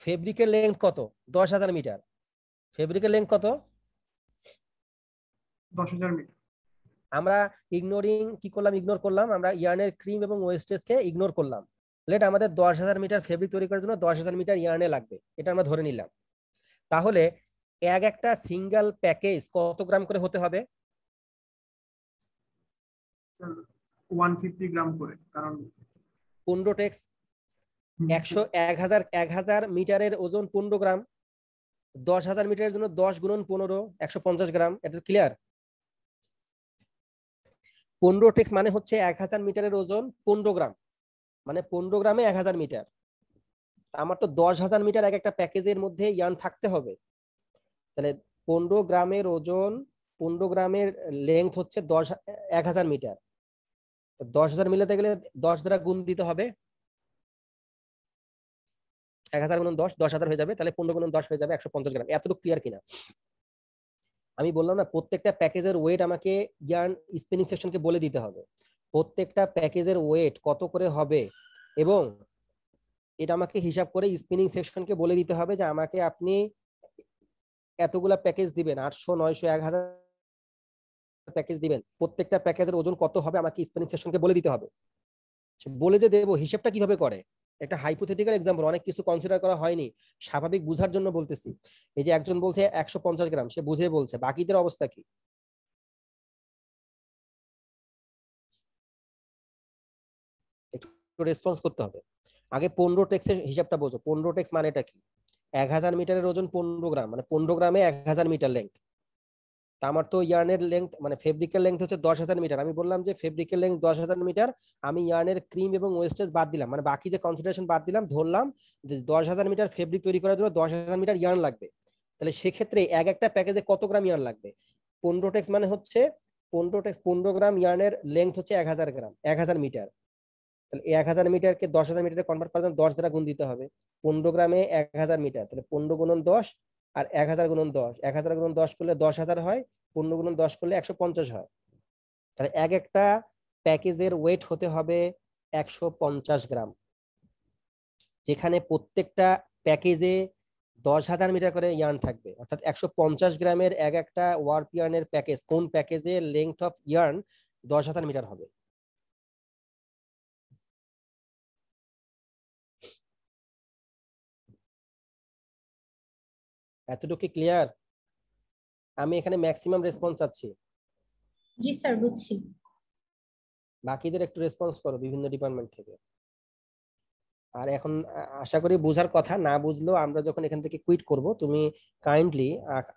ফেব্রিকের লেন্থ কত দশ হাজার মিটার ফেব্রিকের লেন্থ কত দশ হাজার মিটার আমরা ইগনোরিং কি করলাম ইগনোর করলাম আমরা ইয়ার্নের ক্রিম এবং কে ইগনোর করলাম লেট আমাদের দশ হাজার মিটার ফেব্রিক তৈরি করার জন্য দশ হাজার মিটার ইয়ার্নে লাগবে এটা আমরা ধরে নিলাম তাহলে এক একটা সিঙ্গেল প্যাকেজ কত গ্রাম করে হতে হবে 150 গ্রাম করে কারণ 15 টেক্স 100 1000 1000 মিটারের ওজন 15 গ্রাম 10000 মিটারের জন্য 10 গুণন 15 150 গ্রাম এটা ক্লিয়ার 15 টেক্স মানে হচ্ছে 1000 মিটারের ওজন 15 গ্রাম মানে 15 গ্রামে 1000 মিটার আমার তো 10000 মিটার এক একটা প্যাকেজের মধ্যে ইয়ার্ন থাকতে হবে তাহলে 15 গ্রামের ওজন 15 গ্রামের লেন্থ হচ্ছে 10 1000 মিটার দশ হাজার মিলাতে গেলে দশ দ্বারা গুণ দিতে হবে এক হাজার গুণ দশ দশ হাজার হয়ে যাবে তাহলে পনেরো গুণ দশ হয়ে যাবে একশো পঞ্চাশ গ্রাম এতটুকু ক্লিয়ার কিনা আমি বললাম না প্রত্যেকটা প্যাকেজের ওয়েট আমাকে ইয়ার্ন স্পিনিং সেকশনকে বলে দিতে হবে প্রত্যেকটা প্যাকেজের ওয়েট কত করে হবে এবং এটা আমাকে হিসাব করে স্পিনিং সেকশনকে বলে দিতে হবে যে আমাকে আপনি এতগুলা প্যাকেজ দিবেন আটশো নয়শো এক হাজার প্যাকেজ দিবেন প্রত্যেকটা প্যাকেজের ওজন কত হবে আমাকে স্পেনিং সেশনকে বলে দিতে হবে বলে যে দেবো হিসেবটা কিভাবে করে একটা হাইপোথেটিক্যাল এক্সাম্পল অনেক কিছু কনসিডার করা হয়নি স্বাভাবিক বুঝার জন্য বলতেছি এই যে একজন বলছে একশো পঞ্চাশ গ্রাম সে বুঝে বলছে বাকিদের অবস্থা কি একটু রেসপন্স করতে হবে আগে পনেরো টেক্সের হিসাবটা বোঝো পনেরো টেক্স মানেটা কি এক হাজার মিটারের ওজন পনেরো গ্রাম মানে পনেরো গ্রামে এক হাজার মিটার লেন্থ তা আমার তো ইয়ার্নের লেন্থ মানে ফেব্রিকের লেন্থ হচ্ছে দশ হাজার মিটার আমি বললাম যে ফেব্রিকের লেন্থ দশ হাজার মিটার আমি ইয়ার্নের ক্রিম এবং ওয়েস্টেজ বাদ দিলাম মানে বাকি যে কনসেন্ট্রেশন বাদ দিলাম ধরলাম যে দশ হাজার মিটার ফেব্রিক তৈরি করার জন্য দশ হাজার মিটার ইয়ার্ন লাগবে তাহলে সেক্ষেত্রে এক একটা প্যাকেজে কত গ্রাম ইয়ার্ন লাগবে পনেরো টেক্স মানে হচ্ছে পনেরো টেক্স পনেরো গ্রাম ইয়ার্নের লেন্থ হচ্ছে এক হাজার গ্রাম এক হাজার মিটার তাহলে এক হাজার মিটারকে দশ হাজার মিটারে কনভার্ট করার জন্য দশ দ্বারা গুণ দিতে হবে পনেরো গ্রামে এক হাজার মিটার তাহলে পনেরো গুণন দশ আর এক হাজার গুণন দশ এক হাজার গুণন দশ করলে দশ হাজার হয় পনেরো গুণন দশ করলে একশো পঞ্চাশ হয় তাহলে এক একটা প্যাকেজের ওয়েট হতে হবে একশো পঞ্চাশ গ্রাম যেখানে প্রত্যেকটা প্যাকেজে দশ হাজার মিটার করে ইয়ার্ন থাকবে অর্থাৎ একশো পঞ্চাশ গ্রামের এক একটা ওয়ার্প ইয়ার্নের প্যাকেজ কোন প্যাকেজে লেংথ অফ ইয়ার্ন দশ হাজার মিটার হবে এতটুকু ক্লিয়ার আমি এখানে ম্যাক্সিমাম রেসপন্স চাচ্ছি জি স্যার বুঝছি বাকিদের একটু রেসপন্স করো বিভিন্ন ডিপার্টমেন্ট থেকে আর এখন আশা করি বোঝার কথা না বুঝলেও আমরা যখন এখান থেকে কুইট করব তুমি কাইন্ডলি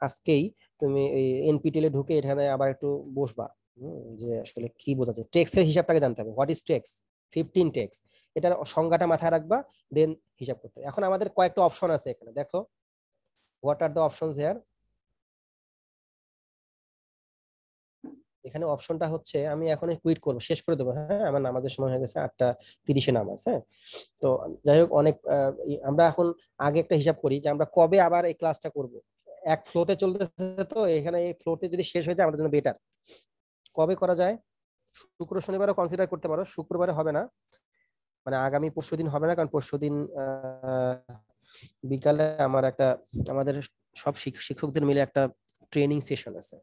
আজকেই তুমি এনপিটিএল এ ঢুকে এখানে আবার একটু বসবা যে আসলে কি বোঝাচ্ছে টেক্সের হিসাবটাকে জানতে হবে what is tex fifteen tex এটার সংজ্ঞাটা মাথায় রাখবা দেন হিসাব করতে এখন আমাদের কয়েকটা অপশন আছে এখানে দেখো what are the options here এখানে অপশনটা হচ্ছে আমি এখন কুইট করব শেষ করে দেবো হ্যাঁ আমার নামাজের সময় হয়ে গেছে আটটা তিরিশে নামাজ হ্যাঁ তো যাই হোক অনেক আমরা এখন আগে একটা হিসাব করি যে আমরা কবে আবার এই ক্লাসটা করব এক ফ্লোতে চলতেছে তো এখানে এই ফ্লোতে যদি শেষ হয়ে যায় আমাদের জন্য বেটার কবে করা যায় শুক্র শনিবারও কনসিডার করতে পারো শুক্রবারে হবে না মানে আগামী পরশু দিন হবে না কারণ পরশু দিন বিকালে আমার একটা আমাদের সব শিক্ষকদের মিলে একটা ট্রেনিং সেশন আছে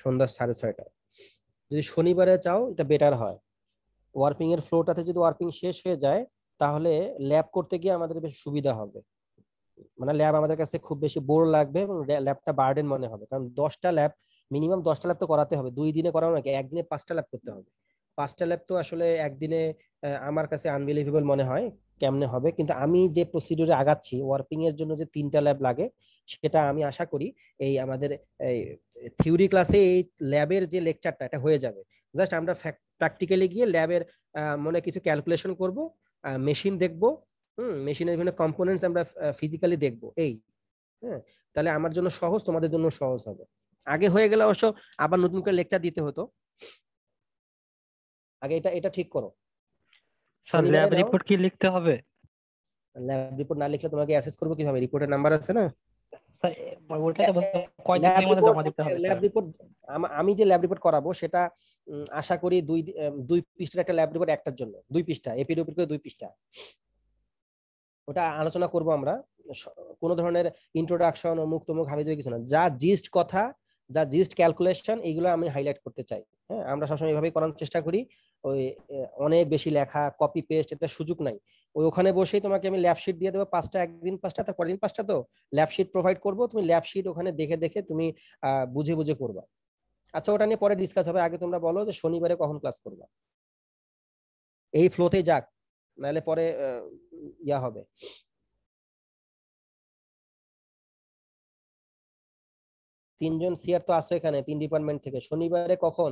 সন্ধ্যা সাড়ে ছয়টায় যদি শনিবারে চাও এটা বেটার হয় ওয়ার্পিং এর ফ্লোরটাতে যদি ওয়ার্পিং শেষ হয়ে যায় তাহলে ল্যাব করতে গিয়ে আমাদের বেশ সুবিধা হবে মানে ল্যাব আমাদের কাছে খুব বেশি বোর লাগবে এবং ল্যাবটা বার্ডেন মনে হবে কারণ দশটা ল্যাব মিনিমাম দশটা ল্যাব তো করাতে হবে দুই দিনে করাও নাকি একদিনে পাঁচটা ল্যাব করতে হবে পাঁচটা ল্যাব তো আসলে একদিনে আমার কাছে আনবিলিভেবল মনে হয় কেমনে হবে কিন্তু আমি যে প্রসিডিউরে আগাচ্ছি ওয়ার্পিং এর জন্য যে তিনটা ল্যাব লাগে সেটা আমি আশা করি এই আমাদের এই থিওরি ক্লাসে এই ল্যাবের যে লেকচারটা এটা হয়ে যাবে জাস্ট আমরা প্র্যাকটিক্যালি গিয়ে ল্যাবের মনে কিছু ক্যালকুলেশন করব মেশিন দেখব হুম মেশিনের বিভিন্ন কম্পোনেন্টস আমরা ফিজিক্যালি দেখব এই হ্যাঁ তাহলে আমার জন্য সহজ তোমাদের জন্য সহজ হবে আগে হয়ে গেলে অবশ্য আবার নতুন করে লেকচার দিতে হতো আগে এটা এটা ঠিক করো স্যার ল্যাব রিপোর্ট কি লিখতে হবে ল্যাব রিপোর্ট না লিখলে তোমাকে অ্যাসেস করব কিভাবে রিপোর্টের নাম্বার আছে না আমি যে ল্যাব রিপোর্ট করাবো সেটা আশা করি দুই দুই পৃষ্ঠার একটা ল্যাব রিপোর্ট একটার জন্য দুই পৃষ্ঠা এপির ওপির করে দুই পৃষ্ঠা ওটা আলোচনা করব আমরা কোনো ধরনের ইন্ট্রোডাকশন অমুক তমুক হাবিজাবি কিছু না যা জিস্ট কথা যা জিস্ট ক্যালকুলেশন এগুলো আমি হাইলাইট করতে চাই হ্যাঁ আমরা সবসময় এভাবেই করার চেষ্টা করি ওই অনেক বেশি লেখা কপি পেস্ট এটা সুযোগ নাই ওই ওখানে বসেই তোমাকে আমি ল্যাবশিট দিয়ে দেবো পাঁচটা একদিন পাঁচটা তার পরের দিন পাঁচটা তো ল্যাবশিট প্রোভাইড করবো তুমি ল্যাবশিট ওখানে দেখে দেখে তুমি বুঝে বুঝে করবা আচ্ছা ওটা নিয়ে পরে ডিসকাস হবে আগে তোমরা বলো যে শনিবারে কখন ক্লাস করবা এই ফ্লোতে যাক নাহলে পরে ইয়া হবে তিনজন সিআর তো আসে এখানে তিন ডিপার্টমেন্ট থেকে শনিবারে কখন